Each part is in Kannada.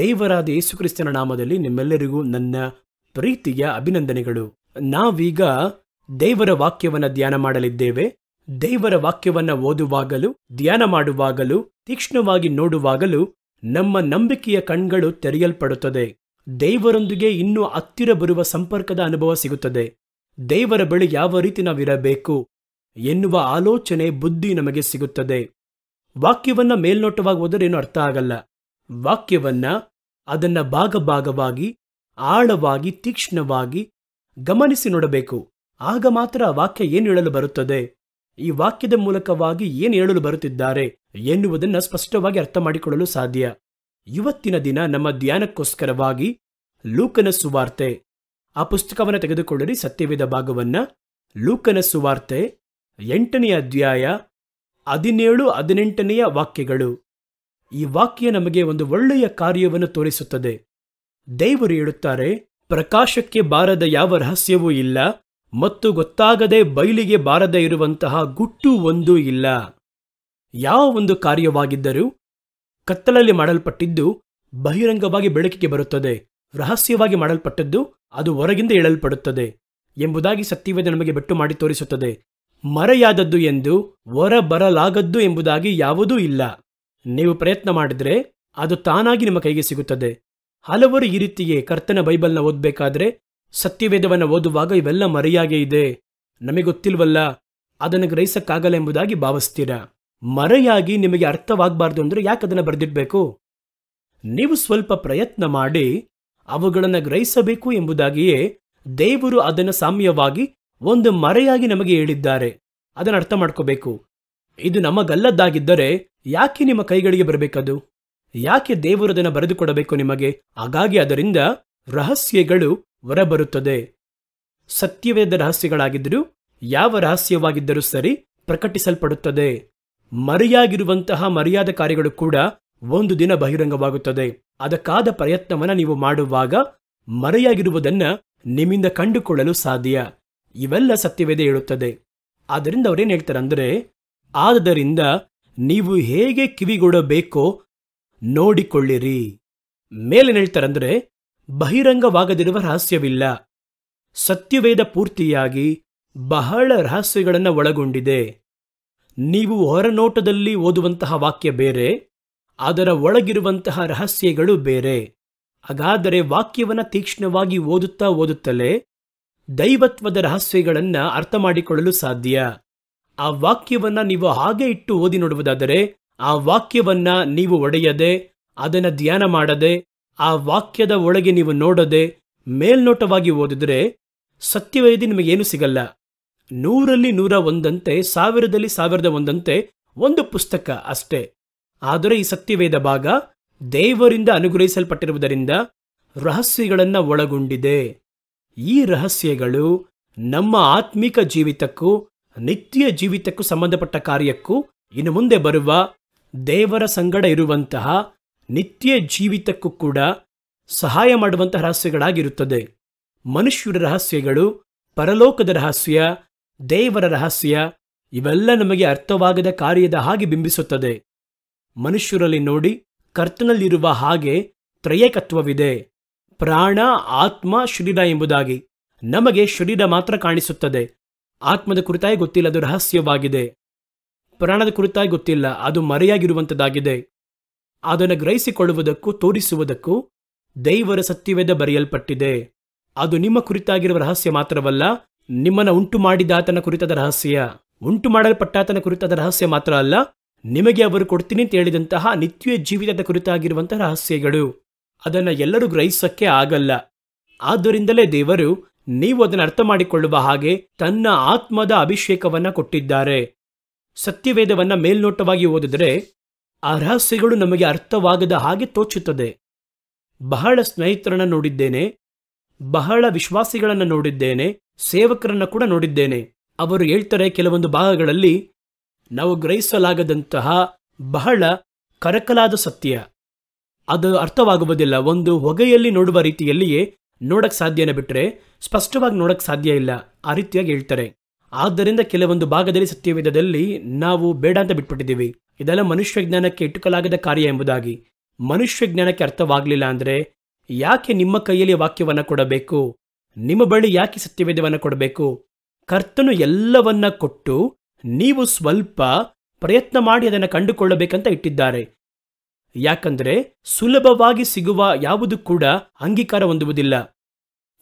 ದೇವರಾದ ಯೇಸುಕ್ರಿಸ್ತನ ನಾಮದಲ್ಲಿ ನಿಮ್ಮೆಲ್ಲರಿಗೂ ನನ್ನ ಪ್ರೀತಿಯ ಅಭಿನಂದನೆಗಳು ನಾವೀಗ ದೇವರ ವಾಕ್ಯವನ್ನು ಧ್ಯಾನ ಮಾಡಲಿದ್ದೇವೆ ದೇವರ ವಾಕ್ಯವನ್ನು ಓದುವಾಗಲೂ ಧ್ಯಾನ ಮಾಡುವಾಗಲೂ ತೀಕ್ಷ್ಣವಾಗಿ ನೋಡುವಾಗಲೂ ನಮ್ಮ ನಂಬಿಕೆಯ ಕಣ್ಗಳು ತೆರೆಯಲ್ಪಡುತ್ತದೆ ದೇವರೊಂದಿಗೆ ಇನ್ನೂ ಹತ್ತಿರ ಬರುವ ಸಂಪರ್ಕದ ಅನುಭವ ಸಿಗುತ್ತದೆ ದೇವರ ಬಳಿ ಯಾವ ರೀತಿ ನಾವಿರಬೇಕು ಎನ್ನುವ ಆಲೋಚನೆ ಬುದ್ಧಿ ನಮಗೆ ಸಿಗುತ್ತದೆ ವಾಕ್ಯವನ್ನ ಮೇಲ್ನೋಟವಾಗಿ ಓದರೆ ಅರ್ಥ ಆಗಲ್ಲ ವಾಕ್ಯವನ್ನ ಅದನ್ನು ಭಾಗ ಭಾಗವಾಗಿ ಆಳವಾಗಿ ತೀಕ್ಷ್ಣವಾಗಿ ಗಮನಿಸಿ ನೋಡಬೇಕು ಆಗ ಮಾತ್ರ ವಾಕ್ಯ ಏನು ಹೇಳಲು ಬರುತ್ತದೆ ಈ ವಾಕ್ಯದ ಮೂಲಕವಾಗಿ ಏನು ಹೇಳಲು ಬರುತ್ತಿದ್ದಾರೆ ಎನ್ನುವುದನ್ನು ಸ್ಪಷ್ಟವಾಗಿ ಅರ್ಥ ಮಾಡಿಕೊಳ್ಳಲು ಸಾಧ್ಯ ಇವತ್ತಿನ ದಿನ ನಮ್ಮ ಧ್ಯಾನಕ್ಕೋಸ್ಕರವಾಗಿ ಲೂಕನ ಸುವಾರ್ತೆ ಆ ಪುಸ್ತಕವನ್ನು ತೆಗೆದುಕೊಳ್ಳಿರಿ ಸತ್ಯವೇದ ಭಾಗವನ್ನ ಲೂಕನ ಸುವಾರ್ತೆ ಎಂಟನೆಯ ಅಧ್ಯಾಯ ಹದಿನೇಳು ಹದಿನೆಂಟನೆಯ ವಾಕ್ಯಗಳು ಈ ವಾಕ್ಯ ನಮಗೆ ಒಂದು ಒಳ್ಳೆಯ ಕಾರ್ಯವನ್ನು ತೋರಿಸುತ್ತದೆ ದೇವರು ಹೇಳುತ್ತಾರೆ ಪ್ರಕಾಶಕ್ಕೆ ಬಾರದ ಯಾವ ರಹಸ್ಯವೂ ಇಲ್ಲ ಮತ್ತು ಗೊತ್ತಾಗದೆ ಬಯಲಿಗೆ ಬಾರದ ಇರುವಂತಹ ಗುಟ್ಟು ಒಂದೂ ಇಲ್ಲ ಯಾವ ಒಂದು ಕಾರ್ಯವಾಗಿದ್ದರೂ ಕತ್ತಲಲ್ಲಿ ಮಾಡಲ್ಪಟ್ಟಿದ್ದು ಬಹಿರಂಗವಾಗಿ ಬೆಳಕಿಗೆ ಬರುತ್ತದೆ ರಹಸ್ಯವಾಗಿ ಮಾಡಲ್ಪಟ್ಟದ್ದು ಅದು ಹೊರಗಿಂದ ಹೇಳಲ್ಪಡುತ್ತದೆ ಎಂಬುದಾಗಿ ಸತ್ಯವೇ ನಮಗೆ ಬೆಟ್ಟು ಮಾಡಿ ತೋರಿಸುತ್ತದೆ ಮರೆಯಾದದ್ದು ಎಂದು ಹೊರ ಬರಲಾಗದ್ದು ಎಂಬುದಾಗಿ ಯಾವುದೂ ಇಲ್ಲ ನೀವು ಪ್ರಯತ್ನ ಮಾಡಿದ್ರೆ ಅದು ತಾನಾಗಿ ನಿಮ್ಮ ಕೈಗೆ ಸಿಗುತ್ತದೆ ಹಲವರು ಈ ರೀತಿಯೇ ಕರ್ತನ ಬೈಬಲ್ನ ಓದಬೇಕಾದ್ರೆ ಸತ್ಯವೇದವನ್ನು ಓದುವಾಗ ಇವೆಲ್ಲ ಮರೆಯಾಗೇ ಇದೆ ನಮಗೊತ್ತಿಲ್ವಲ್ಲ ಅದನ್ನು ಗ್ರಹಿಸಕ್ಕಾಗಲ್ಲ ಎಂಬುದಾಗಿ ಭಾವಿಸ್ತೀರಾ ಮರೆಯಾಗಿ ನಿಮಗೆ ಅರ್ಥವಾಗಬಾರ್ದು ಅಂದರೆ ಯಾಕೆ ಅದನ್ನು ಬರೆದಿಡ್ಬೇಕು ನೀವು ಸ್ವಲ್ಪ ಪ್ರಯತ್ನ ಮಾಡಿ ಅವುಗಳನ್ನು ಗ್ರಹಿಸಬೇಕು ಎಂಬುದಾಗಿಯೇ ದೇವರು ಅದನ್ನು ಸಾಮ್ಯವಾಗಿ ಒಂದು ಮರೆಯಾಗಿ ನಮಗೆ ಹೇಳಿದ್ದಾರೆ ಅದನ್ನು ಅರ್ಥ ಮಾಡ್ಕೋಬೇಕು ಇದು ನಮಗಲ್ಲದ್ದಾಗಿದ್ದರೆ ಯಾಕೆ ನಿಮ್ಮ ಕೈಗಳಿಗೆ ಬರಬೇಕದು ಯಾಕೆ ದೇವರು ಬರೆದುಕೊಡಬೇಕು ನಿಮಗೆ ಹಾಗಾಗಿ ಅದರಿಂದ ರಹಸ್ಯಗಳು ಹೊರಬರುತ್ತದೆ ಸತ್ಯವೇದ ರಹಸ್ಯಗಳಾಗಿದ್ದರೂ ಯಾವ ರಹಸ್ಯವಾಗಿದ್ದರೂ ಸರಿ ಪ್ರಕಟಿಸಲ್ಪಡುತ್ತದೆ ಮರೆಯಾಗಿರುವಂತಹ ಮರ್ಯಾದ ಕಾರ್ಯಗಳು ಕೂಡ ಒಂದು ದಿನ ಬಹಿರಂಗವಾಗುತ್ತದೆ ಅದಕ್ಕಾದ ಪ್ರಯತ್ನವನ್ನು ನೀವು ಮಾಡುವಾಗ ಮರೆಯಾಗಿರುವುದನ್ನು ನಿಮ್ಮಿಂದ ಕಂಡುಕೊಳ್ಳಲು ಸಾಧ್ಯ ಇವೆಲ್ಲ ಸತ್ಯವೇದ ಹೇಳುತ್ತದೆ ಆದ್ದರಿಂದ ಅವರೇನು ಹೇಳ್ತಾರೆ ಅಂದರೆ ಆದ್ದರಿಂದ ನೀವು ಹೇಗೆ ಕಿವಿಗೊಡಬೇಕೋ ನೋಡಿಕೊಳ್ಳಿರಿ ಮೇಲೆ ಹೇಳ್ತಾರಂದ್ರೆ ಬಹಿರಂಗವಾಗದಿರುವ ರಹಸ್ಯವಿಲ್ಲ ಸತ್ಯವೇದ ಪೂರ್ತಿಯಾಗಿ ಬಹಳ ರಹಸ್ಯಗಳನ್ನು ಒಳಗೊಂಡಿದೆ ನೀವು ಹೊರನೋಟದಲ್ಲಿ ಓದುವಂತಹ ವಾಕ್ಯ ಬೇರೆ ಅದರ ಒಳಗಿರುವಂತಹ ರಹಸ್ಯಗಳು ಬೇರೆ ಹಾಗಾದರೆ ವಾಕ್ಯವನ್ನು ತೀಕ್ಷ್ಣವಾಗಿ ಓದುತ್ತಾ ಓದುತ್ತಲೇ ದೈವತ್ವದ ರಹಸ್ಯಗಳನ್ನು ಅರ್ಥ ಸಾಧ್ಯ ಆ ವಾಕ್ಯವನ್ನ ನೀವು ಹಾಗೆ ಇಟ್ಟು ಓದಿ ನೋಡುವುದಾದರೆ ಆ ವಾಕ್ಯವನ್ನ ನೀವು ಒಡೆಯದೆ ಅದನ್ನ ಧ್ಯಾನ ಮಾಡದೆ ಆ ವಾಕ್ಯದ ಒಳಗೆ ನೀವು ನೋಡದೆ ಮೇಲ್ನೋಟವಾಗಿ ಓದಿದರೆ ಸತ್ಯವೇದಿ ನಿಮಗೇನು ಸಿಗಲ್ಲ ನೂರಲ್ಲಿ ನೂರ ಒಂದಂತೆ ಸಾವಿರದಲ್ಲಿ ಸಾವಿರದ ಒಂದಂತೆ ಒಂದು ಪುಸ್ತಕ ಅಷ್ಟೇ ಆದರೆ ಈ ಸತ್ಯವೇದ ಭಾಗ ದೇವರಿಂದ ಅನುಗ್ರಹಿಸಲ್ಪಟ್ಟಿರುವುದರಿಂದ ರಹಸ್ಯಗಳನ್ನು ಒಳಗೊಂಡಿದೆ ಈ ರಹಸ್ಯಗಳು ನಮ್ಮ ಆತ್ಮಿಕ ಜೀವಿತಕ್ಕೂ ನಿತ್ಯ ಜೀವಿತಕ್ಕೂ ಸಂಬಂಧಪಟ್ಟ ಕಾರ್ಯಕ್ಕೂ ಇನ್ನು ಮುಂದೆ ಬರುವ ದೇವರ ಸಂಗಡ ಇರುವಂತಹ ನಿತ್ಯ ಜೀವಿತಕ್ಕೂ ಕೂಡ ಸಹಾಯ ಮಾಡುವಂತಹ ರಹಸ್ಯಗಳಾಗಿರುತ್ತದೆ ಮನುಷ್ಯರ ರಹಸ್ಯಗಳು ಪರಲೋಕದ ರಹಸ್ಯ ದೇವರ ರಹಸ್ಯ ಇವೆಲ್ಲ ನಮಗೆ ಅರ್ಥವಾಗದ ಕಾರ್ಯದ ಹಾಗೆ ಬಿಂಬಿಸುತ್ತದೆ ಮನುಷ್ಯರಲ್ಲಿ ನೋಡಿ ಕರ್ತನಲ್ಲಿರುವ ಹಾಗೆ ತ್ರಯಕತ್ವವಿದೆ ಪ್ರಾಣ ಆತ್ಮ ಶರೀರ ಎಂಬುದಾಗಿ ನಮಗೆ ಶರೀರ ಮಾತ್ರ ಕಾಣಿಸುತ್ತದೆ ಆತ್ಮದ ಕುರಿತಾಗಿ ಗೊತ್ತಿಲ್ಲ ಅದು ರಹಸ್ಯವಾಗಿದೆ ಪ್ರಾಣದ ಕುರಿತಾಗಿ ಗೊತ್ತಿಲ್ಲ ಅದು ಮರೆಯಾಗಿರುವಂಥದ್ದಾಗಿದೆ ಅದನ್ನು ಗ್ರಹಿಸಿಕೊಳ್ಳುವುದಕ್ಕೂ ತೋರಿಸುವುದಕ್ಕೂ ದೈವರ ಸತ್ಯವೇದ ಬರೆಯಲ್ಪಟ್ಟಿದೆ ಅದು ನಿಮ್ಮ ಕುರಿತಾಗಿರುವ ರಹಸ್ಯ ಮಾತ್ರವಲ್ಲ ನಿಮ್ಮನ್ನು ಉಂಟು ಮಾಡಿದಾತನ ಕುರಿತಾದ ರಹಸ್ಯ ಉಂಟು ಮಾಡಲ್ಪಟ್ಟಾತನ ಕುರಿತಾದ ರಹಸ್ಯ ಮಾತ್ರ ಅಲ್ಲ ನಿಮಗೆ ಅವರು ಕೊಡ್ತೀನಿ ಅಂತ ಹೇಳಿದಂತಹ ನಿತ್ಯ ಜೀವಿತದ ಕುರಿತಾಗಿರುವಂತಹ ರಹಸ್ಯಗಳು ಅದನ್ನು ಎಲ್ಲರೂ ಗ್ರಹಿಸಕ್ಕೆ ಆಗಲ್ಲ ಆದ್ದರಿಂದಲೇ ದೇವರು ನೀವು ಅದನ್ನು ಅರ್ಥ ಮಾಡಿಕೊಳ್ಳುವ ಹಾಗೆ ತನ್ನ ಆತ್ಮದ ಅಭಿಷೇಕವನ್ನ ಕೊಟ್ಟಿದ್ದಾರೆ ಸತ್ಯವೇದವನ್ನ ಮೇಲ್ನೋಟವಾಗಿ ಓದಿದರೆ ಆ ರಹಸ್ಯಗಳು ನಮಗೆ ಅರ್ಥವಾಗದ ಹಾಗೆ ತೋಚುತ್ತದೆ ಬಹಳ ಸ್ನೇಹಿತರನ್ನ ನೋಡಿದ್ದೇನೆ ಬಹಳ ವಿಶ್ವಾಸಿಗಳನ್ನು ನೋಡಿದ್ದೇನೆ ಸೇವಕರನ್ನ ಕೂಡ ನೋಡಿದ್ದೇನೆ ಅವರು ಹೇಳ್ತಾರೆ ಕೆಲವೊಂದು ಭಾಗಗಳಲ್ಲಿ ನಾವು ಗ್ರಹಿಸಲಾಗದಂತಹ ಬಹಳ ಕರಕಲಾದ ಸತ್ಯ ಅದು ಅರ್ಥವಾಗುವುದಿಲ್ಲ ಒಂದು ಹೊಗೆಯಲ್ಲಿ ನೋಡುವ ರೀತಿಯಲ್ಲಿಯೇ ನೋಡಕ್ ಸಾಧ್ಯನ ಬಿಟ್ಟರೆ ಸ್ಪಷ್ಟವಾಗಿ ನೋಡಕ್ ಸಾಧ್ಯ ಇಲ್ಲ ಆ ರೀತಿಯಾಗಿ ಹೇಳ್ತಾರೆ ಆದ್ದರಿಂದ ಕೆಲವೊಂದು ಭಾಗದಲ್ಲಿ ಸತ್ಯವೇದದಲ್ಲಿ ನಾವು ಬೇಡ ಅಂತ ಬಿಟ್ಬಿಟ್ಟಿದ್ದೀವಿ ಇದೆಲ್ಲ ಮನುಷ್ಯ ಜ್ಞಾನಕ್ಕೆ ಇಟ್ಟುಕಲಾಗದ ಕಾರ್ಯ ಎಂಬುದಾಗಿ ಮನುಷ್ಯ ಜ್ಞಾನಕ್ಕೆ ಅರ್ಥವಾಗಲಿಲ್ಲ ಅಂದ್ರೆ ಯಾಕೆ ನಿಮ್ಮ ಕೈಯಲ್ಲಿ ವಾಕ್ಯವನ್ನ ಕೊಡಬೇಕು ನಿಮ್ಮ ಬಳಿ ಯಾಕೆ ಸತ್ಯವೇದವನ್ನು ಕೊಡಬೇಕು ಕರ್ತನು ಎಲ್ಲವನ್ನ ಕೊಟ್ಟು ನೀವು ಸ್ವಲ್ಪ ಪ್ರಯತ್ನ ಮಾಡಿ ಅದನ್ನು ಕಂಡುಕೊಳ್ಳಬೇಕಂತ ಇಟ್ಟಿದ್ದಾರೆ ಯಾಕಂದರೆ ಸುಲಭವಾಗಿ ಸಿಗುವ ಯಾವುದು ಕೂಡ ಅಂಗೀಕಾರ ಹೊಂದುವುದಿಲ್ಲ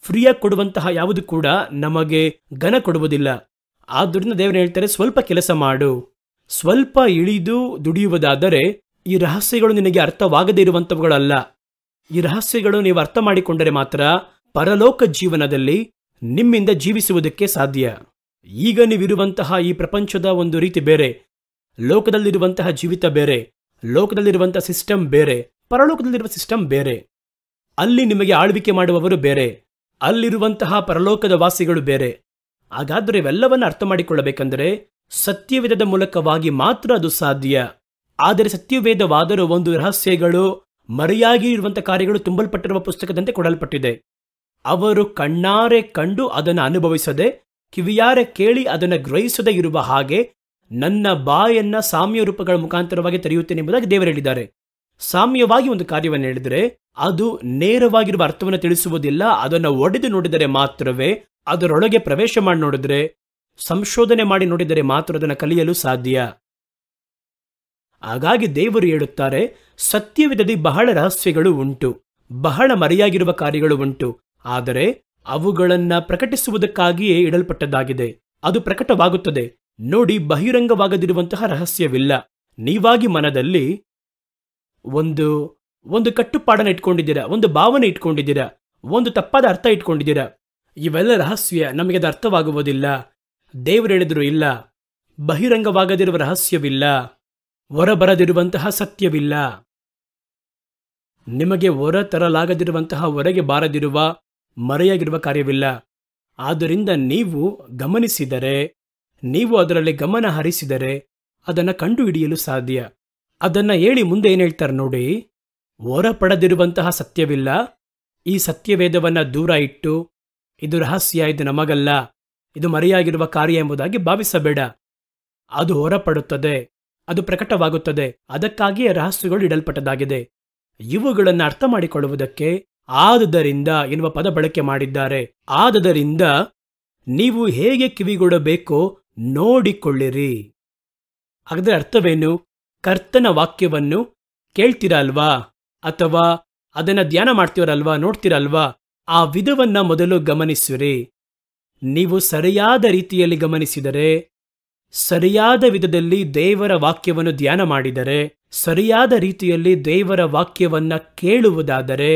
ಫ್ರೀಯಾಗಿ ಕೊಡುವಂತಹ ಯಾವುದು ಕೂಡ ನಮಗೆ ಘನ ಕೊಡುವುದಿಲ್ಲ ಆದ್ದರಿಂದ ದೇವರು ಹೇಳ್ತಾರೆ ಸ್ವಲ್ಪ ಕೆಲಸ ಮಾಡು ಸ್ವಲ್ಪ ಇಳಿದು ದುಡಿಯುವುದಾದರೆ ಈ ರಹಸ್ಯಗಳು ನಿನಗೆ ಅರ್ಥವಾಗದೇ ಇರುವಂಥವುಗಳಲ್ಲ ಈ ರಹಸ್ಯಗಳು ನೀವು ಅರ್ಥ ಮಾಡಿಕೊಂಡರೆ ಮಾತ್ರ ಪರಲೋಕ ಜೀವನದಲ್ಲಿ ನಿಮ್ಮಿಂದ ಜೀವಿಸುವುದಕ್ಕೆ ಸಾಧ್ಯ ಈಗ ನೀವಿರುವಂತಹ ಈ ಪ್ರಪಂಚದ ಒಂದು ರೀತಿ ಬೇರೆ ಲೋಕದಲ್ಲಿರುವಂತಹ ಜೀವಿತ ಬೇರೆ ಲೋಕದಲ್ಲಿರುವಂಥ ಸಿಸ್ಟಮ್ ಬೇರೆ ಪರಲೋಕದಲ್ಲಿರುವ ಸಿಸ್ಟಮ್ ಬೇರೆ ಅಲ್ಲಿ ನಿಮಗೆ ಆಳ್ವಿಕೆ ಮಾಡುವವರು ಬೇರೆ ಅಲ್ಲಿರುವಂತಹ ಪರಲೋಕದ ವಾಸಿಗಳು ಬೇರೆ ಹಾಗಾದರೆ ಇವೆಲ್ಲವನ್ನು ಅರ್ಥ ಮಾಡಿಕೊಳ್ಳಬೇಕೆಂದರೆ ಸತ್ಯವೇದದ ಮೂಲಕವಾಗಿ ಮಾತ್ರ ಅದು ಸಾಧ್ಯ ಆದರೆ ಸತ್ಯವೇದವಾದರೂ ಒಂದು ರಹಸ್ಯಗಳು ಮರೆಯಾಗಿ ಇರುವಂಥ ಕಾರ್ಯಗಳು ತುಂಬಲ್ಪಟ್ಟಿರುವ ಪುಸ್ತಕದಂತೆ ಕೊಡಲ್ಪಟ್ಟಿದೆ ಅವರು ಕಣ್ಣಾರೆ ಕಂಡು ಅದನ್ನು ಅನುಭವಿಸದೆ ಕಿವಿಯಾರೆ ಕೇಳಿ ಅದನ್ನು ಗ್ರಹಿಸದೇ ಇರುವ ಹಾಗೆ ನನ್ನ ಬಾಯನ್ನ ಸಾಮ್ಯ ರೂಪಗಳ ಮುಖಾಂತರವಾಗಿ ತೆರೆಯುತ್ತೇನೆ ಎಂಬುದಾಗಿ ದೇವರು ಹೇಳಿದ್ದಾರೆ ಸಾಮ್ಯವಾಗಿ ಒಂದು ಕಾರ್ಯವನ್ನು ಹೇಳಿದರೆ ಅದು ನೇರವಾಗಿರುವ ಅರ್ಥವನ್ನು ತಿಳಿಸುವುದಿಲ್ಲ ಅದನ್ನು ಒಡೆದು ನೋಡಿದರೆ ಮಾತ್ರವೇ ಅದರೊಳಗೆ ಪ್ರವೇಶ ಮಾಡಿ ನೋಡಿದರೆ ಸಂಶೋಧನೆ ಮಾಡಿ ನೋಡಿದರೆ ಮಾತ್ರ ಅದನ್ನು ಕಲಿಯಲು ಸಾಧ್ಯ ಹಾಗಾಗಿ ದೇವರು ಹೇಳುತ್ತಾರೆ ಸತ್ಯವಿದದಿ ಬಹಳ ರಹಸ್ಯಗಳು ಉಂಟು ಬಹಳ ಮರೆಯಾಗಿರುವ ಕಾರ್ಯಗಳು ಉಂಟು ಆದರೆ ಅವುಗಳನ್ನು ಪ್ರಕಟಿಸುವುದಕ್ಕಾಗಿಯೇ ಇಡಲ್ಪಟ್ಟದ್ದಾಗಿದೆ ಅದು ಪ್ರಕಟವಾಗುತ್ತದೆ ನೋಡಿ ಬಹಿರಂಗವಾಗದಿರುವಂತಹ ರಹಸ್ಯವಿಲ್ಲ ನೀವಾಗಿ ಮನದಲ್ಲಿ ಒಂದು ಒಂದು ಕಟ್ಟುಪಾಡನ ಇಟ್ಕೊಂಡಿದ್ದೀರಾ ಒಂದು ಭಾವನೆ ಇಟ್ಕೊಂಡಿದ್ದೀರಾ ಒಂದು ತಪ್ಪಾದ ಅರ್ಥ ಇಟ್ಕೊಂಡಿದ್ದೀರಾ ಇವೆಲ್ಲ ರಹಸ್ಯ ನಮಗೆ ಅದು ಅರ್ಥವಾಗುವುದಿಲ್ಲ ದೇವರು ಹೇಳಿದರೂ ಇಲ್ಲ ಬಹಿರಂಗವಾಗದಿರುವ ರಹಸ್ಯವಿಲ್ಲ ಹೊರಬರದಿರುವಂತಹ ಸತ್ಯವಿಲ್ಲ ನಿಮಗೆ ಹೊರ ತರಲಾಗದಿರುವಂತಹ ಹೊರಗೆ ಬಾರದಿರುವ ಮರೆಯಾಗಿರುವ ಕಾರ್ಯವಿಲ್ಲ ಆದ್ದರಿಂದ ನೀವು ಗಮನಿಸಿದರೆ ನೀವು ಅದರಲ್ಲಿ ಗಮನ ಹರಿಸಿದರೆ ಅದನ್ನು ಕಂಡುಹಿಡಿಯಲು ಸಾಧ್ಯ ಅದನ್ನು ಹೇಳಿ ಮುಂದೆ ಏನು ಹೇಳ್ತಾರೆ ನೋಡಿ ಹೊರ ಸತ್ಯವಿಲ್ಲ ಈ ಸತ್ಯವೇದವನ್ನು ದೂರ ಇಟ್ಟು ಇದು ರಹಸ್ಯ ಇದು ನಮಗಲ್ಲ ಇದು ಮರೆಯಾಗಿರುವ ಕಾರ್ಯ ಎಂಬುದಾಗಿ ಭಾವಿಸಬೇಡ ಅದು ಹೊರಪಡುತ್ತದೆ ಅದು ಪ್ರಕಟವಾಗುತ್ತದೆ ಅದಕ್ಕಾಗಿಯೇ ರಹಸ್ಯಗಳು ಇಡಲ್ಪಟ್ಟದಾಗಿದೆ ಇವುಗಳನ್ನು ಅರ್ಥ ಮಾಡಿಕೊಳ್ಳುವುದಕ್ಕೆ ಆದುದರಿಂದ ಎನ್ನುವ ಪದ ಬಳಕೆ ಮಾಡಿದ್ದಾರೆ ಆದುದರಿಂದ ನೀವು ಹೇಗೆ ಕಿವಿಗೊಡಬೇಕೋ ನೋಡಿಕೊಳ್ಳಿರಿ ಹಾಗಾದರೆ ಅರ್ಥವೇನು ಕರ್ತನ ವಾಕ್ಯವನ್ನು ಕೇಳ್ತೀರಲ್ವಾ ಅಥವಾ ಅದನ್ನು ಧ್ಯಾನ ಮಾಡ್ತೀವರಲ್ವಾ ನೋಡ್ತಿರಲ್ವಾ ಆ ವಿಧವನ್ನ ಮೊದಲು ಗಮನಿಸಿರಿ ನೀವು ಸರಿಯಾದ ರೀತಿಯಲ್ಲಿ ಗಮನಿಸಿದರೆ ಸರಿಯಾದ ವಿಧದಲ್ಲಿ ದೇವರ ವಾಕ್ಯವನ್ನು ಧ್ಯಾನ ಮಾಡಿದರೆ ಸರಿಯಾದ ರೀತಿಯಲ್ಲಿ ದೇವರ ವಾಕ್ಯವನ್ನ ಕೇಳುವುದಾದರೆ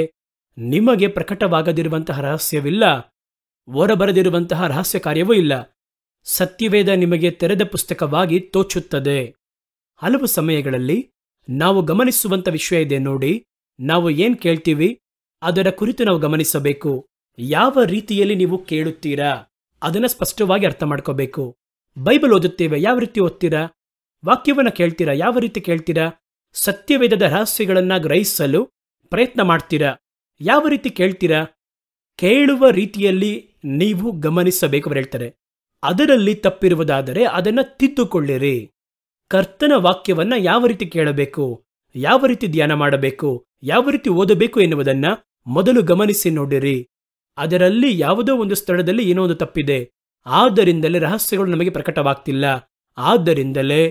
ನಿಮಗೆ ಪ್ರಕಟವಾಗದಿರುವಂತಹ ರಹಸ್ಯವಿಲ್ಲ ಹೊರಬರದಿರುವಂತಹ ರಹಸ್ಯ ಕಾರ್ಯವೂ ಇಲ್ಲ ಸತ್ಯವೇದ ನಿಮಗೆ ತೆರೆದ ಪುಸ್ತಕವಾಗಿ ತೋಚುತ್ತದೆ ಹಲವು ಸಮಯಗಳಲ್ಲಿ ನಾವು ಗಮನಿಸುವಂತ ವಿಷಯ ಇದೆ ನೋಡಿ ನಾವು ಏನ್ ಕೇಳ್ತೀವಿ ಅದರ ಕುರಿತು ನಾವು ಗಮನಿಸಬೇಕು ಯಾವ ರೀತಿಯಲ್ಲಿ ನೀವು ಕೇಳುತ್ತೀರಾ ಅದನ್ನು ಸ್ಪಷ್ಟವಾಗಿ ಅರ್ಥ ಮಾಡ್ಕೋಬೇಕು ಬೈಬಲ್ ಓದುತ್ತೇವೆ ಯಾವ ರೀತಿ ಓದ್ತೀರಾ ವಾಕ್ಯವನ್ನು ಕೇಳ್ತೀರಾ ಯಾವ ರೀತಿ ಕೇಳ್ತೀರಾ ಸತ್ಯವೇದದ ರಹಸ್ಯಗಳನ್ನು ಗ್ರಹಿಸಲು ಪ್ರಯತ್ನ ಮಾಡ್ತೀರಾ ಯಾವ ರೀತಿ ಕೇಳ್ತೀರಾ ಕೇಳುವ ರೀತಿಯಲ್ಲಿ ನೀವು ಗಮನಿಸಬೇಕು ಅವ್ರು ಹೇಳ್ತಾರೆ ಅದರಲ್ಲಿ ತಪ್ಪಿರುವುದಾದರೆ ಅದನ್ನು ತಿದ್ದುಕೊಳ್ಳಿರಿ ಕರ್ತನ ವಾಕ್ಯವನ್ನ ಯಾವ ರೀತಿ ಕೇಳಬೇಕು ಯಾವ ರೀತಿ ಧ್ಯಾನ ಮಾಡಬೇಕು ಯಾವ ರೀತಿ ಓದಬೇಕು ಎನ್ನುವುದನ್ನ ಮೊದಲು ಗಮನಿಸಿ ನೋಡಿರಿ ಅದರಲ್ಲಿ ಯಾವುದೋ ಒಂದು ಸ್ಥಳದಲ್ಲಿ ಏನೋ ಒಂದು ತಪ್ಪಿದೆ ಆದ್ದರಿಂದಲೇ ರಹಸ್ಯಗಳು ನಮಗೆ ಪ್ರಕಟವಾಗ್ತಿಲ್ಲ ಆದ್ದರಿಂದಲೇ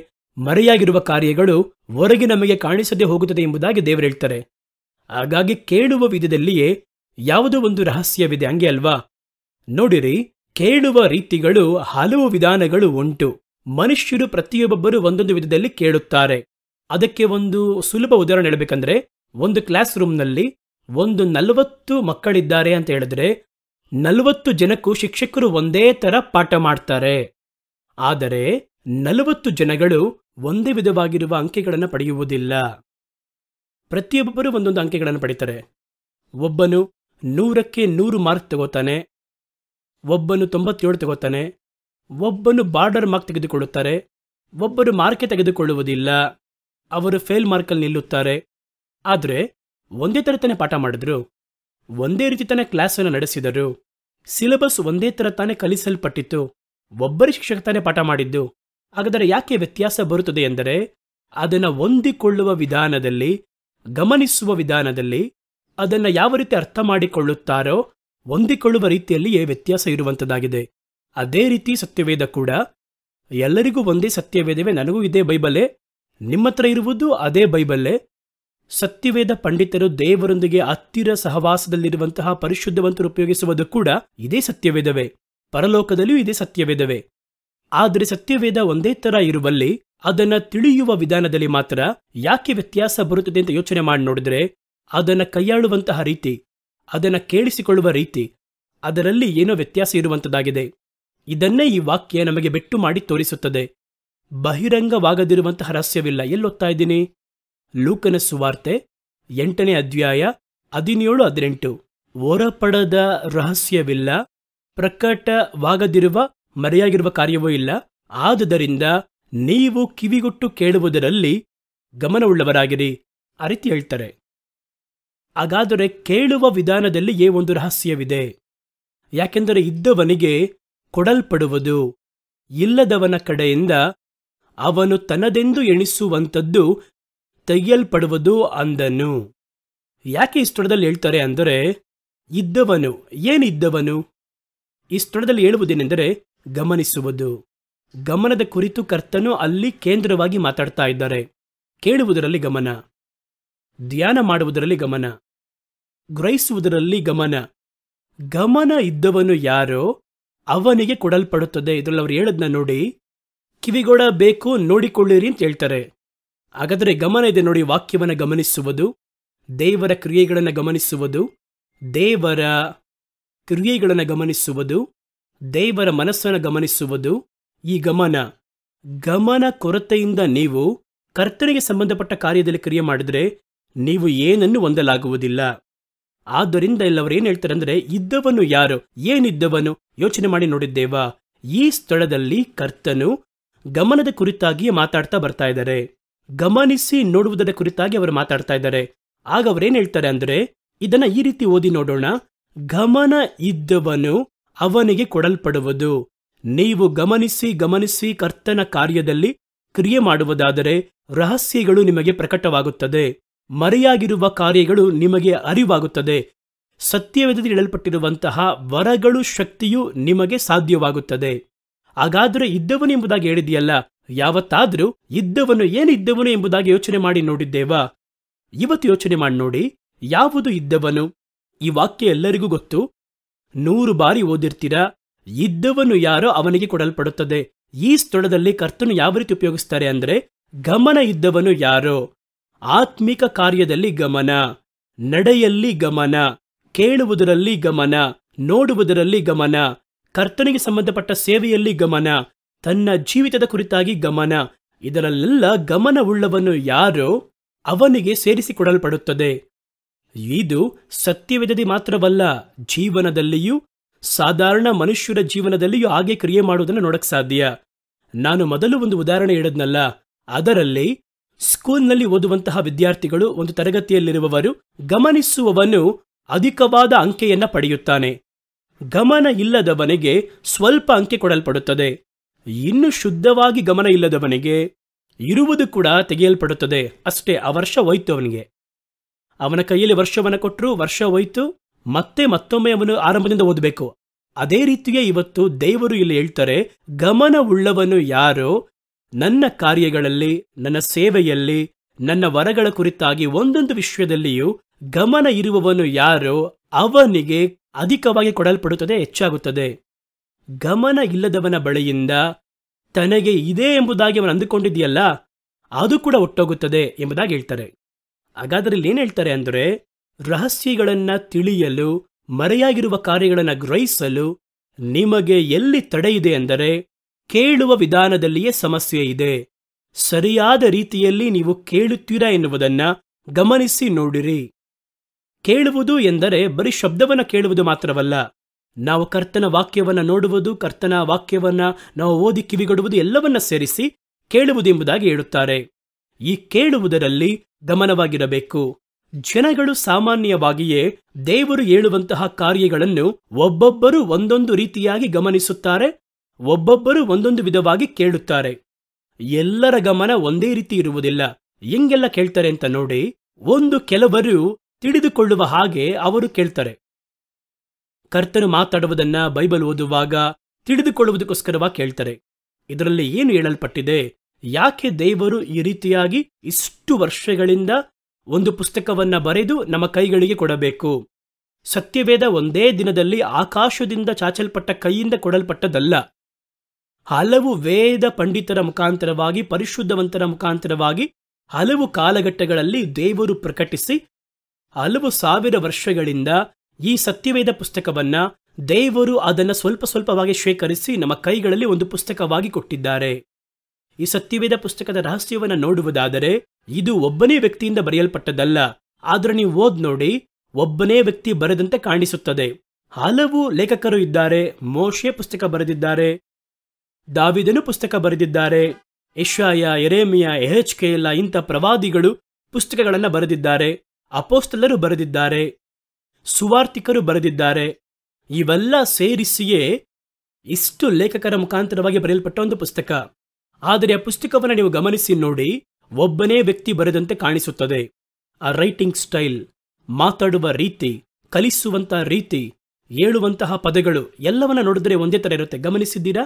ಮರೆಯಾಗಿರುವ ಕಾರ್ಯಗಳು ಹೊರಗೆ ನಮಗೆ ಕಾಣಿಸದೆ ಹೋಗುತ್ತದೆ ಎಂಬುದಾಗಿ ದೇವರು ಹೇಳ್ತಾರೆ ಹಾಗಾಗಿ ಕೇಳುವ ವಿಧದಲ್ಲಿಯೇ ಯಾವುದೋ ಒಂದು ರಹಸ್ಯವಿದೆ ಹಂಗೆ ಅಲ್ವಾ ನೋಡಿರಿ ಕೇಳುವ ರೀತಿಗಳು ಹಲವು ವಿಧಾನಗಳು ಉಂಟು ಮನುಷ್ಯರು ಪ್ರತಿಯೊಬ್ಬರು ಒಂದೊಂದು ವಿಧದಲ್ಲಿ ಕೇಳುತ್ತಾರೆ ಅದಕ್ಕೆ ಒಂದು ಸುಲಭ ಉದಾಹರಣೆ ಹೇಳಬೇಕಂದ್ರೆ ಒಂದು ಕ್ಲಾಸ್ ರೂಮ್ನಲ್ಲಿ ಒಂದು ನಲವತ್ತು ಮಕ್ಕಳಿದ್ದಾರೆ ಅಂತ ಹೇಳಿದ್ರೆ ನಲವತ್ತು ಜನಕ್ಕೂ ಶಿಕ್ಷಕರು ಒಂದೇ ತರ ಪಾಠ ಮಾಡ್ತಾರೆ ಆದರೆ ನಲವತ್ತು ಜನಗಳು ಒಂದೇ ವಿಧವಾಗಿರುವ ಅಂಕೆಗಳನ್ನು ಪಡೆಯುವುದಿಲ್ಲ ಪ್ರತಿಯೊಬ್ಬರು ಒಂದೊಂದು ಅಂಕೆಗಳನ್ನು ಪಡಿತಾರೆ ಒಬ್ಬನು ನೂರಕ್ಕೆ ನೂರು ಮಾರ್ಕ್ ತಗೋತಾನೆ ಒಬ್ಬನು ತೊಂಬತ್ತೇಳು ತಗೋತಾನೆ ಒಬ್ಬನು ಬಾರ್ಡರ್ ಮಾರ್ಕ್ ತೆಗೆದುಕೊಳ್ಳುತ್ತಾರೆ ಒಬ್ಬರು ಮಾರ್ಕೆ ತೆಗೆದುಕೊಳ್ಳುವುದಿಲ್ಲ ಅವರು ಫೇಲ್ ಮಾರ್ಕಲ್ಲಿ ನಿಲ್ಲುತ್ತಾರೆ ಆದರೆ ಒಂದೇ ಥರ ತಾನೇ ಪಾಠ ಮಾಡಿದ್ರು ಒಂದೇ ರೀತಿ ತಾನೇ ಕ್ಲಾಸನ್ನು ನಡೆಸಿದರು ಸಿಲೆಬಸ್ ಒಂದೇ ಥರ ತಾನೇ ಕಲಿಸಲ್ಪಟ್ಟಿತ್ತು ಒಬ್ಬರಿ ಶಿಕ್ಷಕ ತಾನೇ ಪಾಠ ಮಾಡಿದ್ದು ಹಾಗಾದರೆ ಯಾಕೆ ವ್ಯತ್ಯಾಸ ಬರುತ್ತದೆ ಎಂದರೆ ಅದನ್ನು ಹೊಂದಿಕೊಳ್ಳುವ ವಿಧಾನದಲ್ಲಿ ಗಮನಿಸುವ ವಿಧಾನದಲ್ಲಿ ಅದನ್ನು ಯಾವ ರೀತಿ ಅರ್ಥ ಮಾಡಿಕೊಳ್ಳುತ್ತಾರೋ ಹೊಂದಿಕೊಳ್ಳುವ ರೀತಿಯಲ್ಲಿಯೇ ವ್ಯತ್ಯಾಸ ಇರುವಂಥದ್ದಾಗಿದೆ ಅದೇ ರೀತಿ ಸತ್ಯವೇದ ಕೂಡ ಎಲ್ಲರಿಗೂ ಒಂದೇ ಸತ್ಯವೇದವೇ ನನಗೂ ಇದೇ ಬೈಬಲ್ಲೇ ನಿಮ್ಮ ಹತ್ರ ಇರುವುದು ಅದೇ ಬೈಬಲ್ಲೇ ಸತ್ಯವೇದ ಪಂಡಿತರು ದೇವರೊಂದಿಗೆ ಹತ್ತಿರ ಸಹವಾಸದಲ್ಲಿರುವಂತಹ ಪರಿಶುದ್ಧವಂತರು ಉಪಯೋಗಿಸುವುದು ಕೂಡ ಇದೇ ಸತ್ಯವೇದವೇ ಪರಲೋಕದಲ್ಲಿಯೂ ಇದೇ ಸತ್ಯವೇದವೇ ಆದರೆ ಸತ್ಯವೇದ ಒಂದೇ ತರ ಇರುವಲ್ಲಿ ಅದನ್ನು ತಿಳಿಯುವ ವಿಧಾನದಲ್ಲಿ ಮಾತ್ರ ಯಾಕೆ ವ್ಯತ್ಯಾಸ ಬರುತ್ತದೆ ಅಂತ ಯೋಚನೆ ಮಾಡಿ ನೋಡಿದ್ರೆ ಅದನ್ನು ಕೈಯಾಳುವಂತಹ ರೀತಿ ಅದನ್ನು ಕೇಳಿಸಿಕೊಳ್ಳುವ ರೀತಿ ಅದರಲ್ಲಿ ಏನೋ ವ್ಯತ್ಯಾಸ ಇರುವಂಥದ್ದಾಗಿದೆ ಇದನ್ನೇ ಈ ವಾಕ್ಯ ನಮಗೆ ಬಿಟ್ಟು ಮಾಡಿ ತೋರಿಸುತ್ತದೆ ಬಹಿರಂಗವಾಗದಿರುವಂತಹ ರಹಸ್ಯವಿಲ್ಲ ಎಲ್ಲೊತ್ತಾ ಇದ್ದೀನಿ ಲೂಕನ ಸುವಾರ್ತೆ ಎಂಟನೇ ಅಧ್ಯಾಯ ಹದಿನೇಳು ಹದಿನೆಂಟು ಹೊರಪಡದ ರಹಸ್ಯವಿಲ್ಲ ಪ್ರಕಟವಾಗದಿರುವ ಮರೆಯಾಗಿರುವ ಕಾರ್ಯವೂ ಇಲ್ಲ ಆದುದರಿಂದ ನೀವು ಕಿವಿಗೊಟ್ಟು ಕೇಳುವುದರಲ್ಲಿ ಗಮನವುಳ್ಳವರಾಗಿರಿ ಆ ರೀತಿ ಹೇಳ್ತಾರೆ ಹಾಗಾದರೆ ಕೇಳುವ ವಿಧಾನದಲ್ಲಿ ಏ ಒಂದು ರಹಸ್ಯವಿದೆ ಯಾಕೆಂದರೆ ಇದ್ದವನಿಗೆ ಕೊಡಲ್ಪಡುವುದು ಇಲ್ಲದವನ ಕಡೆಯಿಂದ ಅವನು ತನ್ನದೆಂದು ಎಣಿಸುವಂಥದ್ದು ತೆಗೆಯಲ್ಪಡುವುದು ಅಂದನು ಯಾಕೆ ಈ ಸ್ಥಳದಲ್ಲಿ ಹೇಳ್ತಾರೆ ಅಂದರೆ ಇದ್ದವನು ಏನಿದ್ದವನು ಈ ಸ್ಥಳದಲ್ಲಿ ಹೇಳುವುದೇನೆಂದರೆ ಗಮನಿಸುವುದು ಗಮನದ ಕುರಿತು ಕರ್ತನು ಅಲ್ಲಿ ಕೇಂದ್ರವಾಗಿ ಮಾತಾಡ್ತಾ ಇದ್ದಾರೆ ಕೇಳುವುದರಲ್ಲಿ ಗಮನ ಧ್ಯಾನ ಮಾಡುವುದರಲ್ಲಿ ಗಮನ ಗ್ರಹಿಸುವುದರಲ್ಲಿ ಗಮನ ಗಮನ ಇದ್ದವನು ಯಾರೋ ಅವನಿಗೆ ಕೊಡಲ್ಪಡುತ್ತದೆ ಇದರಲ್ಲಿ ಅವರು ಹೇಳದ್ನ ನೋಡಿ ಕಿವಿಗೊಡ ಬೇಕು ನೋಡಿಕೊಳ್ಳಿರಿ ಅಂತ ಹೇಳ್ತಾರೆ ಹಾಗಾದರೆ ಗಮನ ಇದೆ ನೋಡಿ ವಾಕ್ಯವನ್ನು ಗಮನಿಸುವುದು ದೇವರ ಕ್ರಿಯೆಗಳನ್ನು ಗಮನಿಸುವುದು ದೇವರ ಕ್ರಿಯೆಗಳನ್ನು ಗಮನಿಸುವುದು ದೇವರ ಮನಸ್ಸನ್ನು ಗಮನಿಸುವುದು ಈ ಗಮನ ಗಮನ ಕೊರತೆಯಿಂದ ನೀವು ಕರ್ತನಿಗೆ ಸಂಬಂಧಪಟ್ಟ ಕಾರ್ಯದಲ್ಲಿ ಕ್ರಿಯೆ ಮಾಡಿದರೆ ನೀವು ಏನನ್ನು ಹೊಂದಲಾಗುವುದಿಲ್ಲ ಆದ್ದರಿಂದ ಇಲ್ಲವರು ಏನ್ ಹೇಳ್ತಾರಂದ್ರೆ ಇದ್ದವನು ಯಾರು ಏನಿದ್ದವನು ಯೋಚನೆ ಮಾಡಿ ನೋಡಿದ್ದೇವಾ ಈ ಸ್ಥಳದಲ್ಲಿ ಕರ್ತನು ಗಮನದ ಕುರಿತಾಗಿಯೇ ಮಾತಾಡ್ತಾ ಬರ್ತಾ ಇದ್ದಾರೆ ಗಮನಿಸಿ ನೋಡುವುದರ ಕುರಿತಾಗಿ ಅವರು ಮಾತಾಡ್ತಾ ಇದ್ದಾರೆ ಆಗ ಅವರೇನ್ ಹೇಳ್ತಾರೆ ಅಂದ್ರೆ ಇದನ್ನ ಈ ರೀತಿ ಓದಿ ನೋಡೋಣ ಗಮನ ಇದ್ದವನು ಅವನಿಗೆ ಕೊಡಲ್ಪಡುವುದು ನೀವು ಗಮನಿಸಿ ಗಮನಿಸಿ ಕರ್ತನ ಕಾರ್ಯದಲ್ಲಿ ಕ್ರಿಯೆ ಮಾಡುವುದಾದರೆ ರಹಸ್ಯಗಳು ನಿಮಗೆ ಪ್ರಕಟವಾಗುತ್ತದೆ ಮರೆಯಾಗಿರುವ ಕಾರ್ಯಗಳು ನಿಮಗೆ ಅರಿವಾಗುತ್ತದೆ ಸತ್ಯವೇದದಲ್ಲಿ ಹೇಳಲ್ಪಟ್ಟಿರುವಂತಹ ವರಗಳು ಶಕ್ತಿಯು ನಿಮಗೆ ಸಾಧ್ಯವಾಗುತ್ತದೆ ಹಾಗಾದರೆ ಇದ್ದವನು ಎಂಬುದಾಗಿ ಹೇಳಿದೆಯಲ್ಲ ಯಾವತ್ತಾದರೂ ಇದ್ದವನು ಏನಿದ್ದವನು ಎಂಬುದಾಗಿ ಯೋಚನೆ ಮಾಡಿ ನೋಡಿದ್ದೇವಾ ಇವತ್ತು ಯೋಚನೆ ಮಾಡಿ ನೋಡಿ ಯಾವುದು ಇದ್ದವನು ಈ ವಾಕ್ಯ ಎಲ್ಲರಿಗೂ ಗೊತ್ತು ನೂರು ಬಾರಿ ಓದಿರ್ತೀರಾ ಇದ್ದವನು ಯಾರೋ ಅವನಿಗೆ ಕೊಡಲ್ಪಡುತ್ತದೆ ಈ ಸ್ಥಳದಲ್ಲಿ ಕರ್ತನು ಯಾವ ರೀತಿ ಉಪಯೋಗಿಸ್ತಾರೆ ಅಂದರೆ ಗಮನ ಇದ್ದವನು ಯಾರೋ ಆತ್ಮಿಕ ಕಾರ್ಯದಲ್ಲಿ ಗಮನ ನಡೆಯಲ್ಲಿ ಗಮನ ಕೇಳುವುದರಲ್ಲಿ ಗಮನ ನೋಡುವುದರಲ್ಲಿ ಗಮನ ಕರ್ತನಿಗೆ ಸಂಬಂಧಪಟ್ಟ ಸೇವೆಯಲ್ಲಿ ಗಮನ ತನ್ನ ಜೀವಿತದ ಕುರಿತಾಗಿ ಗಮನ ಇದರಲ್ಲೆಲ್ಲ ಗಮನವುಳ್ಳವನು ಯಾರೋ ಅವನಿಗೆ ಸೇರಿಸಿಕೊಡಲ್ಪಡುತ್ತದೆ ಇದು ಸತ್ಯವೇದದಿ ಮಾತ್ರವಲ್ಲ ಜೀವನದಲ್ಲಿಯೂ ಸಾಧಾರಣ ಮನುಷ್ಯರ ಜೀವನದಲ್ಲಿಯೂ ಹಾಗೆ ಕ್ರಿಯೆ ಮಾಡುವುದನ್ನು ನೋಡಕ್ ಸಾಧ್ಯ ನಾನು ಮೊದಲು ಒಂದು ಉದಾಹರಣೆ ಹೇಳದ್ನಲ್ಲ ಅದರಲ್ಲಿ ಸ್ಕೂಲ್ನಲ್ಲಿ ಓದುವಂತಹ ವಿದ್ಯಾರ್ಥಿಗಳು ಒಂದು ತರಗತಿಯಲ್ಲಿರುವವರು ಗಮನಿಸುವವನು ಅಧಿಕವಾದ ಅಂಕೆಯನ್ನು ಪಡೆಯುತ್ತಾನೆ ಗಮನ ಇಲ್ಲದವನಿಗೆ ಸ್ವಲ್ಪ ಅಂಕೆ ಕೊಡಲ್ಪಡುತ್ತದೆ ಇನ್ನು ಶುದ್ಧವಾಗಿ ಗಮನ ಇಲ್ಲದವನಿಗೆ ಇರುವುದು ಕೂಡ ತೆಗೆಯಲ್ಪಡುತ್ತದೆ ಅಷ್ಟೇ ಆ ವರ್ಷ ಹೋಯ್ತು ಅವನಿಗೆ ಅವನ ಕೈಯಲ್ಲಿ ವರ್ಷವನ್ನು ಕೊಟ್ಟರು ವರ್ಷ ಹೋಯ್ತು ಮತ್ತೆ ಮತ್ತೊಮ್ಮೆ ಅವನು ಆರಂಭದಿಂದ ಓದಬೇಕು ಅದೇ ರೀತಿಯೇ ಇವತ್ತು ದೇವರು ಇಲ್ಲಿ ಹೇಳ್ತಾರೆ ಗಮನವುಳ್ಳವನು ಯಾರೋ ನನ್ನ ಕಾರ್ಯಗಳಲ್ಲಿ ನನ್ನ ಸೇವೆಯಲ್ಲಿ ನನ್ನ ವರಗಳ ಕುರಿತಾಗಿ ಒಂದೊಂದು ವಿಷಯದಲ್ಲಿಯೂ ಗಮನ ಇರುವವನು ಯಾರೋ ಅವನಿಗೆ ಅಧಿಕವಾಗಿ ಕೊಡಲ್ಪಡುತ್ತದೆ ಹೆಚ್ಚಾಗುತ್ತದೆ ಗಮನ ಇಲ್ಲದವನ ಬಳಿಯಿಂದ ತನಗೆ ಇದೆ ಎಂಬುದಾಗಿ ಅವನು ಅಂದುಕೊಂಡಿದೆಯಲ್ಲ ಅದು ಕೂಡ ಒಟ್ಟೋಗುತ್ತದೆ ಎಂಬುದಾಗಿ ಹೇಳ್ತಾರೆ ಹಾಗಾದರೆ ಏನು ಹೇಳ್ತಾರೆ ಅಂದರೆ ರಹಸ್ಯಗಳನ್ನು ತಿಳಿಯಲು ಮರೆಯಾಗಿರುವ ಕಾರ್ಯಗಳನ್ನು ಗ್ರಹಿಸಲು ನಿಮಗೆ ಎಲ್ಲಿ ತಡೆಯಿದೆ ಅಂದರೆ ಕೇಳುವ ವಿಧಾನದಲ್ಲಿಯೇ ಸಮಸ್ಯೆ ಇದೆ ಸರಿಯಾದ ರೀತಿಯಲ್ಲಿ ನೀವು ಕೇಳುತ್ತೀರಾ ಎನ್ನುವುದನ್ನು ಗಮನಿಸಿ ನೋಡಿರಿ ಕೇಳುವುದು ಎಂದರೆ ಬರೀ ಶಬ್ದವನ್ನು ಕೇಳುವುದು ಮಾತ್ರವಲ್ಲ ನಾವು ಕರ್ತನ ವಾಕ್ಯವನ್ನು ನೋಡುವುದು ಕರ್ತನ ವಾಕ್ಯವನ್ನು ನಾವು ಓದಿ ಕಿವಿಗೊಡುವುದು ಎಲ್ಲವನ್ನ ಸೇರಿಸಿ ಕೇಳುವುದೆಂಬುದಾಗಿ ಹೇಳುತ್ತಾರೆ ಈ ಕೇಳುವುದರಲ್ಲಿ ಗಮನವಾಗಿರಬೇಕು ಜನಗಳು ಸಾಮಾನ್ಯವಾಗಿಯೇ ದೇವರು ಹೇಳುವಂತಹ ಕಾರ್ಯಗಳನ್ನು ಒಬ್ಬೊಬ್ಬರು ಒಂದೊಂದು ರೀತಿಯಾಗಿ ಗಮನಿಸುತ್ತಾರೆ ಒಬ್ಬೊಬ್ಬರು ಒಂದೊಂದು ವಿಧವಾಗಿ ಕೇಳುತ್ತಾರೆ ಎಲ್ಲರ ಗಮನ ಒಂದೇ ರೀತಿ ಇರುವುದಿಲ್ಲ ಹೆಂಗೆಲ್ಲ ಕೇಳ್ತಾರೆ ಅಂತ ನೋಡಿ ಒಂದು ಕೆಲವರು ತಿಳಿದುಕೊಳ್ಳುವ ಹಾಗೆ ಅವರು ಕೇಳ್ತಾರೆ ಕರ್ತನು ಮಾತಾಡುವುದನ್ನ ಬೈಬಲ್ ಓದುವಾಗ ತಿಳಿದುಕೊಳ್ಳುವುದಕ್ಕೋಸ್ಕರವಾಗಿ ಕೇಳ್ತಾರೆ ಇದರಲ್ಲಿ ಏನು ಹೇಳಲ್ಪಟ್ಟಿದೆ ಯಾಕೆ ದೇವರು ಈ ರೀತಿಯಾಗಿ ಇಷ್ಟು ವರ್ಷಗಳಿಂದ ಒಂದು ಪುಸ್ತಕವನ್ನ ಬರೆದು ನಮ್ಮ ಕೈಗಳಿಗೆ ಕೊಡಬೇಕು ಸತ್ಯವೇದ ಒಂದೇ ದಿನದಲ್ಲಿ ಆಕಾಶದಿಂದ ಚಾಚಲ್ಪಟ್ಟ ಕೈಯಿಂದ ಕೊಡಲ್ಪಟ್ಟದಲ್ಲ ಹಲವು ವೇದ ಪಂಡಿತರ ಮುಖಾಂತರವಾಗಿ ಪರಿಶುದ್ಧವಂತರ ಮುಖಾಂತರವಾಗಿ ಹಲವು ಕಾಲಘಟ್ಟಗಳಲ್ಲಿ ದೇವರು ಪ್ರಕಟಿಸಿ ಹಲವು ಸಾವಿರ ವರ್ಷಗಳಿಂದ ಈ ಸತ್ಯವೇದ ಪುಸ್ತಕವನ್ನ ದೇವರು ಅದನ್ನು ಸ್ವಲ್ಪ ಸ್ವಲ್ಪವಾಗಿ ಶೇಖರಿಸಿ ನಮ್ಮ ಕೈಗಳಲ್ಲಿ ಒಂದು ಪುಸ್ತಕವಾಗಿ ಕೊಟ್ಟಿದ್ದಾರೆ ಈ ಸತ್ಯವೇದ ಪುಸ್ತಕದ ರಹಸ್ಯವನ್ನು ನೋಡುವುದಾದರೆ ಇದು ಒಬ್ಬನೇ ವ್ಯಕ್ತಿಯಿಂದ ಬರೆಯಲ್ಪಟ್ಟದಲ್ಲ ಆದರೆ ನೀವು ಓದ್ ನೋಡಿ ಒಬ್ಬನೇ ವ್ಯಕ್ತಿ ಬರೆದಂತೆ ಕಾಣಿಸುತ್ತದೆ ಹಲವು ಲೇಖಕರು ಇದ್ದಾರೆ ಮೋಶೆ ಪುಸ್ತಕ ಬರೆದಿದ್ದಾರೆ ದಾವಿದನು ಪುಸ್ತಕ ಬರೆದಿದ್ದಾರೆ ಯಶಾಯ ಎರೇಮಿಯ ಎಹೆಚ್ ಎಲ್ಲ ಇಂಥ ಪ್ರವಾದಿಗಳು ಪುಸ್ತಕಗಳನ್ನು ಬರೆದಿದ್ದಾರೆ ಅಪೋಸ್ತಲರು ಬರೆದಿದ್ದಾರೆ ಸುವಾರ್ತಿಕರು ಬರೆದಿದ್ದಾರೆ ಇವೆಲ್ಲ ಸೇರಿಸಿಯೇ ಇಷ್ಟು ಲೇಖಕರ ಮುಖಾಂತರವಾಗಿ ಬರೆಯಲ್ಪಟ್ಟ ಒಂದು ಪುಸ್ತಕ ಆದರೆ ಆ ಪುಸ್ತಕವನ್ನು ನೀವು ಗಮನಿಸಿ ನೋಡಿ ಒಬ್ಬನೇ ವ್ಯಕ್ತಿ ಬರೆದಂತೆ ಕಾಣಿಸುತ್ತದೆ ಆ ರೈಟಿಂಗ್ ಸ್ಟೈಲ್ ಮಾತಾಡುವ ರೀತಿ ಕಲಿಸುವಂತಹ ರೀತಿ ಹೇಳುವಂತಹ ಪದಗಳು ಎಲ್ಲವನ್ನ ನೋಡಿದ್ರೆ ಒಂದೇ ಥರ ಇರುತ್ತೆ ಗಮನಿಸಿದ್ದೀರಾ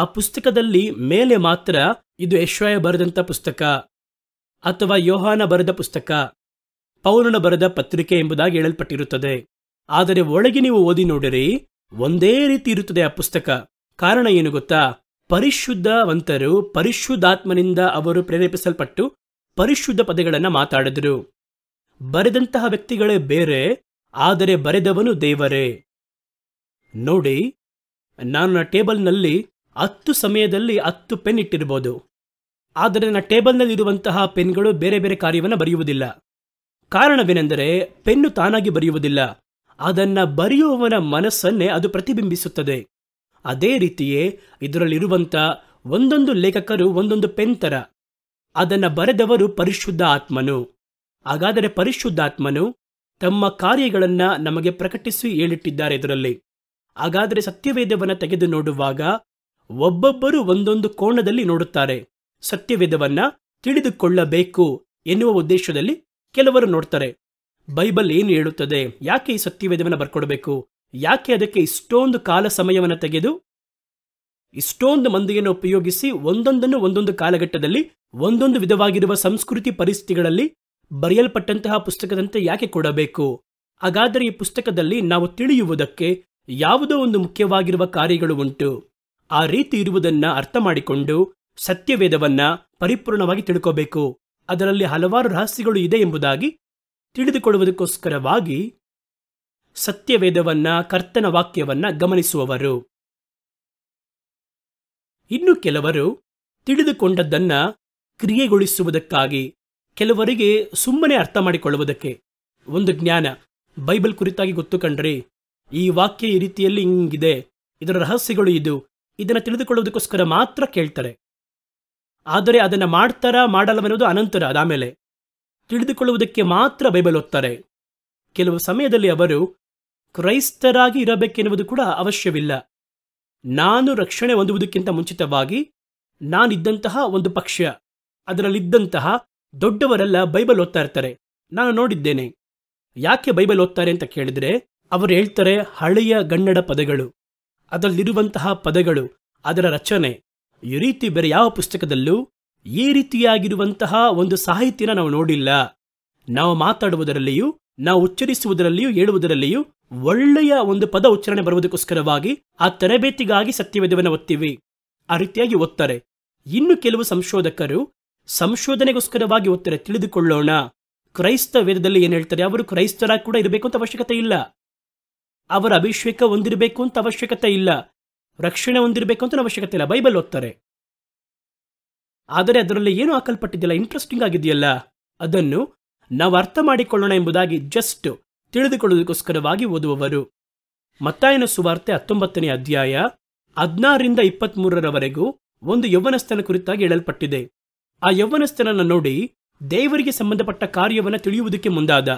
ಆ ಪುಸ್ತಕದಲ್ಲಿ ಮೇಲೆ ಮಾತ್ರ ಇದು ಯಶ್ವಾಯ ಬರೆದಂಥ ಪುಸ್ತಕ ಅಥವಾ ಯೋಹಾನ ಬರೆದ ಪುಸ್ತಕ ಪೌಲನ ಬರೆದ ಪತ್ರಿಕೆ ಎಂಬುದಾಗಿ ಹೇಳಲ್ಪಟ್ಟಿರುತ್ತದೆ ಆದರೆ ಒಳಗೆ ನೀವು ಓದಿ ನೋಡಿರಿ ಒಂದೇ ರೀತಿ ಇರುತ್ತದೆ ಆ ಪುಸ್ತಕ ಕಾರಣ ಏನು ಗೊತ್ತಾ ಪರಿಶುದ್ಧವಂತರು ಪರಿಶುದ್ಧಾತ್ಮನಿಂದ ಅವರು ಪ್ರೇರೇಪಿಸಲ್ಪಟ್ಟು ಪರಿಶುದ್ಧ ಪದಗಳನ್ನು ಮಾತಾಡಿದರು ಬರೆದಂತಹ ವ್ಯಕ್ತಿಗಳೇ ಬೇರೆ ಆದರೆ ಬರೆದವನು ದೇವರೇ ನೋಡಿ ನಾನು ಟೇಬಲ್ನಲ್ಲಿ ಹತ್ತು ಸಮಯದಲ್ಲಿ ಹತ್ತು ಪೆನ್ ಇಟ್ಟಿರಬಹುದು ಆದರೆ ನನ್ನ ಟೇಬಲ್ನಲ್ಲಿರುವಂತಹ ಪೆನ್ಗಳು ಬೇರೆ ಬೇರೆ ಕಾರ್ಯವನ್ನು ಬರೆಯುವುದಿಲ್ಲ ಕಾರಣವೇನೆಂದರೆ ಪೆನ್ನು ತಾನಾಗಿ ಬರೆಯುವುದಿಲ್ಲ ಅದನ್ನು ಬರೆಯುವವನ ಮನಸ್ಸನ್ನೇ ಅದು ಪ್ರತಿಬಿಂಬಿಸುತ್ತದೆ ಅದೇ ರೀತಿಯೇ ಇದರಲ್ಲಿರುವಂಥ ಒಂದೊಂದು ಲೇಖಕರು ಒಂದೊಂದು ಪೆನ್ ಥರ ಅದನ್ನು ಬರೆದವರು ಪರಿಶುದ್ಧ ಆತ್ಮನು ಹಾಗಾದರೆ ಪರಿಶುದ್ಧಾತ್ಮನು ತಮ್ಮ ಕಾರ್ಯಗಳನ್ನು ನಮಗೆ ಪ್ರಕಟಿಸಿ ಹೇಳಿಟ್ಟಿದ್ದಾರೆ ಇದರಲ್ಲಿ ಹಾಗಾದರೆ ಸತ್ಯವೇದವನ್ನು ತೆಗೆದು ನೋಡುವಾಗ ಒಬ್ಬೊಬ್ಬರು ಒಂದೊಂದು ಕೋಣದಲ್ಲಿ ನೋಡುತ್ತಾರೆ ಸತ್ಯವೇದವನ್ನ ತಿಳಿದುಕೊಳ್ಳಬೇಕು ಎನ್ನುವ ಉದ್ದೇಶದಲ್ಲಿ ಕೆಲವರು ನೋಡ್ತಾರೆ ಬೈಬಲ್ ಏನು ಹೇಳುತ್ತದೆ ಯಾಕೆ ಈ ಸತ್ಯವೇದವನ್ನು ಬರ್ಕೊಡ್ಬೇಕು ಯಾಕೆ ಅದಕ್ಕೆ ಇಷ್ಟೊಂದು ಕಾಲ ಸಮಯವನ್ನು ತೆಗೆದು ಇಷ್ಟೊಂದು ಮಂದಿಯನ್ನು ಉಪಯೋಗಿಸಿ ಒಂದೊಂದನ್ನು ಒಂದೊಂದು ಕಾಲಘಟ್ಟದಲ್ಲಿ ಒಂದೊಂದು ವಿಧವಾಗಿರುವ ಸಂಸ್ಕೃತಿ ಪರಿಸ್ಥಿತಿಗಳಲ್ಲಿ ಬರೆಯಲ್ಪಟ್ಟಂತಹ ಪುಸ್ತಕದಂತೆ ಯಾಕೆ ಕೊಡಬೇಕು ಹಾಗಾದರೆ ಈ ಪುಸ್ತಕದಲ್ಲಿ ನಾವು ತಿಳಿಯುವುದಕ್ಕೆ ಯಾವುದೋ ಒಂದು ಮುಖ್ಯವಾಗಿರುವ ಕಾರ್ಯಗಳು ಉಂಟು ಆ ರೀತಿ ಇರುವುದನ್ನ ಅರ್ಥ ಮಾಡಿಕೊಂಡು ಸತ್ಯವೇದವನ್ನ ಪರಿಪೂರ್ಣವಾಗಿ ತಿಳ್ಕೋಬೇಕು ಅದರಲ್ಲಿ ಹಲವಾರು ರಹಸ್ಯಗಳು ಇದೆ ಎಂಬುದಾಗಿ ತಿಳಿದುಕೊಳ್ಳುವುದಕ್ಕೋಸ್ಕರವಾಗಿ ಸತ್ಯವೇದವನ್ನ ಕರ್ತನ ವಾಕ್ಯವನ್ನ ಗಮನಿಸುವವರು ಇನ್ನು ಕೆಲವರು ತಿಳಿದುಕೊಂಡದ್ದನ್ನ ಕ್ರಿಯೆಗೊಳಿಸುವುದಕ್ಕಾಗಿ ಕೆಲವರಿಗೆ ಸುಮ್ಮನೆ ಅರ್ಥ ಮಾಡಿಕೊಳ್ಳುವುದಕ್ಕೆ ಒಂದು ಜ್ಞಾನ ಬೈಬಲ್ ಕುರಿತಾಗಿ ಗೊತ್ತು ಕಂಡ್ರಿ ಈ ವಾಕ್ಯ ಈ ರೀತಿಯಲ್ಲಿ ಹಿಂಗಿದೆ ಇದರ ರಹಸ್ಯಗಳು ಇದು ಇದನ್ನು ತಿಳಿದುಕೊಳ್ಳುವುದಕ್ಕೋಸ್ಕರ ಮಾತ್ರ ಕೇಳ್ತಾರೆ ಆದರೆ ಅದನ್ನು ಮಾಡ್ತಾರಾ ಮಾಡಲ್ಲವೆನ್ನುವುದು ಅನಂತರ ಅದಾಮೇಲೆ ತಿಳಿದುಕೊಳ್ಳುವುದಕ್ಕೆ ಮಾತ್ರ ಬೈಬಲ್ ಓದ್ತಾರೆ ಕೆಲವು ಸಮಯದಲ್ಲಿ ಅವರು ಕ್ರೈಸ್ತರಾಗಿ ಇರಬೇಕೆನ್ನುವುದು ಕೂಡ ಅವಶ್ಯವಿಲ್ಲ ನಾನು ರಕ್ಷಣೆ ಹೊಂದುವುದಕ್ಕಿಂತ ಮುಂಚಿತವಾಗಿ ನಾನಿದ್ದಂತಹ ಒಂದು ಪಕ್ಷ ಅದರಲ್ಲಿದ್ದಂತಹ ದೊಡ್ಡವರೆಲ್ಲ ಬೈಬಲ್ ಓದ್ತಾ ಇರ್ತಾರೆ ನಾನು ನೋಡಿದ್ದೇನೆ ಯಾಕೆ ಬೈಬಲ್ ಓದ್ತಾರೆ ಅಂತ ಕೇಳಿದರೆ ಅವರು ಹೇಳ್ತಾರೆ ಹಳೆಯ ಗನ್ನಡ ಪದಗಳು ಅದರಲ್ಲಿರುವಂತಹ ಪದಗಳು ಅದರ ರಚನೆ ಈ ರೀತಿ ಬೇರೆ ಯಾವ ಪುಸ್ತಕದಲ್ಲೂ ಈ ರೀತಿಯಾಗಿರುವಂತಹ ಒಂದು ಸಾಹಿತ್ಯನ ನಾವು ನೋಡಿಲ್ಲ ನಾವು ಮಾತಾಡುವುದರಲ್ಲಿಯೂ ನಾವು ಉಚ್ಚರಿಸುವುದರಲ್ಲಿಯೂ ಹೇಳುವುದರಲ್ಲಿಯೂ ಒಳ್ಳೆಯ ಒಂದು ಪದ ಉಚ್ಚಾರಣೆ ಬರುವುದಕ್ಕೋಸ್ಕರವಾಗಿ ಆ ತರಬೇತಿಗಾಗಿ ಸತ್ಯವೇದವನ್ನು ಒತ್ತೀವಿ ಆ ರೀತಿಯಾಗಿ ಒತ್ತಾರೆ ಇನ್ನು ಕೆಲವು ಸಂಶೋಧಕರು ಸಂಶೋಧನೆಗೋಸ್ಕರವಾಗಿ ಒತ್ತಾರೆ ತಿಳಿದುಕೊಳ್ಳೋಣ ಕ್ರೈಸ್ತ ವೇದದಲ್ಲಿ ಏನು ಹೇಳ್ತಾರೆ ಅವರು ಕ್ರೈಸ್ತರಾಗಿ ಕೂಡ ಇರಬೇಕು ಅಂತ ಅವಶ್ಯಕತೆ ಇಲ್ಲ ಅವರ ಅಭಿಷೇಕ ಹೊಂದಿರಬೇಕು ಅಂತ ಅವಶ್ಯಕತೆ ಇಲ್ಲ ರಕ್ಷಣೆ ಹೊಂದಿರಬೇಕು ಅಂತ ಅವಶ್ಯಕತೆ ಇಲ್ಲ ಬೈಬಲ್ ಓದ್ತಾರೆ ಆದರೆ ಅದರಲ್ಲಿ ಏನು ಹಾಕಲ್ಪಟ್ಟಿದೆಯಲ್ಲ ಇಂಟ್ರೆಸ್ಟಿಂಗ್ ಆಗಿದೆಯಲ್ಲ ಅದನ್ನು ನಾವು ಅರ್ಥ ಮಾಡಿಕೊಳ್ಳೋಣ ಎಂಬುದಾಗಿ ಜಸ್ಟ್ ತಿಳಿದುಕೊಳ್ಳೋದಕ್ಕೋಸ್ಕರವಾಗಿ ಓದುವವರು ಮತ್ತಾಯನ ಸುವಾರ್ತೆ ಹತ್ತೊಂಬತ್ತನೇ ಅಧ್ಯಾಯ ಹದಿನಾರರಿಂದ ಇಪ್ಪತ್ಮೂರರವರೆಗೂ ಒಂದು ಯೌವನಸ್ಥನ ಕುರಿತಾಗಿ ಹೇಳಲ್ಪಟ್ಟಿದೆ ಆ ಯೌವನಸ್ಥನನ್ನು ನೋಡಿ ದೇವರಿಗೆ ಸಂಬಂಧಪಟ್ಟ ಕಾರ್ಯವನ್ನು ತಿಳಿಯುವುದಕ್ಕೆ ಮುಂದಾದ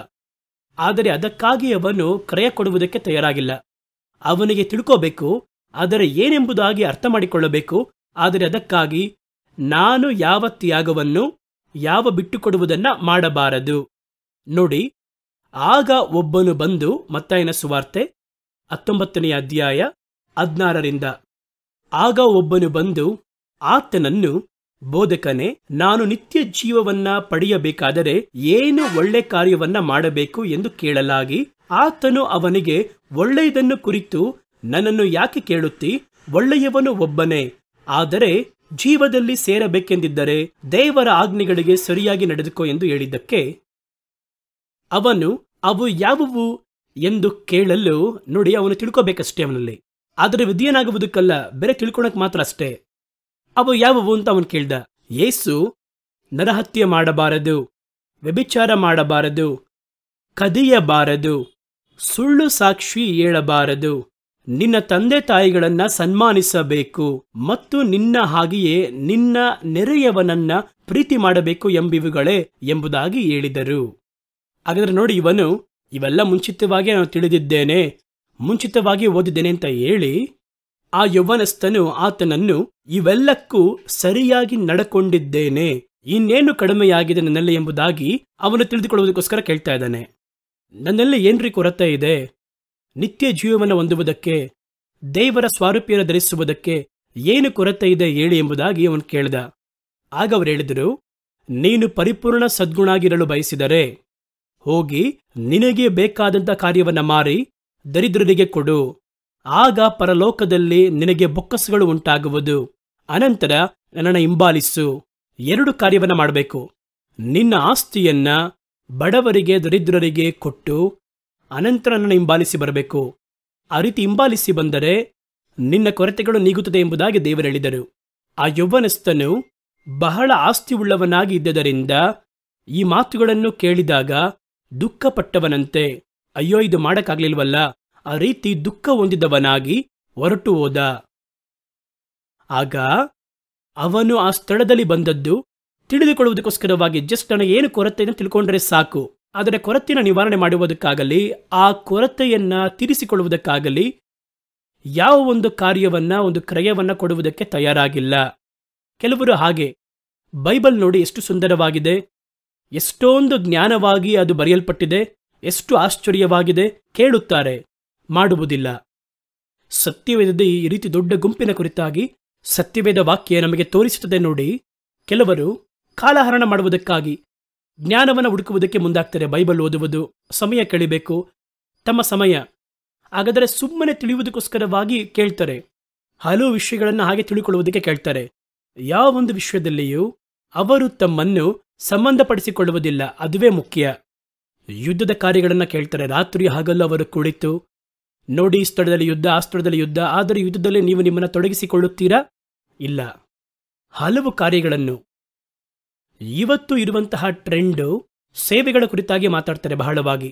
ಆದರೆ ಅದಕ್ಕಾಗಿ ಅವನು ಕ್ರಯ ಕೊಡುವುದಕ್ಕೆ ತಯಾರಾಗಿಲ್ಲ ಅವನಿಗೆ ತಿಳ್ಕೋಬೇಕು ಆದರೆ ಏನೆಂಬುದಾಗಿ ಅರ್ಥ ಮಾಡಿಕೊಳ್ಳಬೇಕು ಆದರೆ ಅದಕ್ಕಾಗಿ ನಾನು ಯಾವ ತ್ಯಾಗವನ್ನು ಯಾವ ಬಿಟ್ಟುಕೊಡುವುದನ್ನು ಮಾಡಬಾರದು ನೋಡಿ ಆಗ ಒಬ್ಬನು ಬಂದು ಮತ್ತಾಯನ ಸುವಾರ್ತೆ ಹತ್ತೊಂಬತ್ತನೆಯ ಅಧ್ಯಾಯ ಹದಿನಾರರಿಂದ ಆಗ ಒಬ್ಬನು ಬಂದು ಆತನನ್ನು ಬೋಧಕನೇ ನಾನು ನಿತ್ಯ ಜೀವವನ್ನ ಪಡೆಯಬೇಕಾದರೆ ಏನು ಒಳ್ಳೆ ಕಾರ್ಯವನ್ನ ಮಾಡಬೇಕು ಎಂದು ಕೇಳಲಾಗಿ ಆತನು ಅವನಿಗೆ ಒಳ್ಳೆಯದನ್ನು ಕುರಿತು ನನ್ನನ್ನು ಯಾಕೆ ಕೇಳುತ್ತಿ ಒಳ್ಳೆಯವನು ಒಬ್ಬನೇ ಆದರೆ ಜೀವದಲ್ಲಿ ಸೇರಬೇಕೆಂದಿದ್ದರೆ ದೇವರ ಆಜ್ಞೆಗಳಿಗೆ ಸರಿಯಾಗಿ ನಡೆದುಕೋ ಎಂದು ಹೇಳಿದ್ದಕ್ಕೆ ಅವನು ಅವು ಯಾವುವು ಎಂದು ಕೇಳಲು ನೋಡಿ ಅವನು ತಿಳ್ಕೋಬೇಕಷ್ಟೇ ಅವನಲ್ಲಿ ಆದರೆ ವಿದ್ಯೆಯನ್ನಾಗುವುದಕ್ಕಲ್ಲ ಬೇರೆ ತಿಳ್ಕೊಳಕ್ ಮಾತ್ರ ಅಷ್ಟೇ ಅವು ಯಾವುವು ಅಂತ ಅವನು ಕೇಳ್ದ ಯೇಸು ನರಹತ್ಯೆ ಮಾಡಬಾರದು ವ್ಯಭಿಚಾರ ಮಾಡಬಾರದು ಕದಿಯಬಾರದು ಸುಳ್ಳು ಸಾಕ್ಷಿ ಹೇಳಬಾರದು ನಿನ್ನ ತಂದೆ ತಾಯಿಗಳನ್ನ ಸನ್ಮಾನಿಸಬೇಕು ಮತ್ತು ನಿನ್ನ ಹಾಗೆಯೇ ನಿನ್ನ ನೆರೆಯವನನ್ನ ಪ್ರೀತಿ ಮಾಡಬೇಕು ಎಂಬಿವುಗಳೇ ಎಂಬುದಾಗಿ ಹೇಳಿದರು ಹಾಗಾದ್ರೆ ನೋಡಿ ಇವನು ಇವೆಲ್ಲ ಮುಂಚಿತವಾಗಿ ನಾನು ತಿಳಿದಿದ್ದೇನೆ ಮುಂಚಿತವಾಗಿ ಓದಿದ್ದೇನೆ ಅಂತ ಹೇಳಿ ಆ ಯೌವನಸ್ಥನು ಆತನನ್ನು ಇವೆಲ್ಲಕ್ಕೂ ಸರಿಯಾಗಿ ನಡಕೊಂಡಿದ್ದೇನೆ ಇನ್ನೇನು ಕಡಿಮೆಯಾಗಿದೆ ನನ್ನಲ್ಲಿ ಎಂಬುದಾಗಿ ಅವನು ತಿಳಿದುಕೊಳ್ಳುವುದಕ್ಕೋಸ್ಕರ ಕೇಳ್ತಾ ಇದ್ದಾನೆ ನನ್ನಲ್ಲಿ ಏನ್ರಿ ಕೊರತೆ ಇದೆ ನಿತ್ಯ ಜೀವವನ್ನು ಹೊಂದುವುದಕ್ಕೆ ದೇವರ ಸ್ವಾರೂಪ್ಯನ ಧರಿಸುವುದಕ್ಕೆ ಏನು ಕೊರತೆ ಇದೆ ಹೇಳಿ ಎಂಬುದಾಗಿ ಅವನು ಕೇಳಿದ ಆಗ ಅವರು ಹೇಳಿದರು ನೀನು ಪರಿಪೂರ್ಣ ಸದ್ಗುಣಾಗಿರಲು ಬಯಸಿದರೆ ಹೋಗಿ ನಿನಗೆ ಬೇಕಾದಂಥ ಕಾರ್ಯವನ್ನು ಮಾರಿ ದರಿದ್ರರಿಗೆ ಕೊಡು ಆಗ ಪರಲೋಕದಲ್ಲಿ ನಿನಗೆ ಬೊಕ್ಕಸುಗಳು ಉಂಟಾಗುವುದು ಅನಂತರ ನನ್ನನ್ನು ಹಿಂಬಾಲಿಸು ಎರಡು ಕಾರ್ಯವನ್ನು ಮಾಡಬೇಕು ನಿನ್ನ ಆಸ್ತಿಯನ್ನ ಬಡವರಿಗೆ ದರಿದ್ರರಿಗೆ ಕೊಟ್ಟು ಅನಂತರ ನನ್ನ ಹಿಂಬಾಲಿಸಿ ಬರಬೇಕು ಆ ರೀತಿ ಹಿಂಬಾಲಿಸಿ ಬಂದರೆ ನಿನ್ನ ಕೊರತೆಗಳು ನೀಗುತ್ತದೆ ಎಂಬುದಾಗಿ ಹೇಳಿದರು ಆ ಯೌವನಸ್ಥನು ಬಹಳ ಆಸ್ತಿ ಉಳ್ಳವನಾಗಿ ಇದ್ದದರಿಂದ ಈ ಮಾತುಗಳನ್ನು ಕೇಳಿದಾಗ ದುಃಖಪಟ್ಟವನಂತೆ ಅಯ್ಯೋ ಇದು ಮಾಡಕ್ಕಾಗ್ಲಿಲ್ವಲ್ಲ ಆ ರೀತಿ ದುಃಖ ಹೊಂದಿದವನಾಗಿ ಹೊರಟು ಹೋದ ಆಗ ಅವನು ಆ ಸ್ಥಳದಲ್ಲಿ ಬಂದದ್ದು ತಿಳಿದುಕೊಳ್ಳುವುದಕ್ಕೋಸ್ಕರವಾಗಿ ಜಸ್ಟ್ ನನಗೆ ಏನು ಕೊರತೆಯನ್ನು ತಿಳ್ಕೊಂಡ್ರೆ ಸಾಕು ಆದರೆ ಕೊರತೆಯ ನಿವಾರಣೆ ಮಾಡುವುದಕ್ಕಾಗಲಿ ಆ ಕೊರತೆಯನ್ನು ತೀರಿಸಿಕೊಳ್ಳುವುದಕ್ಕಾಗಲಿ ಯಾವ ಒಂದು ಕಾರ್ಯವನ್ನ ಒಂದು ಕ್ರಯವನ್ನ ಕೊಡುವುದಕ್ಕೆ ತಯಾರಾಗಿಲ್ಲ ಕೆಲವರು ಹಾಗೆ ಬೈಬಲ್ ನೋಡಿ ಎಷ್ಟು ಸುಂದರವಾಗಿದೆ ಎಷ್ಟೊಂದು ಜ್ಞಾನವಾಗಿ ಅದು ಬರೆಯಲ್ಪಟ್ಟಿದೆ ಎಷ್ಟು ಆಶ್ಚರ್ಯವಾಗಿದೆ ಕೇಳುತ್ತಾರೆ ಮಾಡುವುದಿಲ್ಲ ಸತ್ಯವೇದದ ಈ ರೀತಿ ದೊಡ್ಡ ಗುಂಪಿನ ಕುರಿತಾಗಿ ಸತ್ಯವೇದ ವಾಕ್ಯ ನಮಗೆ ತೋರಿಸುತ್ತದೆ ನೋಡಿ ಕೆಲವರು ಕಾಲಹರಣ ಮಾಡುವುದಕ್ಕಾಗಿ ಜ್ಞಾನವನ್ನು ಹುಡುಕುವುದಕ್ಕೆ ಮುಂದಾಗ್ತಾರೆ ಬೈಬಲ್ ಓದುವುದು ಸಮಯ ಕಳಿಬೇಕು ತಮ್ಮ ಸಮಯ ಹಾಗಾದರೆ ಸುಮ್ಮನೆ ತಿಳಿಯುವುದಕ್ಕೋಸ್ಕರವಾಗಿ ಕೇಳ್ತಾರೆ ಹಲವು ವಿಷಯಗಳನ್ನು ಹಾಗೆ ತಿಳಿಕೊಳ್ಳುವುದಕ್ಕೆ ಕೇಳ್ತಾರೆ ಒಂದು ವಿಷಯದಲ್ಲಿಯೂ ಅವರು ತಮ್ಮನ್ನು ಸಂಬಂಧಪಡಿಸಿಕೊಳ್ಳುವುದಿಲ್ಲ ಅದುವೇ ಮುಖ್ಯ ಯುದ್ಧದ ಕಾರ್ಯಗಳನ್ನು ಕೇಳ್ತಾರೆ ರಾತ್ರಿ ಹಾಗಲ್ಲೂ ಅವರು ಕುಳಿತು ನೋಡಿ ಸ್ಥಳದಲ್ಲಿ ಯುದ್ಧ ಆ ಸ್ಥಳದಲ್ಲಿ ಯುದ್ಧ ಆದರೆ ಯುದ್ಧದಲ್ಲಿ ನೀವು ನಿಮ್ಮನ್ನು ತೊಡಗಿಸಿಕೊಳ್ಳುತ್ತೀರಾ ಇಲ್ಲ ಹಲವು ಕಾರ್ಯಗಳನ್ನು ಇವತ್ತು ಇರುವಂತಹ ಟ್ರೆಂಡು ಸೇವೆಗಳ ಕುರಿತಾಗಿ ಮಾತಾಡ್ತಾರೆ ಬಹಳವಾಗಿ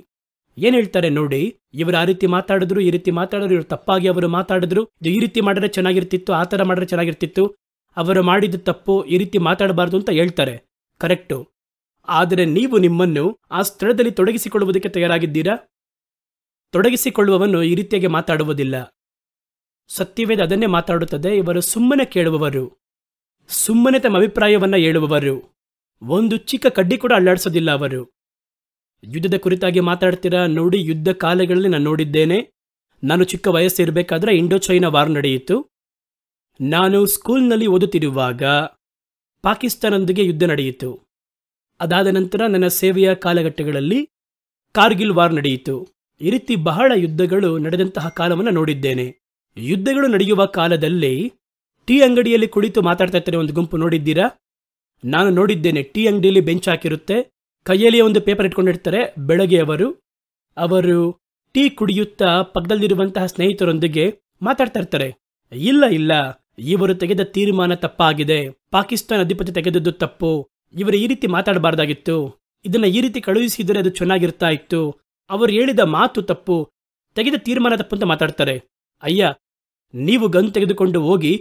ಏನ್ ಹೇಳ್ತಾರೆ ನೋಡಿ ಇವರು ಆ ರೀತಿ ಮಾತಾಡಿದ್ರು ಈ ರೀತಿ ಮಾತಾಡಿದ್ರು ಇವರು ತಪ್ಪಾಗಿ ಅವರು ಮಾತಾಡಿದ್ರು ಇದು ಈ ರೀತಿ ಮಾಡಿದ್ರೆ ಚೆನ್ನಾಗಿರ್ತಿತ್ತು ಆ ಥರ ಮಾಡಿದ್ರೆ ಚೆನ್ನಾಗಿರ್ತಿತ್ತು ಅವರು ಮಾಡಿದ ತಪ್ಪು ಈ ರೀತಿ ಮಾತಾಡಬಾರ್ದು ಅಂತ ಹೇಳ್ತಾರೆ ಕರೆಕ್ಟು ಆದರೆ ನೀವು ನಿಮ್ಮನ್ನು ಆ ಸ್ಥಳದಲ್ಲಿ ತೊಡಗಿಸಿಕೊಳ್ಳುವುದಕ್ಕೆ ತಯಾರಾಗಿದ್ದೀರಾ ತೊಡಗಿಸಿಕೊಳ್ಳುವವನು ಈ ರೀತಿಯಾಗಿ ಮಾತಾಡುವುದಿಲ್ಲ ಸತ್ಯವೇದ ಅದನ್ನೇ ಮಾತಾಡುತ್ತದೆ ಇವರು ಸುಮ್ಮನೆ ಕೇಳುವವರು ಸುಮ್ಮನೆ ತಮ್ಮ ಅಭಿಪ್ರಾಯವನ್ನು ಹೇಳುವವರು ಒಂದು ಚಿಕ್ಕ ಕಡ್ಡಿ ಕೂಡ ಅಲ್ಲಾಡಿಸೋದಿಲ್ಲ ಅವರು ಯುದ್ಧದ ಕುರಿತಾಗಿ ಮಾತಾಡ್ತೀರಾ ನೋಡಿ ಯುದ್ಧ ಕಾಲಗಳಲ್ಲಿ ನಾನು ನೋಡಿದ್ದೇನೆ ನಾನು ಚಿಕ್ಕ ವಯಸ್ಸಿರಬೇಕಾದ್ರೆ ಇಂಡೋ ಚೈನಾ ವಾರ್ ನಡೆಯಿತು ನಾನು ಸ್ಕೂಲ್ನಲ್ಲಿ ಓದುತ್ತಿರುವಾಗ ಪಾಕಿಸ್ತಾನದೊಂದಿಗೆ ಯುದ್ಧ ನಡೆಯಿತು ಅದಾದ ನಂತರ ನನ್ನ ಸೇವೆಯ ಕಾಲಘಟ್ಟಗಳಲ್ಲಿ ಕಾರ್ಗಿಲ್ ವಾರ್ ನಡೆಯಿತು ಈ ರೀತಿ ಬಹಳ ಯುದ್ಧಗಳು ನಡೆದಂತಹ ಕಾಲವನ್ನು ನೋಡಿದ್ದೇನೆ ಯುದ್ಧಗಳು ನಡೆಯುವ ಕಾಲದಲ್ಲಿ ಟೀ ಅಂಗಡಿಯಲ್ಲಿ ಕುಳಿತು ಮಾತಾಡ್ತಾ ಇರ್ತಾರೆ ಒಂದು ಗುಂಪು ನೋಡಿದ್ದೀರಾ ನಾನು ನೋಡಿದ್ದೇನೆ ಟೀ ಅಂಗಡಿಯಲ್ಲಿ ಬೆಂಚ್ ಹಾಕಿರುತ್ತೆ ಕೈಯಲ್ಲಿ ಒಂದು ಪೇಪರ್ ಇಟ್ಕೊಂಡಿರ್ತಾರೆ ಬೆಳಗ್ಗೆ ಅವರು ಅವರು ಟೀ ಕುಡಿಯುತ್ತಾ ಪಕ್ಕದಲ್ಲಿರುವಂತಹ ಸ್ನೇಹಿತರೊಂದಿಗೆ ಮಾತಾಡ್ತಾ ಇರ್ತಾರೆ ಇಲ್ಲ ಇಲ್ಲ ಇವರು ತೆಗೆದ ತೀರ್ಮಾನ ತಪ್ಪಾಗಿದೆ ಪಾಕಿಸ್ತಾನ ಅಧಿಪತಿ ತೆಗೆದದ್ದು ತಪ್ಪು ಇವರು ಈ ರೀತಿ ಮಾತಾಡಬಾರ್ದಾಗಿತ್ತು ಇದನ್ನ ಈ ರೀತಿ ಕಳುಹಿಸಿದರೆ ಅದು ಚೆನ್ನಾಗಿರ್ತಾ ಇತ್ತು ಅವರು ಹೇಳಿದ ಮಾತು ತಪ್ಪು ತೆಗೆದ ತೀರ್ಮಾನ ತಪ್ಪು ಅಂತ ಮಾತಾಡ್ತಾರೆ ಅಯ್ಯ ನೀವು ಗನ್ ತೆಗೆದುಕೊಂಡು ಹೋಗಿ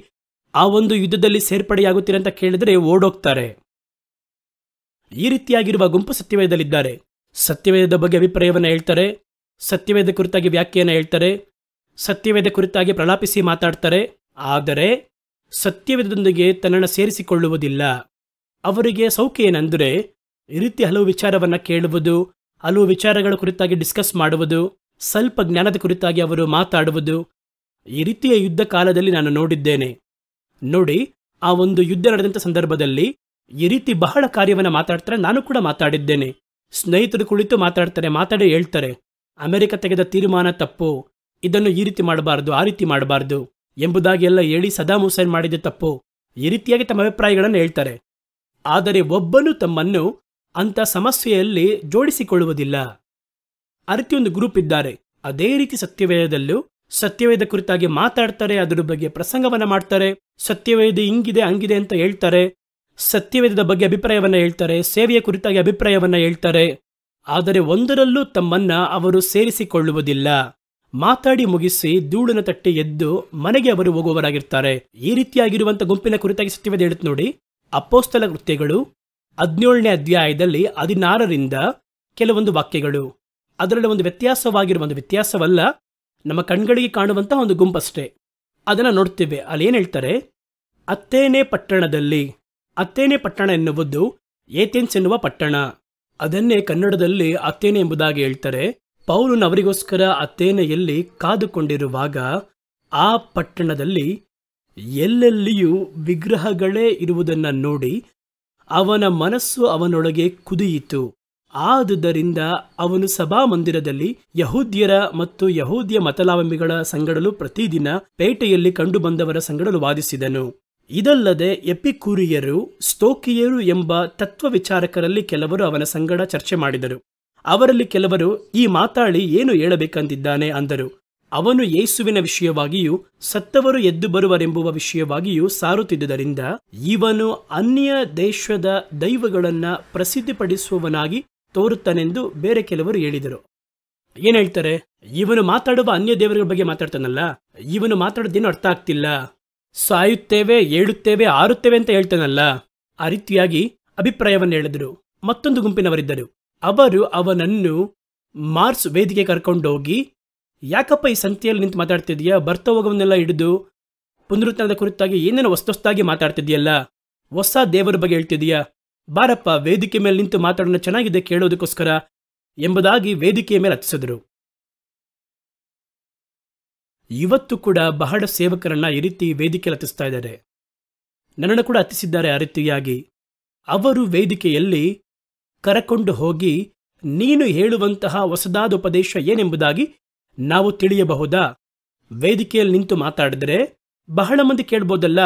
ಆ ಒಂದು ಯುದ್ಧದಲ್ಲಿ ಸೇರ್ಪಡೆಯಾಗುತ್ತೀರಿ ಅಂತ ಕೇಳಿದರೆ ಓಡೋಗ್ತಾರೆ ಈ ರೀತಿಯಾಗಿರುವ ಗುಂಪು ಸತ್ಯವೇದಲ್ಲಿದ್ದಾರೆ ಸತ್ಯವೇದದ ಬಗ್ಗೆ ಅಭಿಪ್ರಾಯವನ್ನು ಹೇಳ್ತಾರೆ ಸತ್ಯವೇದ ಕುರಿತಾಗಿ ವ್ಯಾಖ್ಯೆಯನ್ನು ಹೇಳ್ತಾರೆ ಸತ್ಯವೇದ ಕುರಿತಾಗಿ ಪ್ರಲಾಪಿಸಿ ಮಾತಾಡ್ತಾರೆ ಆದರೆ ಸತ್ಯವೇದದೊಂದಿಗೆ ತನ್ನನ್ನು ಸೇರಿಸಿಕೊಳ್ಳುವುದಿಲ್ಲ ಅವರಿಗೆ ಸೌಖ್ಯ ಏನಂದರೆ ಈ ರೀತಿ ಹಲವು ವಿಚಾರವನ್ನು ಕೇಳುವುದು ಹಲವು ವಿಚಾರಗಳ ಕುರಿತಾಗಿ ಡಿಸ್ಕಸ್ ಮಾಡುವುದು ಸ್ವಲ್ಪ ಜ್ಞಾನದ ಕುರಿತಾಗಿ ಅವರು ಮಾತಾಡುವುದು ಈ ರೀತಿಯ ಯುದ್ಧ ಕಾಲದಲ್ಲಿ ನಾನು ನೋಡಿದ್ದೇನೆ ನೋಡಿ ಆ ಒಂದು ಯುದ್ಧ ನಡೆದಂಥ ಸಂದರ್ಭದಲ್ಲಿ ಈ ರೀತಿ ಬಹಳ ಕಾರ್ಯವನ್ನು ಮಾತಾಡ್ತಾರೆ ನಾನು ಕೂಡ ಮಾತಾಡಿದ್ದೇನೆ ಸ್ನೇಹಿತರು ಕುಳಿತು ಮಾತಾಡ್ತಾರೆ ಮಾತಾಡಿ ಹೇಳ್ತಾರೆ ಅಮೆರಿಕ ತೆಗೆದ ತೀರ್ಮಾನ ತಪ್ಪು ಇದನ್ನು ಈ ರೀತಿ ಮಾಡಬಾರ್ದು ಆ ರೀತಿ ಮಾಡಬಾರ್ದು ಎಂಬುದಾಗಿ ಎಲ್ಲ ಹೇಳಿ ಸದಾ ಮುಸೈನ್ ಮಾಡಿದ ತಪ್ಪು ಈ ರೀತಿಯಾಗಿ ತಮ್ಮ ಅಭಿಪ್ರಾಯಗಳನ್ನು ಹೇಳ್ತಾರೆ ಆದರೆ ಒಬ್ಬನು ತಮ್ಮನ್ನು ಅಂತ ಸಮಸ್ಯೆಯಲ್ಲಿ ಜೋಡಿಸಿಕೊಳ್ಳುವುದಿಲ್ಲ ಅರ್ತಿಯೊಂದು ಗ್ರೂಪ್ ಇದ್ದಾರೆ ಅದೇ ರೀತಿ ಸತ್ಯವೇಯದಲ್ಲೂ ಸತ್ಯವೇದ ಕುರಿತಾಗಿ ಮಾತಾಡ್ತಾರೆ ಅದರ ಬಗ್ಗೆ ಪ್ರಸಂಗವನ್ನ ಮಾಡ್ತಾರೆ ಸತ್ಯವೇದ ಹಿಂಗಿದೆ ಹಂಗಿದೆ ಅಂತ ಹೇಳ್ತಾರೆ ಸತ್ಯವೇದದ ಬಗ್ಗೆ ಅಭಿಪ್ರಾಯವನ್ನ ಹೇಳ್ತಾರೆ ಸೇವೆಯ ಕುರಿತಾಗಿ ಅಭಿಪ್ರಾಯವನ್ನ ಹೇಳ್ತಾರೆ ಆದರೆ ಒಂದರಲ್ಲೂ ತಮ್ಮನ್ನ ಅವರು ಸೇರಿಸಿಕೊಳ್ಳುವುದಿಲ್ಲ ಮಾತಾಡಿ ಮುಗಿಸಿ ಧೂಳಿನ ತಟ್ಟೆ ಎದ್ದು ಮನೆಗೆ ಅವರು ಹೋಗುವವರಾಗಿರ್ತಾರೆ ಈ ರೀತಿಯಾಗಿರುವಂತಹ ಗುಂಪಿನ ಕುರಿತಾಗಿ ಸತ್ಯವೇದ ಹೇಳುತ್ತೆ ನೋಡಿ ಅಪ್ಪೋಸ್ತಲ ಕೃತ್ಯಗಳು ಹದಿನೇಳನೇ ಅಧ್ಯಾಯದಲ್ಲಿ ಹದಿನಾರರಿಂದ ಕೆಲವೊಂದು ವಾಕ್ಯಗಳು ಅದರಲ್ಲಿ ಒಂದು ವ್ಯತ್ಯಾಸವಾಗಿರುವ ಒಂದು ವ್ಯತ್ಯಾಸವಲ್ಲ ನಮ್ಮ ಕಣ್ಗಳಿಗೆ ಕಾಣುವಂತಹ ಒಂದು ಗುಂಪಷ್ಟೇ ಅದನ್ನು ನೋಡ್ತೇವೆ ಏನು ಹೇಳ್ತಾರೆ ಅತ್ತೇನೆ ಪಟ್ಟಣದಲ್ಲಿ ಅತ್ತೇನೆ ಪಟ್ಟಣ ಎನ್ನುವುದು ಏಥೆನ್ಸ್ ಎನ್ನುವ ಪಟ್ಟಣ ಅದನ್ನೇ ಕನ್ನಡದಲ್ಲಿ ಅತ್ತೇನೆ ಎಂಬುದಾಗಿ ಹೇಳ್ತಾರೆ ಪೌಲನ್ ಅವರಿಗೋಸ್ಕರ ಅತ್ತೇನೆಯಲ್ಲಿ ಕಾದುಕೊಂಡಿರುವಾಗ ಆ ಪಟ್ಟಣದಲ್ಲಿ ಎಲ್ಲೆಲ್ಲಿಯೂ ವಿಗ್ರಹಗಳೇ ಇರುವುದನ್ನು ನೋಡಿ ಅವನ ಮನಸ್ಸು ಅವನೊಳಗೆ ಕುದಿಯಿತು ಆದುದರಿಂದ ಅವನು ಸಭಾಮಂದಿರದಲ್ಲಿ ಯಹೂದ್ಯರ ಮತ್ತು ಯಹೂದ್ಯ ಮತಲಾವಂಬಿಗಳ ಸಂಗಡಲು ಪ್ರತಿದಿನ ಪೇಟೆಯಲ್ಲಿ ಕಂಡುಬಂದವರ ಸಂಗಡಲು ವಾದಿಸಿದನು ಇದಲ್ಲದೆ ಎಪಿಕೂರಿಯರು ಸ್ತೋಕಿಯರು ಎಂಬ ತತ್ವವಿಚಾರಕರಲ್ಲಿ ಕೆಲವರು ಅವನ ಸಂಗಡ ಚರ್ಚೆ ಮಾಡಿದರು ಅವರಲ್ಲಿ ಕೆಲವರು ಈ ಮಾತಾಡಿ ಏನು ಹೇಳಬೇಕಂದಿದ್ದಾನೆ ಅಂದರು ಅವನು ಯೇಸುವಿನ ವಿಷಯವಾಗಿಯೂ ಸತ್ತವರು ಎದ್ದು ಬರುವರೆಂಬುವ ವಿಷಯವಾಗಿಯೂ ಸಾರುತ್ತಿದ್ದುದರಿಂದ ಇವನು ಅನ್ಯ ದೇಶದ ದೈವಗಳನ್ನ ಪ್ರಸಿದ್ಧಿಪಡಿಸುವವನಾಗಿ ತೋರುತ್ತಾನೆಂದು ಬೇರೆ ಕೆಲವರು ಹೇಳಿದರು ಏನ್ ಹೇಳ್ತಾರೆ ಇವನು ಮಾತಾಡುವ ಅನ್ಯ ದೇವರುಗಳ ಬಗ್ಗೆ ಮಾತಾಡ್ತಾನಲ್ಲ ಇವನು ಮಾತಾಡೋದೇನು ಅರ್ಥ ಆಗ್ತಿಲ್ಲ ಸಾಯುತ್ತೇವೆ ಏಳುತ್ತೇವೆ ಆರುತ್ತೇವೆ ಅಂತ ಹೇಳ್ತಾನಲ್ಲ ಆ ರೀತಿಯಾಗಿ ಅಭಿಪ್ರಾಯವನ್ನು ಹೇಳಿದರು ಮತ್ತೊಂದು ಗುಂಪಿನವರಿದ್ದರು ಅವರು ಅವನನ್ನು ಮಾರ್ಸ್ ವೇದಿಕೆ ಕರ್ಕೊಂಡೋಗಿ ಯಾಕಪ್ಪ ಈ ಸಂತೆಯಲ್ಲಿ ನಿಂತು ಮಾತಾಡ್ತಿದ್ಯಾ ಬರ್ತಾ ಹೋಗವನ್ನೆಲ್ಲ ಹಿಡಿದು ಪುನರುತ್ಥಾನದ ಕುರಿತಾಗಿ ಏನೇನು ಹೊಸ್ತೊಸ್ತಾಗಿ ಮಾತಾಡ್ತಿದ್ಯಲ್ಲ ಹೊಸ ದೇವರ ಬಗ್ಗೆ ಹೇಳ್ತಿದ್ಯಾ ಬಾರಪ್ಪ ವೇದಿಕೆ ಮೇಲೆ ನಿಂತು ಮಾತಾಡೋಣ ಚೆನ್ನಾಗಿದೆ ಕೇಳೋದಕ್ಕೋಸ್ಕರ ಎಂಬುದಾಗಿ ವೇದಿಕೆಯ ಮೇಲೆ ಹತ್ತಿಸಿದರು ಇವತ್ತು ಕೂಡ ಬಹಳ ಸೇವಕರನ್ನ ಈ ರೀತಿ ವೇದಿಕೆಯಲ್ಲಿ ಹತ್ತಿಸ್ತಾ ಇದ್ದಾರೆ ನನ್ನನ್ನು ಕೂಡ ಹತ್ತಿಸಿದ್ದಾರೆ ಆ ರೀತಿಯಾಗಿ ಅವರು ವೇದಿಕೆಯಲ್ಲಿ ಕರಕೊಂಡು ಹೋಗಿ ನೀನು ಹೇಳುವಂತಹ ಹೊಸದಾದ ಉಪದೇಶ ಏನೆಂಬುದಾಗಿ ನಾವು ತಿಳಿಯಬಹುದಾ ವೇದಿಕೆಯಲ್ಲಿ ನಿಂತು ಮಾತಾಡಿದ್ರೆ ಬಹಳ ಮಂದಿ ಕೇಳ್ಬೋದಲ್ಲ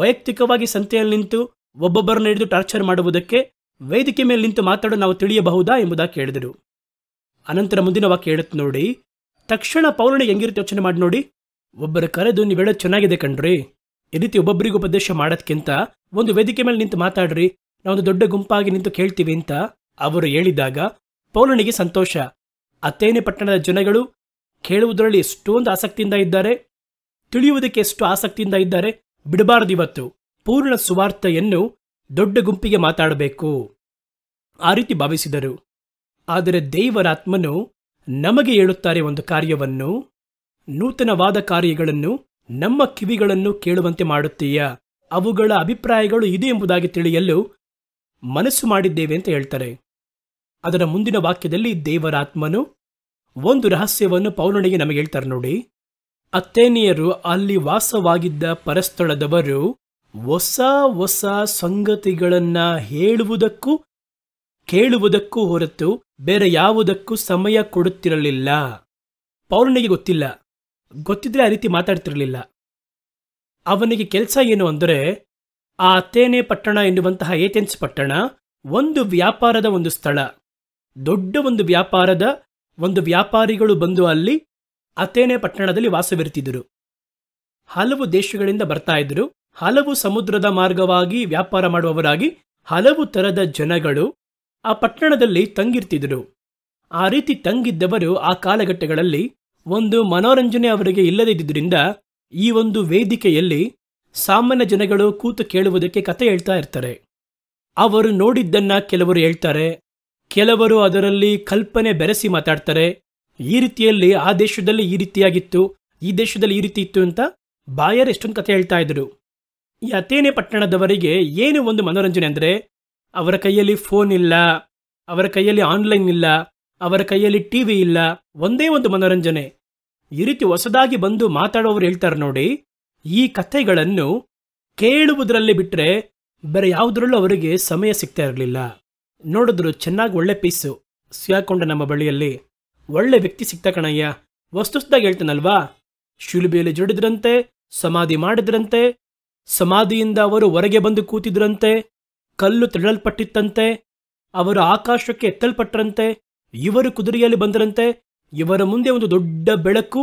ವೈಯಕ್ತಿಕವಾಗಿ ಸಂತೆಯಲ್ಲಿ ನಿಂತು ಒಬ್ಬೊಬ್ಬರನ್ನ ಹಿಡಿದು ಟಾರ್ಚರ್ ಮಾಡುವುದಕ್ಕೆ ವೇದಿಕೆ ಮೇಲೆ ನಿಂತು ಮಾತಾಡೋ ನಾವು ತಿಳಿಯಬಹುದಾ ಎಂಬುದಾಗಿ ಕೇಳಿದರು ಅನಂತರ ಮುಂದಿನ ವಾಕ್ಯ ಹೇಳುತ್ತೆ ನೋಡಿ ತಕ್ಷಣ ಪೌರಣಿ ಹೆಂಗಿರುತ್ತೆ ಯೋಚನೆ ಮಾಡಿ ನೋಡಿ ಒಬ್ಬರ ಕರೆದು ನೀವು ಹೇಳೋದು ಚೆನ್ನಾಗಿದೆ ಕಣ್ರಿ ಈ ರೀತಿ ಒಬ್ಬೊಬ್ಬರಿಗೆ ಉಪದೇಶ ಮಾಡೋದಕ್ಕಿಂತ ಒಂದು ವೇದಿಕೆ ಮೇಲೆ ನಿಂತು ಮಾತಾಡ್ರಿ ನಾವೊಂದು ದೊಡ್ಡ ಗುಂಪಾಗಿ ನಿಂತು ಕೇಳ್ತೀವಿ ಅಂತ ಅವರು ಹೇಳಿದಾಗ ಪೌಲನಿಗೆ ಸಂತೋಷ ಅತ್ತೇನೆ ಪಟ್ಟಣದ ಜನಗಳು ಕೇಳುವುದರಲ್ಲಿ ಎಷ್ಟೊಂದು ಆಸಕ್ತಿಯಿಂದ ಇದ್ದಾರೆ ತಿಳಿಯುವುದಕ್ಕೆ ಎಷ್ಟು ಆಸಕ್ತಿಯಿಂದ ಇದ್ದಾರೆ ಬಿಡಬಾರದು ಇವತ್ತು ಪೂರ್ಣ ಸುವಾರ್ತೆಯನ್ನು ದೊಡ್ಡ ಗುಂಪಿಗೆ ಮಾತಾಡಬೇಕು ಆ ರೀತಿ ಭಾವಿಸಿದರು ಆದರೆ ದೇವರಾತ್ಮನು ನಮಗೆ ಹೇಳುತ್ತಾರೆ ಒಂದು ಕಾರ್ಯವನ್ನು ನೂತನವಾದ ಕಾರ್ಯಗಳನ್ನು ನಮ್ಮ ಕಿವಿಗಳನ್ನು ಕೇಳುವಂತೆ ಮಾಡುತ್ತೀಯಾ ಅವುಗಳ ಅಭಿಪ್ರಾಯಗಳು ಇದೆ ಎಂಬುದಾಗಿ ತಿಳಿಯಲು ಮನಸ್ಸು ಮಾಡಿದ್ದೇವೆ ಅಂತ ಹೇಳ್ತಾರೆ ಅದರ ಮುಂದಿನ ವಾಕ್ಯದಲ್ಲಿ ದೇವರಾತ್ಮನು ಒಂದು ರಹಸ್ಯವನ್ನು ಪೌಲನಿಗೆ ನಮಗೆ ಹೇಳ್ತಾರೆ ನೋಡಿ ಅತ್ತೇನಿಯರು ಅಲ್ಲಿ ವಾಸವಾಗಿದ್ದ ಪರಸ್ಥಳದವರು ಹೊಸ ಹೊಸ ಸಂಗತಿಗಳನ್ನ ಹೇಳುವುದಕ್ಕೂ ಕೇಳುವುದಕ್ಕೂ ಹೊರತು ಬೇರೆ ಯಾವುದಕ್ಕೂ ಸಮಯ ಕೊಡುತ್ತಿರಲಿಲ್ಲ ಪೌಲನಿಗೆ ಗೊತ್ತಿಲ್ಲ ಗೊತ್ತಿದ್ರೆ ಆ ರೀತಿ ಮಾತಾಡ್ತಿರಲಿಲ್ಲ ಅವನಿಗೆ ಕೆಲಸ ಏನು ಅಂದರೆ ಆ ಅತ್ತೇನೆ ಪಟ್ಟಣ ಎನ್ನುವಂತಹ ಏಥೆನ್ಸ್ ಪಟ್ಟಣ ಒಂದು ವ್ಯಾಪಾರದ ಒಂದು ಸ್ಥಳ ದೊಡ್ಡ ಒಂದು ವ್ಯಾಪಾರದ ಒಂದು ವ್ಯಾಪಾರಿಗಳು ಬಂದು ಅಲ್ಲಿ ಅಥೇನೆ ಪಟ್ಟಣದಲ್ಲಿ ವಾಸವಿರುತ್ತಿದ್ದರು ಹಲವು ದೇಶಗಳಿಂದ ಬರ್ತಾ ಇದ್ದರು ಹಲವು ಸಮುದ್ರದ ಮಾರ್ಗವಾಗಿ ವ್ಯಾಪಾರ ಮಾಡುವವರಾಗಿ ಹಲವು ಥರದ ಜನಗಳು ಆ ಪಟ್ಟಣದಲ್ಲಿ ತಂಗಿರ್ತಿದ್ರು ಆ ರೀತಿ ತಂಗಿದ್ದವರು ಆ ಕಾಲಘಟ್ಟಗಳಲ್ಲಿ ಒಂದು ಮನೋರಂಜನೆ ಅವರಿಗೆ ಇಲ್ಲದಿದ್ದರಿಂದ ಈ ಒಂದು ವೇದಿಕೆಯಲ್ಲಿ ಸಾಮಾನ್ಯ ಜನಗಳು ಕೂತು ಕೇಳುವುದಕ್ಕೆ ಕತೆ ಹೇಳ್ತಾ ಇರ್ತಾರೆ ಅವರು ನೋಡಿದ್ದನ್ನ ಕೆಲವರು ಹೇಳ್ತಾರೆ ಕೆಲವರು ಅದರಲ್ಲಿ ಕಲ್ಪನೆ ಬೆರೆಸಿ ಮಾತಾಡ್ತಾರೆ ಈ ರೀತಿಯಲ್ಲಿ ಆ ದೇಶದಲ್ಲಿ ಈ ರೀತಿಯಾಗಿತ್ತು ಈ ದೇಶದಲ್ಲಿ ಈ ರೀತಿ ಇತ್ತು ಅಂತ ಬಾಯರ್ ಎಷ್ಟೊಂದು ಕಥೆ ಹೇಳ್ತಾ ಇದ್ರು ಈ ಅಥೇನೆ ಪಟ್ಟಣದವರಿಗೆ ಏನು ಒಂದು ಮನೋರಂಜನೆ ಅಂದರೆ ಅವರ ಕೈಯಲ್ಲಿ ಫೋನ್ ಇಲ್ಲ ಅವರ ಕೈಯಲ್ಲಿ ಆನ್ಲೈನ್ ಇಲ್ಲ ಅವರ ಕೈಯಲ್ಲಿ ಟಿ ವಿ ಇಲ್ಲ ಒಂದೇ ಒಂದು ಮನೋರಂಜನೆ ಈ ರೀತಿ ಹೊಸದಾಗಿ ಬಂದು ಮಾತಾಡೋರು ಹೇಳ್ತಾರೆ ನೋಡಿ ಈ ಕಥೆಗಳನ್ನು ಕೇಳುವುದರಲ್ಲಿ ಬಿಟ್ಟರೆ ಬೇರೆ ಯಾವುದರಲ್ಲೂ ಅವರಿಗೆ ಸಮಯ ಸಿಗ್ತಾ ಇರಲಿಲ್ಲ ನೋಡಿದ್ರು ಚೆನ್ನಾಗಿ ಒಳ್ಳೆ ಪೀಸು ಸಿಗಾಕೊಂಡ ನಮ್ಮ ಬಳಿಯಲ್ಲಿ ಒಳ್ಳೆ ವ್ಯಕ್ತಿ ಸಿಕ್ತ ಕಣಯ್ಯ ವಸ್ತುಸ್ತಾಗಿ ಹೇಳ್ತಾನಲ್ವಾ ಶಿಲುಬೆಯಲ್ಲಿ ಜೊಡಿದ್ರಂತೆ ಸಮಾಧಿ ಮಾಡಿದ್ರಂತೆ ಸಮಾಧಿಯಿಂದ ಅವರು ಹೊರಗೆ ಬಂದು ಕೂತಿದ್ರಂತೆ ಕಲ್ಲು ತಳ್ಳಲ್ಪಟ್ಟಿತ್ತಂತೆ ಅವರು ಆಕಾಶಕ್ಕೆ ಎತ್ತಲ್ಪಟ್ಟರಂತೆ ಇವರು ಕುದುರೆಯಲ್ಲಿ ಬಂದರಂತೆ ಇವರ ಮುಂದೆ ಒಂದು ದೊಡ್ಡ ಬೆಳಕು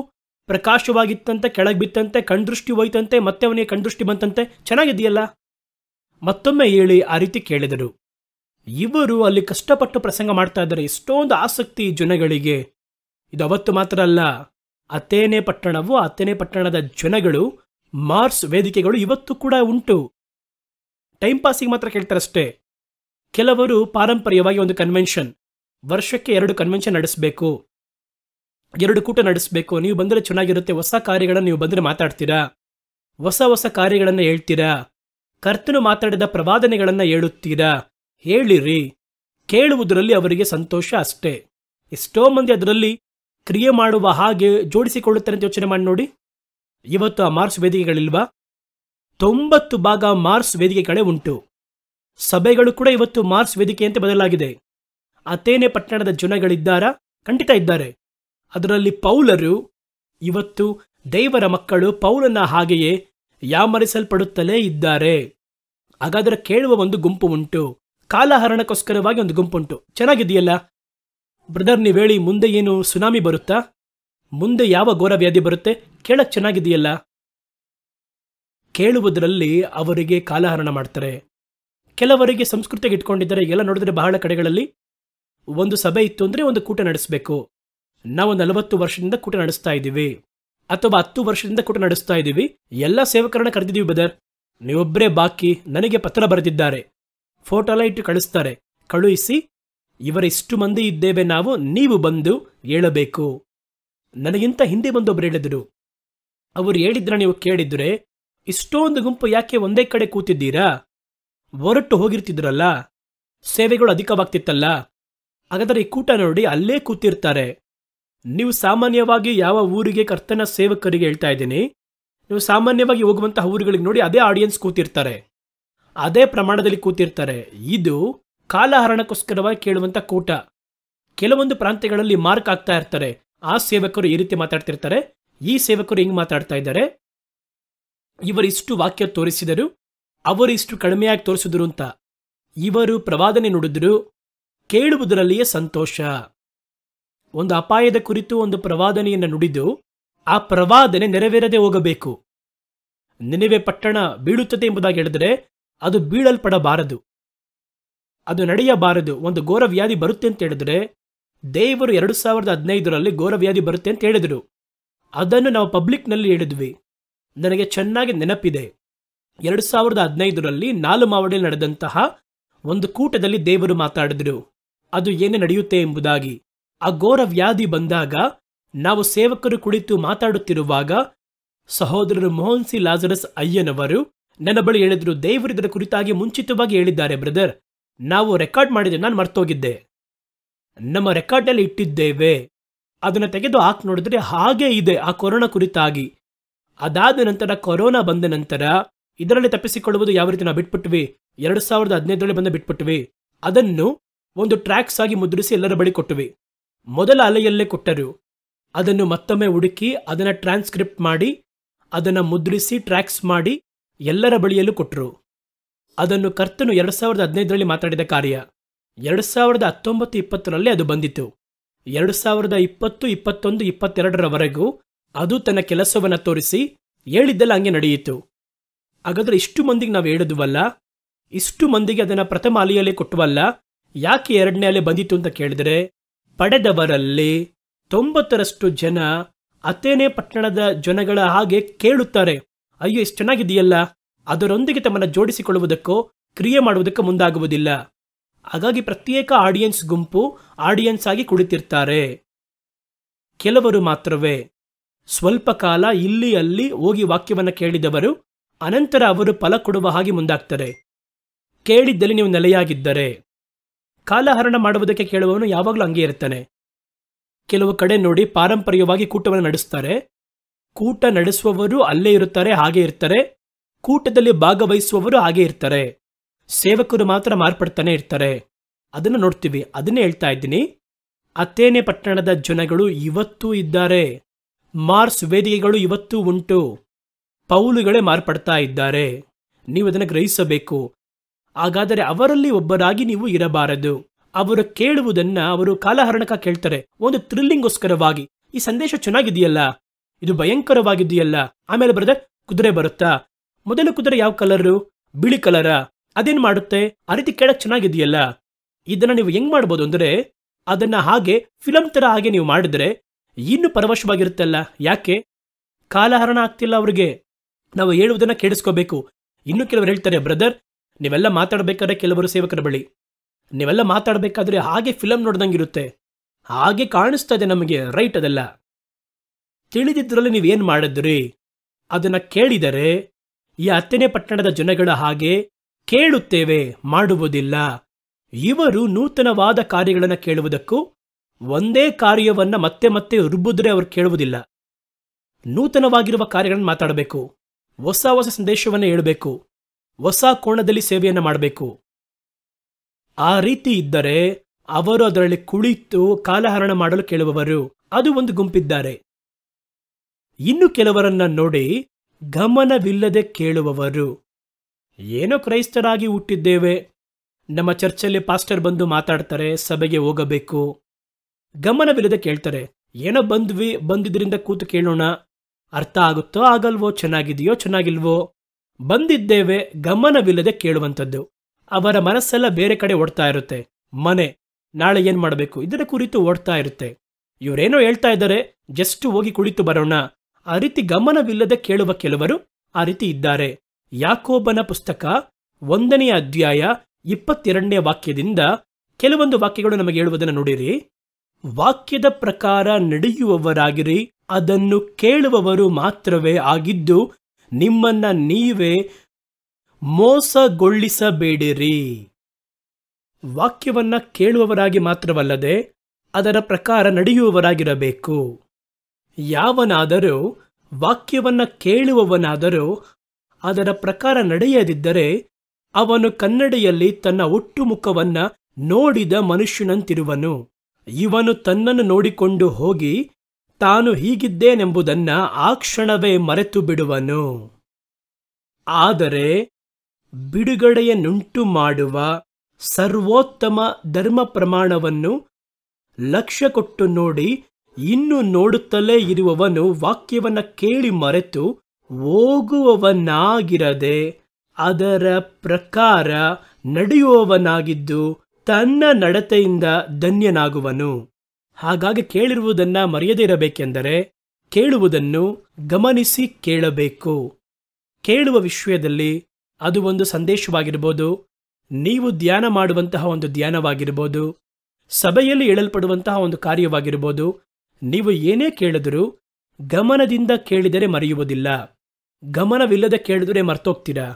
ಪ್ರಕಾಶವಾಗಿತ್ತಂತೆ ಕೆಳಗೆ ಬಿತ್ತಂತೆ ಕಣ್ದೃಷ್ಟಿ ಹೋಯ್ತಂತೆ ಮತ್ತೆ ಅವನಿಗೆ ಕಣ್ದೃಷ್ಟಿ ಬಂತಂತೆ ಚೆನ್ನಾಗಿದೆಯಲ್ಲ ಮತ್ತೊಮ್ಮೆ ಹೇಳಿ ಆ ರೀತಿ ಕೇಳಿದರು ಇವರು ಅಲ್ಲಿ ಕಷ್ಟಪಟ್ಟು ಪ್ರಸಂಗ ಮಾಡ್ತಾ ಇದ್ದಾರೆ ಎಷ್ಟೊಂದು ಆಸಕ್ತಿ ಜನಗಳಿಗೆ ಇದು ಅವತ್ತು ಮಾತ್ರ ಅಲ್ಲ ಅಥೇನೆ ಪಟ್ಟಣವು ಅಥೇನೆ ಪಟ್ಟಣದ ಜನಗಳು ಮಾರ್ಸ್ ವೇದಿಕೆಗಳು ಇವತ್ತು ಕೂಡ ಉಂಟು ಟೈಮ್ ಪಾಸಿಗೆ ಮಾತ್ರ ಕೇಳ್ತಾರಷ್ಟೇ ಕೆಲವರು ಪಾರಂಪರ್ಯವಾಗಿ ಒಂದು ಕನ್ವೆನ್ಷನ್ ವರ್ಷಕ್ಕೆ ಎರಡು ಕನ್ವೆನ್ಷನ್ ನಡೆಸಬೇಕು ಎರಡು ಕೂಟ ನಡೆಸಬೇಕು ನೀವು ಬಂದರೆ ಚೆನ್ನಾಗಿರುತ್ತೆ ಹೊಸ ಕಾರ್ಯಗಳನ್ನು ನೀವು ಬಂದರೆ ಮಾತಾಡ್ತೀರಾ ಹೊಸ ಹೊಸ ಕಾರ್ಯಗಳನ್ನು ಹೇಳ್ತೀರಾ ಕರ್ತನು ಮಾತಾಡಿದ ಪ್ರವಾದನೆಗಳನ್ನು ಹೇಳುತ್ತೀರಾ ಹೇಳಿರಿ ಕೇಳುವುದರಲ್ಲಿ ಅವರಿಗೆ ಸಂತೋಷ ಅಷ್ಟೇ ಎಷ್ಟೋ ಮಂದಿ ಅದರಲ್ಲಿ ಕ್ರಿಯೆ ಮಾಡುವ ಹಾಗೆ ಜೋಡಿಸಿಕೊಳ್ಳುತ್ತಾರೆ ಅಂತ ಯೋಚನೆ ಮಾಡಿ ನೋಡಿ ಇವತ್ತು ಆ ಮಾರ್ಸ್ ವೇದಿಕೆಗಳಿಲ್ವಾ ತೊಂಬತ್ತು ಭಾಗ ಮಾರ್ಸ್ ವೇದಿಕೆಗಳೇ ಉಂಟು ಸಭೆಗಳು ಕೂಡ ಇವತ್ತು ಮಾರ್ಸ್ ವೇದಿಕೆಯಂತೆ ಬದಲಾಗಿದೆ ಅತೇನೆ ಪಟ್ಟಣದ ಜನಗಳಿದ್ದಾರಾ ಖಂಡಿತ ಇದ್ದಾರೆ ಅದರಲ್ಲಿ ಪೌಲರು ಇವತ್ತು ದೇವರ ಮಕ್ಕಳು ಪೌಲನ ಹಾಗೆಯೇ ಯಾಮರಿಸಲ್ಪಡುತ್ತಲೇ ಇದ್ದಾರೆ ಹಾಗಾದರೆ ಕೇಳುವ ಒಂದು ಗುಂಪು ಉಂಟು ಕಾಲಹರಣಕ್ಕೋಸ್ಕರವಾಗಿ ಒಂದು ಗುಂಪುಂಟು ಚೆನ್ನಾಗಿದೆಯಲ್ಲ ಬ್ರದರ್ ನೀವು ಹೇಳಿ ಮುಂದೆ ಏನು ಸುನಾಮಿ ಬರುತ್ತಾ ಮುಂದೆ ಯಾವ ಘೋರ ವ್ಯಾಧಿ ಬರುತ್ತೆ ಕೇಳಕ್ಕೆ ಚೆನ್ನಾಗಿದೆಯಲ್ಲ ಕೇಳುವುದರಲ್ಲಿ ಅವರಿಗೆ ಕಾಲಹರಣ ಮಾಡ್ತಾರೆ ಕೆಲವರಿಗೆ ಸಂಸ್ಕೃತಿಗೆ ಇಟ್ಕೊಂಡಿದ್ದಾರೆ ಎಲ್ಲ ನೋಡಿದ್ರೆ ಬಹಳ ಕಡೆಗಳಲ್ಲಿ ಒಂದು ಸಭೆ ಇತ್ತು ಅಂದರೆ ಒಂದು ಕೂಟ ನಡೆಸಬೇಕು ನಾವು ನಲವತ್ತು ವರ್ಷದಿಂದ ಕೂಟ ನಡೆಸ್ತಾ ಇದ್ದೀವಿ ಅಥವಾ ಹತ್ತು ವರ್ಷದಿಂದ ಕೂಟ ನಡೆಸ್ತಾ ಇದ್ದೀವಿ ಎಲ್ಲ ಸೇವಕರನ್ನ ಕರೆದಿದ್ದೀವಿ ಬದರ್ ನೀವೊಬ್ಬರೇ ಬಾಕಿ ನನಗೆ ಪತ್ರ ಬರೆದಿದ್ದಾರೆ ಫೋಟೋ ಲೈಟ್ ಕಳಿಸ್ತಾರೆ ಕಳುಹಿಸಿ ಇವರಿಷ್ಟು ಮಂದಿ ಇದ್ದೇವೆ ನಾವು ನೀವು ಬಂದು ಹೇಳಬೇಕು ನನಗಿಂತ ಹಿಂದೆ ಬಂದೊಬ್ರು ಹೇಳಿದರು ಅವರು ಹೇಳಿದ್ರೆ ನೀವು ಕೇಳಿದ್ರೆ ಇಷ್ಟೊಂದು ಗುಂಪು ಯಾಕೆ ಒಂದೇ ಕಡೆ ಕೂತಿದ್ದೀರಾ ಹೊರಟು ಹೋಗಿರ್ತಿದ್ರಲ್ಲ ಸೇವೆಗಳು ಅಧಿಕವಾಗ್ತಿತ್ತಲ್ಲ ಹಾಗಾದರೆ ಈ ಕೂಟ ನೋಡಿ ಅಲ್ಲೇ ಕೂತಿರ್ತಾರೆ ನೀವು ಸಾಮಾನ್ಯವಾಗಿ ಯಾವ ಊರಿಗೆ ಕರ್ತನ ಸೇವಕರಿಗೆ ಹೇಳ್ತಾ ಇದ್ದೀನಿ ನೀವು ಸಾಮಾನ್ಯವಾಗಿ ಹೋಗುವಂತಹ ಊರುಗಳಿಗೆ ನೋಡಿ ಅದೇ ಆಡಿಯನ್ಸ್ ಕೂತಿರ್ತಾರೆ ಅದೇ ಪ್ರಮಾಣದಲ್ಲಿ ಕೂತಿರ್ತಾರೆ ಇದು ಕಾಲಹರಣಕ್ಕೋಸ್ಕರವಾಗಿ ಕೇಳುವಂಥ ಕೂಟ ಕೆಲವೊಂದು ಪ್ರಾಂತ್ಯಗಳಲ್ಲಿ ಮಾರ್ಕ್ ಆಗ್ತಾ ಇರ್ತಾರೆ ಆ ಸೇವಕರು ಈ ರೀತಿ ಮಾತಾಡ್ತಿರ್ತಾರೆ ಈ ಸೇವಕರು ಹೆಂಗ್ ಮಾತಾಡ್ತಾ ಇದ್ದಾರೆ ಇವರಿಷ್ಟು ವಾಕ್ಯ ತೋರಿಸಿದರು ಅವರಿಷ್ಟು ಕಡಿಮೆಯಾಗಿ ತೋರಿಸಿದ್ರು ಅಂತ ಇವರು ಪ್ರವಾದನೆ ನುಡಿದ್ರು ಕೇಳುವುದರಲ್ಲಿಯೇ ಸಂತೋಷ ಒಂದು ಅಪಾಯದ ಕುರಿತು ಒಂದು ಪ್ರವಾದನೆಯನ್ನು ನುಡಿದು ಆ ಪ್ರವಾದನೆ ನೆರವೇರದೆ ಹೋಗಬೇಕು ನಿನವೆ ಪಟ್ಟಣ ಬೀಳುತ್ತದೆ ಎಂಬುದಾಗಿ ಹೇಳಿದರೆ ಅದು ಬೀಳಲ್ಪಡಬಾರದು ಅದು ನಡೆಯಬಾರದು ಒಂದು ಘೋರವ್ಯಾಧಿ ಬರುತ್ತೆ ಅಂತ ಹೇಳಿದ್ರೆ ದೇವರು ಎರಡು ಸಾವಿರದ ಹದಿನೈದರಲ್ಲಿ ಘೋರವ್ಯಾಧಿ ಬರುತ್ತೆ ಅಂತ ಹೇಳಿದರು ಅದನ್ನು ನಾವು ಪಬ್ಲಿಕ್ನಲ್ಲಿ ಹೇಳಿದ್ವಿ ನನಗೆ ಚೆನ್ನಾಗಿ ನೆನಪಿದೆ ಎರಡು ಸಾವಿರದ ಹದಿನೈದರಲ್ಲಿ ನಾಲು ಮಾವಡಿ ನಡೆದಂತಹ ಒಂದು ಕೂಟದಲ್ಲಿ ದೇವರು ಮಾತಾಡಿದರು ಅದು ಏನೇ ನಡೆಯುತ್ತೆ ಎಂಬುದಾಗಿ ಆ ಘೋರ ಬಂದಾಗ ನಾವು ಸೇವಕರು ಕುಳಿತು ಮಾತಾಡುತ್ತಿರುವಾಗ ಸಹೋದರರು ಮೋಹನ್ ಸಿ ಲಾಜರಸ್ ಅಯ್ಯನವರು ನನ್ನ ಬಳಿ ಹೇಳಿದ್ರು ದೇವರು ಇದರ ಕುರಿತಾಗಿ ಮುಂಚಿತವಾಗಿ ಹೇಳಿದ್ದಾರೆ ಬ್ರದರ್ ನಾವು ರೆಕಾರ್ಡ್ ಮಾಡಿದ್ದೆ ನಾನು ಮರ್ತೋಗಿದ್ದೆ ನಮ್ಮ ರೆಕಾರ್ಡ್ನಲ್ಲಿ ಇಟ್ಟಿದ್ದೇವೆ ಅದನ್ನು ತೆಗೆದು ಹಾಕಿ ನೋಡಿದ್ರೆ ಹಾಗೆ ಇದೆ ಆ ಕೊರೋನಾ ಕುರಿತಾಗಿ ಅದಾದ ನಂತರ ಕೊರೋನಾ ಬಂದ ನಂತರ ಇದರಲ್ಲಿ ತಪ್ಪಿಸಿಕೊಳ್ಳುವುದು ಯಾವ ರೀತಿ ನಾವು ಬಿಟ್ಬಿಟ್ವಿ ಎರಡು ಸಾವಿರದ ಹದಿನೈದರಲ್ಲಿ ಬಂದು ಬಿಟ್ಬಿಟ್ವಿ ಅದನ್ನು ಒಂದು ಟ್ರ್ಯಾಕ್ಸ್ ಆಗಿ ಮುದ್ರಿಸಿ ಎಲ್ಲರ ಬಳಿ ಕೊಟ್ಟುವಿ ಮೊದಲ ಅಲೆಯಲ್ಲೇ ಕೊಟ್ಟರು ಅದನ್ನು ಮತ್ತೊಮ್ಮೆ ಹುಡುಕಿ ಅದನ್ನು ಟ್ರಾನ್ಸ್ಕ್ರಿಪ್ಟ್ ಮಾಡಿ ಅದನ್ನು ಮುದ್ರಿಸಿ ಟ್ರ್ಯಾಕ್ಸ್ ಮಾಡಿ ಎಲ್ಲರ ಬಳಿಯಲ್ಲೂ ಕೊಟ್ಟರು ಅದನ್ನು ಕರ್ತನು ಎರಡು ಸಾವಿರದ ಹದಿನೈದರಲ್ಲಿ ಮಾತಾಡಿದ ಕಾರ್ಯ ಎರಡು ಸಾವಿರದ ಹತ್ತೊಂಬತ್ತು ಇಪ್ಪತ್ತರಲ್ಲಿ ಅದು ಬಂದಿತು ಎರಡು ಸಾವಿರದ ಇಪ್ಪತ್ತು ಇಪ್ಪತ್ತೊಂದು ಇಪ್ಪತ್ತೆರಡರವರೆಗೂ ಅದು ತನ್ನ ಕೆಲಸವನ್ನು ತೋರಿಸಿ ಹೇಳಿದ್ದೆಲ್ಲ ಹಂಗೆ ನಡೆಯಿತು ಹಾಗಾದರೆ ಇಷ್ಟು ಮಂದಿಗೆ ನಾವು ಹೇಳಿದ್ವಲ್ಲ ಇಷ್ಟು ಮಂದಿಗೆ ಅದನ್ನು ಪ್ರಥಮ ಅಲೆಯಲ್ಲಿ ಕೊಟ್ಟುವಲ್ಲ ಯಾಕೆ ಎರಡನೇ ಅಲೆ ಬಂದಿತ್ತು ಅಂತ ಕೇಳಿದರೆ ಪಡೆದವರಲ್ಲಿ ತೊಂಬತ್ತರಷ್ಟು ಜನ ಅತೇನೆ ಪಟ್ಟಣದ ಜನಗಳ ಹಾಗೆ ಕೇಳುತ್ತಾರೆ ಅಯ್ಯೋ ಎಷ್ಟು ಚೆನ್ನಾಗಿದೆಯಲ್ಲ ಅದರೊಂದಿಗೆ ತಮ್ಮನ್ನು ಜೋಡಿಸಿಕೊಳ್ಳುವುದಕ್ಕೋ ಕ್ರಿಯೆ ಮಾಡುವುದಕ್ಕೋ ಮುಂದಾಗುವುದಿಲ್ಲ ಹಾಗಾಗಿ ಪ್ರತ್ಯೇಕ ಆಡಿಯನ್ಸ್ ಗುಂಪು ಆಡಿಯನ್ಸ್ ಆಗಿ ಕುಳಿತಿರ್ತಾರೆ ಕೆಲವರು ಮಾತ್ರವೇ ಸ್ವಲ್ಪ ಕಾಲ ಇಲ್ಲಿ ಅಲ್ಲಿ ಹೋಗಿ ವಾಕ್ಯವನ್ನು ಕೇಳಿದವರು ಅನಂತರ ಅವರು ಫಲ ಕೊಡುವ ಹಾಗೆ ಮುಂದಾಗ್ತಾರೆ ಕೇಳಿದ್ದಲ್ಲಿ ನೀವು ನೆಲೆಯಾಗಿದ್ದರೆ ಕಾಲಹರಣ ಮಾಡುವುದಕ್ಕೆ ಕೇಳುವವನು ಯಾವಾಗಲೂ ಹಂಗೆ ಇರ್ತಾನೆ ಕೆಲವು ಕಡೆ ನೋಡಿ ಪಾರಂಪರ್ಯವಾಗಿ ಕೂಟವನ್ನು ನಡೆಸ್ತಾರೆ ಕೂಟ ನಡೆಸುವವರು ಅಲ್ಲೇ ಇರುತ್ತಾರೆ ಹಾಗೆ ಇರ್ತಾರೆ ಕೂಟದಲ್ಲಿ ಭಾಗವಹಿಸುವವರು ಹಾಗೆ ಇರ್ತಾರೆ ಸೇವಕರು ಮಾತ್ರ ಮಾರ್ಪಡ್ತಾನೆ ಇರ್ತಾರೆ ಅದನ್ನು ನೋಡ್ತೀವಿ ಅದನ್ನೇ ಹೇಳ್ತಾ ಇದ್ದೀನಿ ಅಥೇನೆ ಪಟ್ಟಣದ ಜನಗಳು ಇವತ್ತೂ ಇದ್ದಾರೆ ಮಾರ್ಸ್ ವೇದಿಕೆಗಳು ಇವತ್ತೂ ಉಂಟು ಪೌಲುಗಳೇ ಮಾರ್ಪಡ್ತಾ ಇದ್ದಾರೆ ನೀವು ಅದನ್ನು ಗ್ರಹಿಸಬೇಕು ಹಾಗಾದರೆ ಅವರಲ್ಲಿ ಒಬ್ಬರಾಗಿ ನೀವು ಇರಬಾರದು ಅವರು ಕೇಳುವುದನ್ನ ಅವರು ಕಾಲಹರಣಕ ಕೇಳ್ತಾರೆ ಒಂದು ಥ್ರಿಲ್ಲಿಂಗೋಸ್ಕರವಾಗಿ ಈ ಸಂದೇಶ ಚೆನ್ನಾಗಿದೆಯಲ್ಲ ಇದು ಭಯಂಕರವಾಗಿದೆಯಲ್ಲ ಆಮೇಲೆ ಬ್ರದರ್ ಕುದುರೆ ಬರುತ್ತಾ ಮೊದಲು ಕುದುರೆ ಯಾವ ಕಲರು ಬಿಳಿ ಕಲರ ಅದೇನ್ ಮಾಡುತ್ತೆ ಆ ರೀತಿ ಕೇಳಕ್ ಚೆನ್ನಾಗಿದೆಯಲ್ಲ ಇದನ್ನ ನೀವು ಹೆಂಗ್ ಮಾಡ್ಬೋದು ಅಂದ್ರೆ ಅದನ್ನ ಹಾಗೆ ಫಿಲಂ ತರ ಹಾಗೆ ನೀವು ಮಾಡಿದ್ರೆ ಇನ್ನೂ ಪರವಶವಾಗಿರುತ್ತಲ್ಲ ಯಾಕೆ ಕಾಲಹರಣ ಆಗ್ತಿಲ್ಲ ಅವ್ರಿಗೆ ನಾವು ಹೇಳುವುದನ್ನ ಕೇಳಿಸ್ಕೋಬೇಕು ಇನ್ನು ಕೆಲವರು ಹೇಳ್ತಾರೆ ಬ್ರದರ್ ನೀವೆಲ್ಲ ಮಾತಾಡಬೇಕಾದ್ರೆ ಕೆಲವರು ಸೇವಕರ ಬಳಿ ನೀವೆಲ್ಲ ಮಾತಾಡಬೇಕಾದ್ರೆ ಹಾಗೆ ಫಿಲಂ ನೋಡ್ದಂಗಿರುತ್ತೆ ಹಾಗೆ ಕಾಣಿಸ್ತಾ ಇದೆ ನಮಗೆ ರೈಟ್ ಅದೆಲ್ಲ ತಿಳಿದಿದ್ರಲ್ಲಿ ನೀವೇನು ಮಾಡಿದ್ರಿ ಅದನ್ನು ಕೇಳಿದರೆ ಈ ಹತ್ತನೇ ಪಟ್ಟಣದ ಜನಗಳ ಹಾಗೆ ಕೇಳುತ್ತೇವೆ ಮಾಡುವುದಿಲ್ಲ ಇವರು ನೂತನವಾದ ಕಾರ್ಯಗಳನ್ನು ಕೇಳುವುದಕ್ಕೂ ಒಂದೇ ಕಾರ್ಯವನ್ನು ಮತ್ತೆ ಮತ್ತೆ ರುಬ್ಬುದ್ರೆ ಅವರು ಕೇಳುವುದಿಲ್ಲ ನೂತನವಾಗಿರುವ ಕಾರ್ಯಗಳನ್ನು ಮಾತಾಡಬೇಕು ಹೊಸ ಹೊಸ ಸಂದೇಶವನ್ನು ಹೇಳಬೇಕು ಹೊಸ ಕೋಣದಲ್ಲಿ ಸೇವೆಯನ್ನು ಮಾಡಬೇಕು ಆ ರೀತಿ ಇದ್ದರೆ ಅವರು ಅದರಲ್ಲಿ ಕುಳಿತು ಕಾಲಹರಣ ಮಾಡಲು ಕೇಳುವವರು ಅದು ಒಂದು ಗುಂಪಿದ್ದಾರೆ ಇನ್ನು ಕೆಲವರನ್ನ ನೋಡಿ ಗಮನವಿಲ್ಲದೆ ಕೇಳುವವರು ಏನೋ ಕ್ರೈಸ್ತರಾಗಿ ಹುಟ್ಟಿದ್ದೇವೆ ನಮ್ಮ ಚರ್ಚಲ್ಲಿ ಪಾಸ್ಟರ್ ಬಂದು ಮಾತಾಡ್ತಾರೆ ಸಭೆಗೆ ಹೋಗಬೇಕು ಗಮನವಿಲ್ಲದೆ ಕೇಳ್ತಾರೆ ಏನೋ ಬಂದ್ವಿ ಬಂದಿದ್ರಿಂದ ಕೂತು ಕೇಳೋಣ ಅರ್ಥ ಆಗುತ್ತೋ ಆಗಲ್ವೋ ಚೆನ್ನಾಗಿದೆಯೋ ಚೆನ್ನಾಗಿಲ್ವೋ ಬಂದಿದ್ದೇವೆ ಗಮನವಿಲ್ಲದೆ ಕೇಳುವಂಥದ್ದು ಅವರ ಮನಸ್ಸೆಲ್ಲ ಬೇರೆ ಕಡೆ ಓಡ್ತಾ ಇರುತ್ತೆ ಮನೆ ನಾಳೆ ಏನು ಮಾಡಬೇಕು ಇದರ ಕುರಿತು ಓಡ್ತಾ ಇರುತ್ತೆ ಇವರೇನೋ ಹೇಳ್ತಾ ಇದ್ದಾರೆ ಜಸ್ಟ್ ಹೋಗಿ ಕುಳಿತು ಬರೋಣ ಆ ರೀತಿ ಗಮನವಿಲ್ಲದೆ ಕೇಳುವ ಕೆಲವರು ಆ ರೀತಿ ಇದ್ದಾರೆ ಯಾಕೋಬನ ಪುಸ್ತಕ ಒಂದನೆಯ ಅಧ್ಯಾಯ ಇಪ್ಪತ್ತೆರಡನೇ ವಾಕ್ಯದಿಂದ ಕೆಲವೊಂದು ವಾಕ್ಯಗಳು ನಮಗೆ ಹೇಳುವುದನ್ನು ನೋಡಿರಿ ವಾಕ್ಯದ ಪ್ರಕಾರ ನಡೆಯುವವರಾಗಿರಿ ಅದನ್ನು ಕೇಳುವವರು ಮಾತ್ರವೇ ಆಗಿದ್ದು ನಿಮ್ಮನ್ನ ನೀವೇ ಮೋಸಗೊಳಿಸಬೇಡಿರಿ ವಾಕ್ಯವನ್ನ ಕೇಳುವವರಾಗಿ ಮಾತ್ರವಲ್ಲದೆ ಅದರ ಪ್ರಕಾರ ನಡೆಯುವವರಾಗಿರಬೇಕು ಯಾವನಾದರೂ ವಾಕ್ಯವನ್ನು ಕೇಳುವವನಾದರೂ ಅದರ ಪ್ರಕಾರ ನಡೆಯದಿದ್ದರೆ ಅವನು ಕನ್ನಡಿಯಲ್ಲಿ ತನ್ನ ಒಟ್ಟು ಮುಖವನ್ನು ನೋಡಿದ ಮನುಷ್ಯನಂತಿರುವನು ಇವನು ತನ್ನನ್ನು ನೋಡಿಕೊಂಡು ಹೋಗಿ ತಾನು ಹೀಗಿದ್ದೇನೆಂಬುದನ್ನು ಆ ಕ್ಷಣವೇ ಮರೆತು ಬಿಡುವನು ಆದರೆ ಬಿಡುಗಡೆಯನ್ನುಂಟು ಮಾಡುವ ಸರ್ವೋತ್ತಮ ಧರ್ಮ ಪ್ರಮಾಣವನ್ನು ಲಕ್ಷ್ಯ ಕೊಟ್ಟು ನೋಡಿ ಇನ್ನು ನೋಡುತ್ತಲೇ ಇರುವವನು ವಾಕ್ಯವನ್ನು ಕೇಳಿ ಮರೆತು ಹೋಗುವವನಾಗಿರದೆ ಅದರ ಪ್ರಕಾರ ನಡೆಯುವವನಾಗಿದ್ದು ತನ್ನ ನಡತೆಯಿಂದ ಧನ್ಯನಾಗುವನು ಹಾಗಾಗಿ ಕೇಳಿರುವುದನ್ನು ಮರೆಯದೇ ಇರಬೇಕೆಂದರೆ ಕೇಳುವುದನ್ನು ಗಮನಿಸಿ ಕೇಳಬೇಕು ಕೇಳುವ ವಿಷಯದಲ್ಲಿ ಅದು ಒಂದು ಸಂದೇಶವಾಗಿರ್ಬೋದು ನೀವು ಧ್ಯಾನ ಮಾಡುವಂತಹ ಒಂದು ಧ್ಯಾನವಾಗಿರ್ಬೋದು ಸಭೆಯಲ್ಲಿ ಹೇಳಲ್ಪಡುವಂತಹ ಒಂದು ಕಾರ್ಯವಾಗಿರ್ಬೋದು ನೀವು ಏನೇ ಕೇಳಿದರೂ ಗಮನದಿಂದ ಕೇಳಿದರೆ ಮರೆಯುವುದಿಲ್ಲ ಗಮನವಿಲ್ಲದ ಕೇಳಿದರೆ ಮರ್ತೋಗ್ತೀರಾ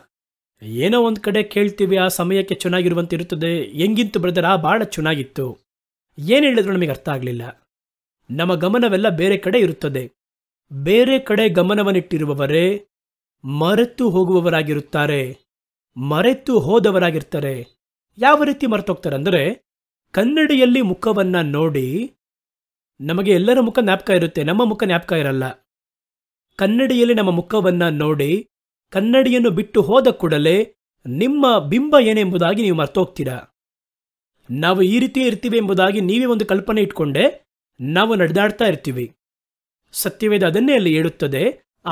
ಏನೋ ಒಂದು ಕಡೆ ಕೇಳ್ತೀವಿ ಆ ಸಮಯಕ್ಕೆ ಚೆನ್ನಾಗಿರುವಂತಿರುತ್ತದೆ ಹೆಂಗಿಂತು ಬ್ರದರ್ ಆ ಭಾಳ ಚೆನ್ನಾಗಿತ್ತು ಏನು ಹೇಳಿದ್ರು ನಮಗೆ ಅರ್ಥ ಆಗಲಿಲ್ಲ ನಮ್ಮ ಗಮನವೆಲ್ಲ ಬೇರೆ ಕಡೆ ಇರುತ್ತದೆ ಬೇರೆ ಕಡೆ ಗಮನವನ್ನಿಟ್ಟಿರುವವರೇ ಮರೆತು ಹೋಗುವವರಾಗಿರುತ್ತಾರೆ ಮರೆತು ಹೋದವರಾಗಿರ್ತಾರೆ ಯಾವ ರೀತಿ ಮರೆತೋಗ್ತಾರೆ ಅಂದರೆ ಕನ್ನಡಿಯಲ್ಲಿ ಮುಖವನ್ನು ನೋಡಿ ನಮಗೆ ಎಲ್ಲರ ಮುಖ ಜ್ಞಾಪಕ ಇರುತ್ತೆ ನಮ್ಮ ಮುಖ ಜ್ಞಾಪಕ ಇರಲ್ಲ ಕನ್ನಡಿಯಲ್ಲಿ ನಮ್ಮ ಮುಖವನ್ನು ನೋಡಿ ಕನ್ನಡಿಯನ್ನು ಬಿಟ್ಟು ಹೋದ ಕೂಡಲೇ ನಿಮ್ಮ ಬಿಂಬ ಏನೆಂಬುದಾಗಿ ನೀವು ಮರ್ತೋಗ್ತೀರಾ ನಾವು ಈ ರೀತಿಯೇ ಇರ್ತೀವಿ ಎಂಬುದಾಗಿ ನೀವೇ ಒಂದು ಕಲ್ಪನೆ ಇಟ್ಕೊಂಡೆ ನಾವು ನಡೆದಾಡ್ತಾ ಇರ್ತೀವಿ ಸತ್ಯವೇದ ಅದನ್ನೇ ಅಲ್ಲಿ ಹೇಳುತ್ತದೆ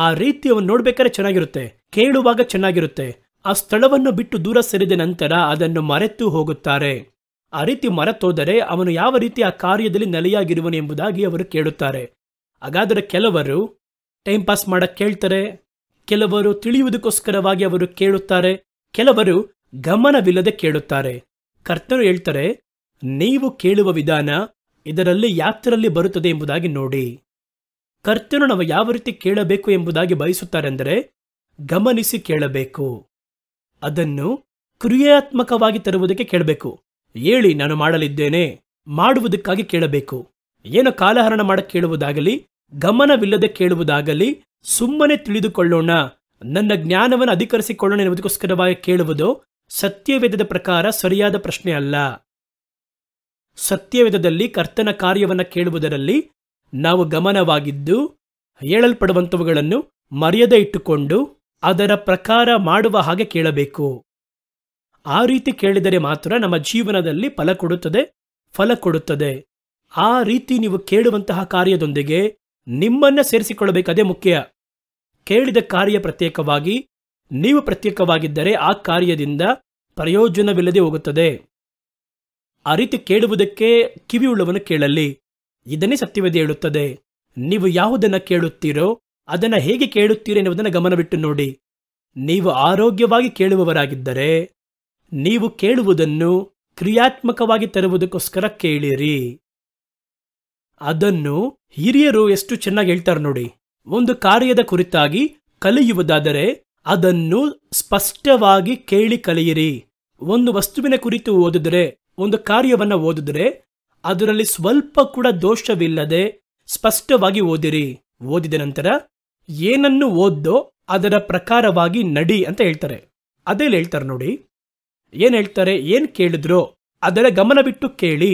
ಆ ರೀತಿಯವನ್ನು ನೋಡ್ಬೇಕಾದ್ರೆ ಚೆನ್ನಾಗಿರುತ್ತೆ ಕೇಳುವಾಗ ಚೆನ್ನಾಗಿರುತ್ತೆ ಆ ಸ್ಥಳವನ್ನು ಬಿಟ್ಟು ದೂರ ಸರಿದ ನಂತರ ಅದನ್ನು ಮರೆತು ಹೋಗುತ್ತಾರೆ ಆ ರೀತಿ ಮರೆತೋದರೆ ಅವನು ಯಾವ ರೀತಿ ಆ ಕಾರ್ಯದಲ್ಲಿ ನೆಲೆಯಾಗಿರುವನು ಎಂಬುದಾಗಿ ಅವರು ಕೇಳುತ್ತಾರೆ ಹಾಗಾದರೆ ಕೆಲವರು ಟೈಮ್ ಪಾಸ್ ಮಾಡಕ್ಕೆ ಕೇಳ್ತಾರೆ ಕೆಲವರು ತಿಳಿಯುವುದಕ್ಕೋಸ್ಕರವಾಗಿ ಅವರು ಕೇಳುತ್ತಾರೆ ಕೆಲವರು ಗಮನವಿಲ್ಲದೆ ಕೇಳುತ್ತಾರೆ ಕರ್ತರು ಹೇಳ್ತಾರೆ ನೀವು ಕೇಳುವ ವಿಧಾನ ಇದರಲ್ಲಿ ಯಾತ್ರಲ್ಲಿ ಬರುತ್ತದೆ ಎಂಬುದಾಗಿ ನೋಡಿ ಕರ್ತನು ನಾವು ಯಾವ ರೀತಿ ಕೇಳಬೇಕು ಎಂಬುದಾಗಿ ಬಯಸುತ್ತಾರೆಂದರೆ ಗಮನಿಸಿ ಕೇಳಬೇಕು ಅದನ್ನು ಕ್ರಿಯಾತ್ಮಕವಾಗಿ ತರುವುದಕ್ಕೆ ಕೇಳಬೇಕು ಹೇಳಿ ನಾನು ಮಾಡಲಿದ್ದೇನೆ ಮಾಡುವುದಕ್ಕಾಗಿ ಕೇಳಬೇಕು ಏನು ಕಾಲಹರಣ ಮಾಡ ಕೇಳುವುದಾಗಲಿ ಗಮನವಿಲ್ಲದೆ ಕೇಳುವುದಾಗಲಿ ಸುಮ್ಮನೆ ತಿಳಿದುಕೊಳ್ಳೋಣ ನನ್ನ ಜ್ಞಾನವನ್ನು ಅಧಿಕರಿಸಿಕೊಳ್ಳೋಣ ಎನ್ನುವುದಕ್ಕೋಸ್ಕರವಾಗಿ ಕೇಳುವುದು ಸತ್ಯವೇದದ ಪ್ರಕಾರ ಸರಿಯಾದ ಪ್ರಶ್ನೆ ಅಲ್ಲ ಸತ್ಯವೇದದಲ್ಲಿ ಕರ್ತನ ಕಾರ್ಯವನ್ನು ಕೇಳುವುದರಲ್ಲಿ ನಾವು ಗಮನವಾಗಿದ್ದು ಹೇಳಲ್ಪಡುವಂಥವುಗಳನ್ನು ಮರ್ಯಾದೆ ಇಟ್ಟುಕೊಂಡು ಅದರ ಪ್ರಕಾರ ಮಾಡುವ ಹಾಗೆ ಕೇಳಬೇಕು ಆ ರೀತಿ ಕೇಳಿದರೆ ಮಾತ್ರ ನಮ್ಮ ಜೀವನದಲ್ಲಿ ಫಲ ಕೊಡುತ್ತದೆ ಫಲ ಕೊಡುತ್ತದೆ ಆ ರೀತಿ ನೀವು ಕೇಳುವಂತಹ ಕಾರ್ಯದೊಂದಿಗೆ ನಿಮ್ಮನ್ನು ಸೇರಿಸಿಕೊಳ್ಳಬೇಕದೇ ಮುಖ್ಯ ಕೇಳಿದ ಕಾರ್ಯ ಪ್ರತ್ಯೇಕವಾಗಿ ನೀವು ಪ್ರತ್ಯೇಕವಾಗಿದ್ದರೆ ಆ ಕಾರ್ಯದಿಂದ ಪ್ರಯೋಜನವಿಲ್ಲದೆ ಹೋಗುತ್ತದೆ ಆ ರೀತಿ ಕೇಳುವುದಕ್ಕೆ ಕಿವಿಯುಳ್ಳವನು ಕೇಳಲಿ ಇದನ್ನೇ ಸತ್ಯವಿದೆ ಹೇಳುತ್ತದೆ ನೀವು ಯಾವುದನ್ನು ಕೇಳುತ್ತೀರೋ ಅದನ್ನು ಹೇಗೆ ಕೇಳುತ್ತೀರೋ ಎನ್ನುವುದನ್ನು ಗಮನವಿಟ್ಟು ನೋಡಿ ನೀವು ಆರೋಗ್ಯವಾಗಿ ಕೇಳುವವರಾಗಿದ್ದರೆ ನೀವು ಕೇಳುವುದನ್ನು ಕ್ರಿಯಾತ್ಮಕವಾಗಿ ತರುವುದಕ್ಕೋಸ್ಕರ ಕೇಳಿರಿ ಅದನ್ನು ಹಿರಿಯರು ಎಷ್ಟು ಚೆನ್ನಾಗಿ ಹೇಳ್ತಾರೆ ನೋಡಿ ಒಂದು ಕಾರ್ಯದ ಕುರಿತಾಗಿ ಕಲಿಯುವುದಾದರೆ ಅದನ್ನು ಸ್ಪಷ್ಟವಾಗಿ ಕೇಳಿ ಕಲಿಯಿರಿ ಒಂದು ವಸ್ತುವಿನ ಕುರಿತು ಓದಿದರೆ ಒಂದು ಕಾರ್ಯವನ್ನು ಓದಿದರೆ ಅದರಲ್ಲಿ ಸ್ವಲ್ಪ ಕೂಡ ದೋಷವಿಲ್ಲದೆ ಸ್ಪಷ್ಟವಾಗಿ ಓದಿರಿ ಓದಿದ ನಂತರ ಏನನ್ನು ಓದ್ದೋ ಅದರ ಪ್ರಕಾರವಾಗಿ ನಡಿ ಅಂತ ಹೇಳ್ತಾರೆ ಅದೇ ಹೇಳ್ತಾರೆ ನೋಡಿ ಏನ್ ಹೇಳ್ತಾರೆ ಏನ್ ಕೇಳಿದ್ರು ಅದರ ಗಮನ ಬಿಟ್ಟು ಕೇಳಿ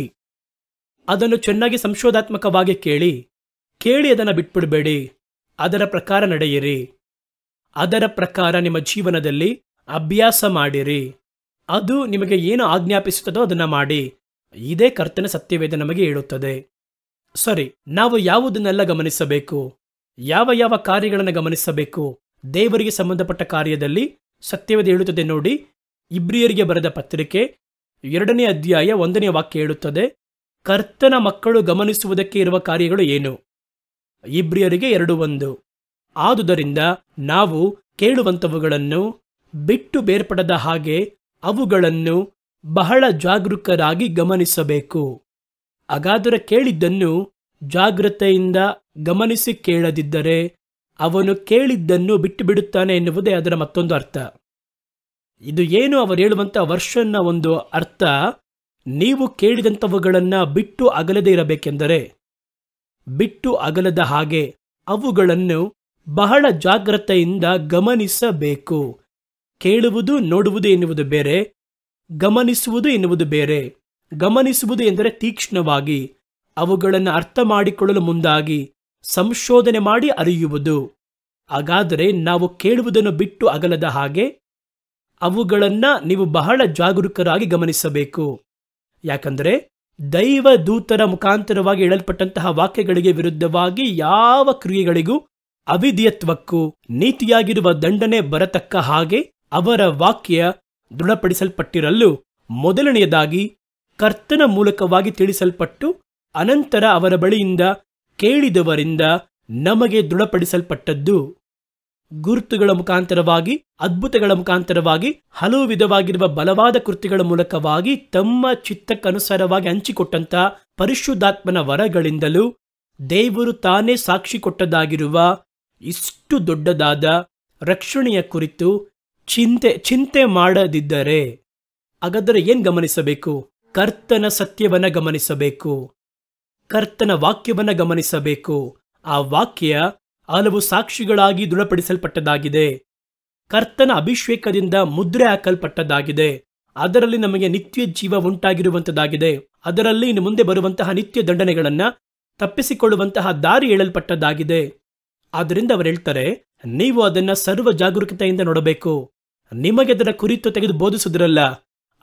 ಅದನ್ನು ಚೆನ್ನಾಗಿ ಸಂಶೋಧಾತ್ಮಕವಾಗಿ ಕೇಳಿ ಕೇಳಿ ಅದನ್ನು ಬಿಟ್ಬಿಡಬೇಡಿ ಅದರ ಪ್ರಕಾರ ನಡೆಯಿರಿ ಅದರ ಪ್ರಕಾರ ನಿಮ್ಮ ಜೀವನದಲ್ಲಿ ಅಭ್ಯಾಸ ಮಾಡಿರಿ ಅದು ನಿಮಗೆ ಏನು ಆಜ್ಞಾಪಿಸುತ್ತದೋ ಅದನ್ನು ಮಾಡಿ ಇದೇ ಕರ್ತನ ಸತ್ಯವೇದ ನಮಗೆ ಹೇಳುತ್ತದೆ ಸರಿ ನಾವು ಯಾವುದನ್ನೆಲ್ಲ ಗಮನಿಸಬೇಕು ಯಾವ ಯಾವ ಕಾರ್ಯಗಳನ್ನು ಗಮನಿಸಬೇಕು ದೇವರಿಗೆ ಸಂಬಂಧಪಟ್ಟ ಕಾರ್ಯದಲ್ಲಿ ಸತ್ಯವೇದ ಹೇಳುತ್ತದೆ ನೋಡಿ ಇಬ್ರಿಯರಿಗೆ ಬರೆದ ಪತ್ರಿಕೆ ಎರಡನೇ ಅಧ್ಯಾಯ ಒಂದನೇ ವಾಕ್ಯ ಹೇಳುತ್ತದೆ ಕರ್ತನ ಮಕ್ಕಳು ಗಮನಿಸುವುದಕ್ಕೆ ಇರುವ ಕಾರ್ಯಗಳು ಏನು ಇಬ್ರಿಯರಿಗೆ ಎರಡು ಒಂದು ಆದುದರಿಂದ ನಾವು ಕೇಳುವಂಥವುಗಳನ್ನು ಬಿಟ್ಟು ಬೇರ್ಪಡದ ಹಾಗೆ ಅವುಗಳನ್ನು ಬಹಳ ಜಾಗರೂಕರಾಗಿ ಗಮನಿಸಬೇಕು ಹಾಗಾದರೆ ಕೇಳಿದ್ದನ್ನು ಜಾಗೃತೆಯಿಂದ ಗಮನಿಸಿ ಕೇಳದಿದ್ದರೆ ಅವನು ಕೇಳಿದ್ದನ್ನು ಬಿಟ್ಟು ಬಿಡುತ್ತಾನೆ ಎನ್ನುವುದೇ ಅದರ ಮತ್ತೊಂದು ಅರ್ಥ ಇದು ಏನು ಅವರು ಹೇಳುವಂಥ ವರ್ಷನ್ನ ಒಂದು ಅರ್ಥ ನೀವು ಕೇಳಿದಂಥವುಗಳನ್ನು ಬಿಟ್ಟು ಅಗಲದೇ ಇರಬೇಕೆಂದರೆ ಬಿಟ್ಟು ಅಗಲದ ಹಾಗೆ ಅವುಗಳನ್ನು ಬಹಳ ಜಾಗ್ರತೆಯಿಂದ ಗಮನಿಸಬೇಕು ಕೇಳುವುದು ನೋಡುವುದು ಎನ್ನುವುದು ಬೇರೆ ಗಮನಿಸುವುದು ಎನ್ನುವುದು ಬೇರೆ ಗಮನಿಸುವುದು ಎಂದರೆ ತೀಕ್ಷ್ಣವಾಗಿ ಅವುಗಳನ್ನು ಅರ್ಥ ಮಾಡಿಕೊಳ್ಳಲು ಮುಂದಾಗಿ ಸಂಶೋಧನೆ ಮಾಡಿ ಅರಿಯುವುದು ಹಾಗಾದರೆ ನಾವು ಕೇಳುವುದನ್ನು ಬಿಟ್ಟು ಅಗಲದ ಹಾಗೆ ಅವುಗಳನ್ನು ನೀವು ಬಹಳ ಜಾಗರೂಕರಾಗಿ ಗಮನಿಸಬೇಕು ಯಾಕಂದರೆ ದೈವ ದೂತರ ಮುಖಾಂತರವಾಗಿ ಹೇಳಲ್ಪಟ್ಟಂತಹ ವಾಕ್ಯಗಳಿಗೆ ವಿರುದ್ಧವಾಗಿ ಯಾವ ಕ್ರಿಯೆಗಳಿಗೂ ಅವಿಧಿಯತ್ವಕ್ಕೂ ನೀತಿಯಾಗಿರುವ ದಂಡನೆ ಬರತಕ್ಕ ಹಾಗೆ ಅವರ ವಾಕ್ಯ ದೃಢಪಡಿಸಲ್ಪಟ್ಟಿರಲು ಮೊದಲನೆಯದಾಗಿ ಕರ್ತನ ಮೂಲಕವಾಗಿ ತಿಳಿಸಲ್ಪಟ್ಟು ಅನಂತರ ಅವರ ಬಳಿಯಿಂದ ಕೇಳಿದವರಿಂದ ನಮಗೆ ದೃಢಪಡಿಸಲ್ಪಟ್ಟದ್ದು ಗುರುತುಗಳ ಮುಖಾಂತರವಾಗಿ ಅದ್ಭುತಗಳ ಮುಖಾಂತರವಾಗಿ ಹಲವು ವಿಧವಾಗಿರುವ ಬಲವಾದ ಕೃತಿಗಳ ಮೂಲಕವಾಗಿ ತಮ್ಮ ಚಿತ್ತಕ್ಕನುಸಾರವಾಗಿ ಹಂಚಿಕೊಟ್ಟಂತ ಪರಿಶುದ್ಧಾತ್ಮನ ವರಗಳಿಂದಲೂ ದೇವರು ತಾನೇ ಸಾಕ್ಷಿ ಕೊಟ್ಟದಾಗಿರುವ ಇಷ್ಟು ದೊಡ್ಡದಾದ ರಕ್ಷಣೆಯ ಕುರಿತು ಚಿಂತೆ ಚಿಂತೆ ಮಾಡದಿದ್ದರೆ ಹಾಗಾದರೆ ಏನ್ ಗಮನಿಸಬೇಕು ಕರ್ತನ ಸತ್ಯವನ್ನ ಗಮನಿಸಬೇಕು ಕರ್ತನ ವಾಕ್ಯವನ್ನ ಗಮನಿಸಬೇಕು ಆ ವಾಕ್ಯ ಹಲವು ಸಾಕ್ಷಿಗಳಾಗಿ ದೃಢಪಡಿಸಲ್ಪಟ್ಟದಾಗಿದೆ ಕರ್ತನ ಅಭಿಷೇಕದಿಂದ ಮುದ್ರೆ ಹಾಕಲ್ಪಟ್ಟದಾಗಿದೆ ಅದರಲ್ಲಿ ನಮಗೆ ನಿತ್ಯ ಜೀವ ಉಂಟಾಗಿರುವಂತದ್ದಾಗಿದೆ ಅದರಲ್ಲಿ ಇನ್ನು ಮುಂದೆ ಬರುವಂತಹ ನಿತ್ಯ ದಂಡನೆಗಳನ್ನು ತಪ್ಪಿಸಿಕೊಳ್ಳುವಂತಹ ದಾರಿ ಹೇಳಲ್ಪಟ್ಟದ್ದಾಗಿದೆ ಆದ್ದರಿಂದ ಅವರು ಹೇಳ್ತಾರೆ ನೀವು ಅದನ್ನು ಸರ್ವ ಜಾಗರೂಕತೆಯಿಂದ ನೋಡಬೇಕು ನಿಮಗೆ ಅದರ ಕುರಿತು ತೆಗೆದು ಬೋಧಿಸುವುದರಲ್ಲ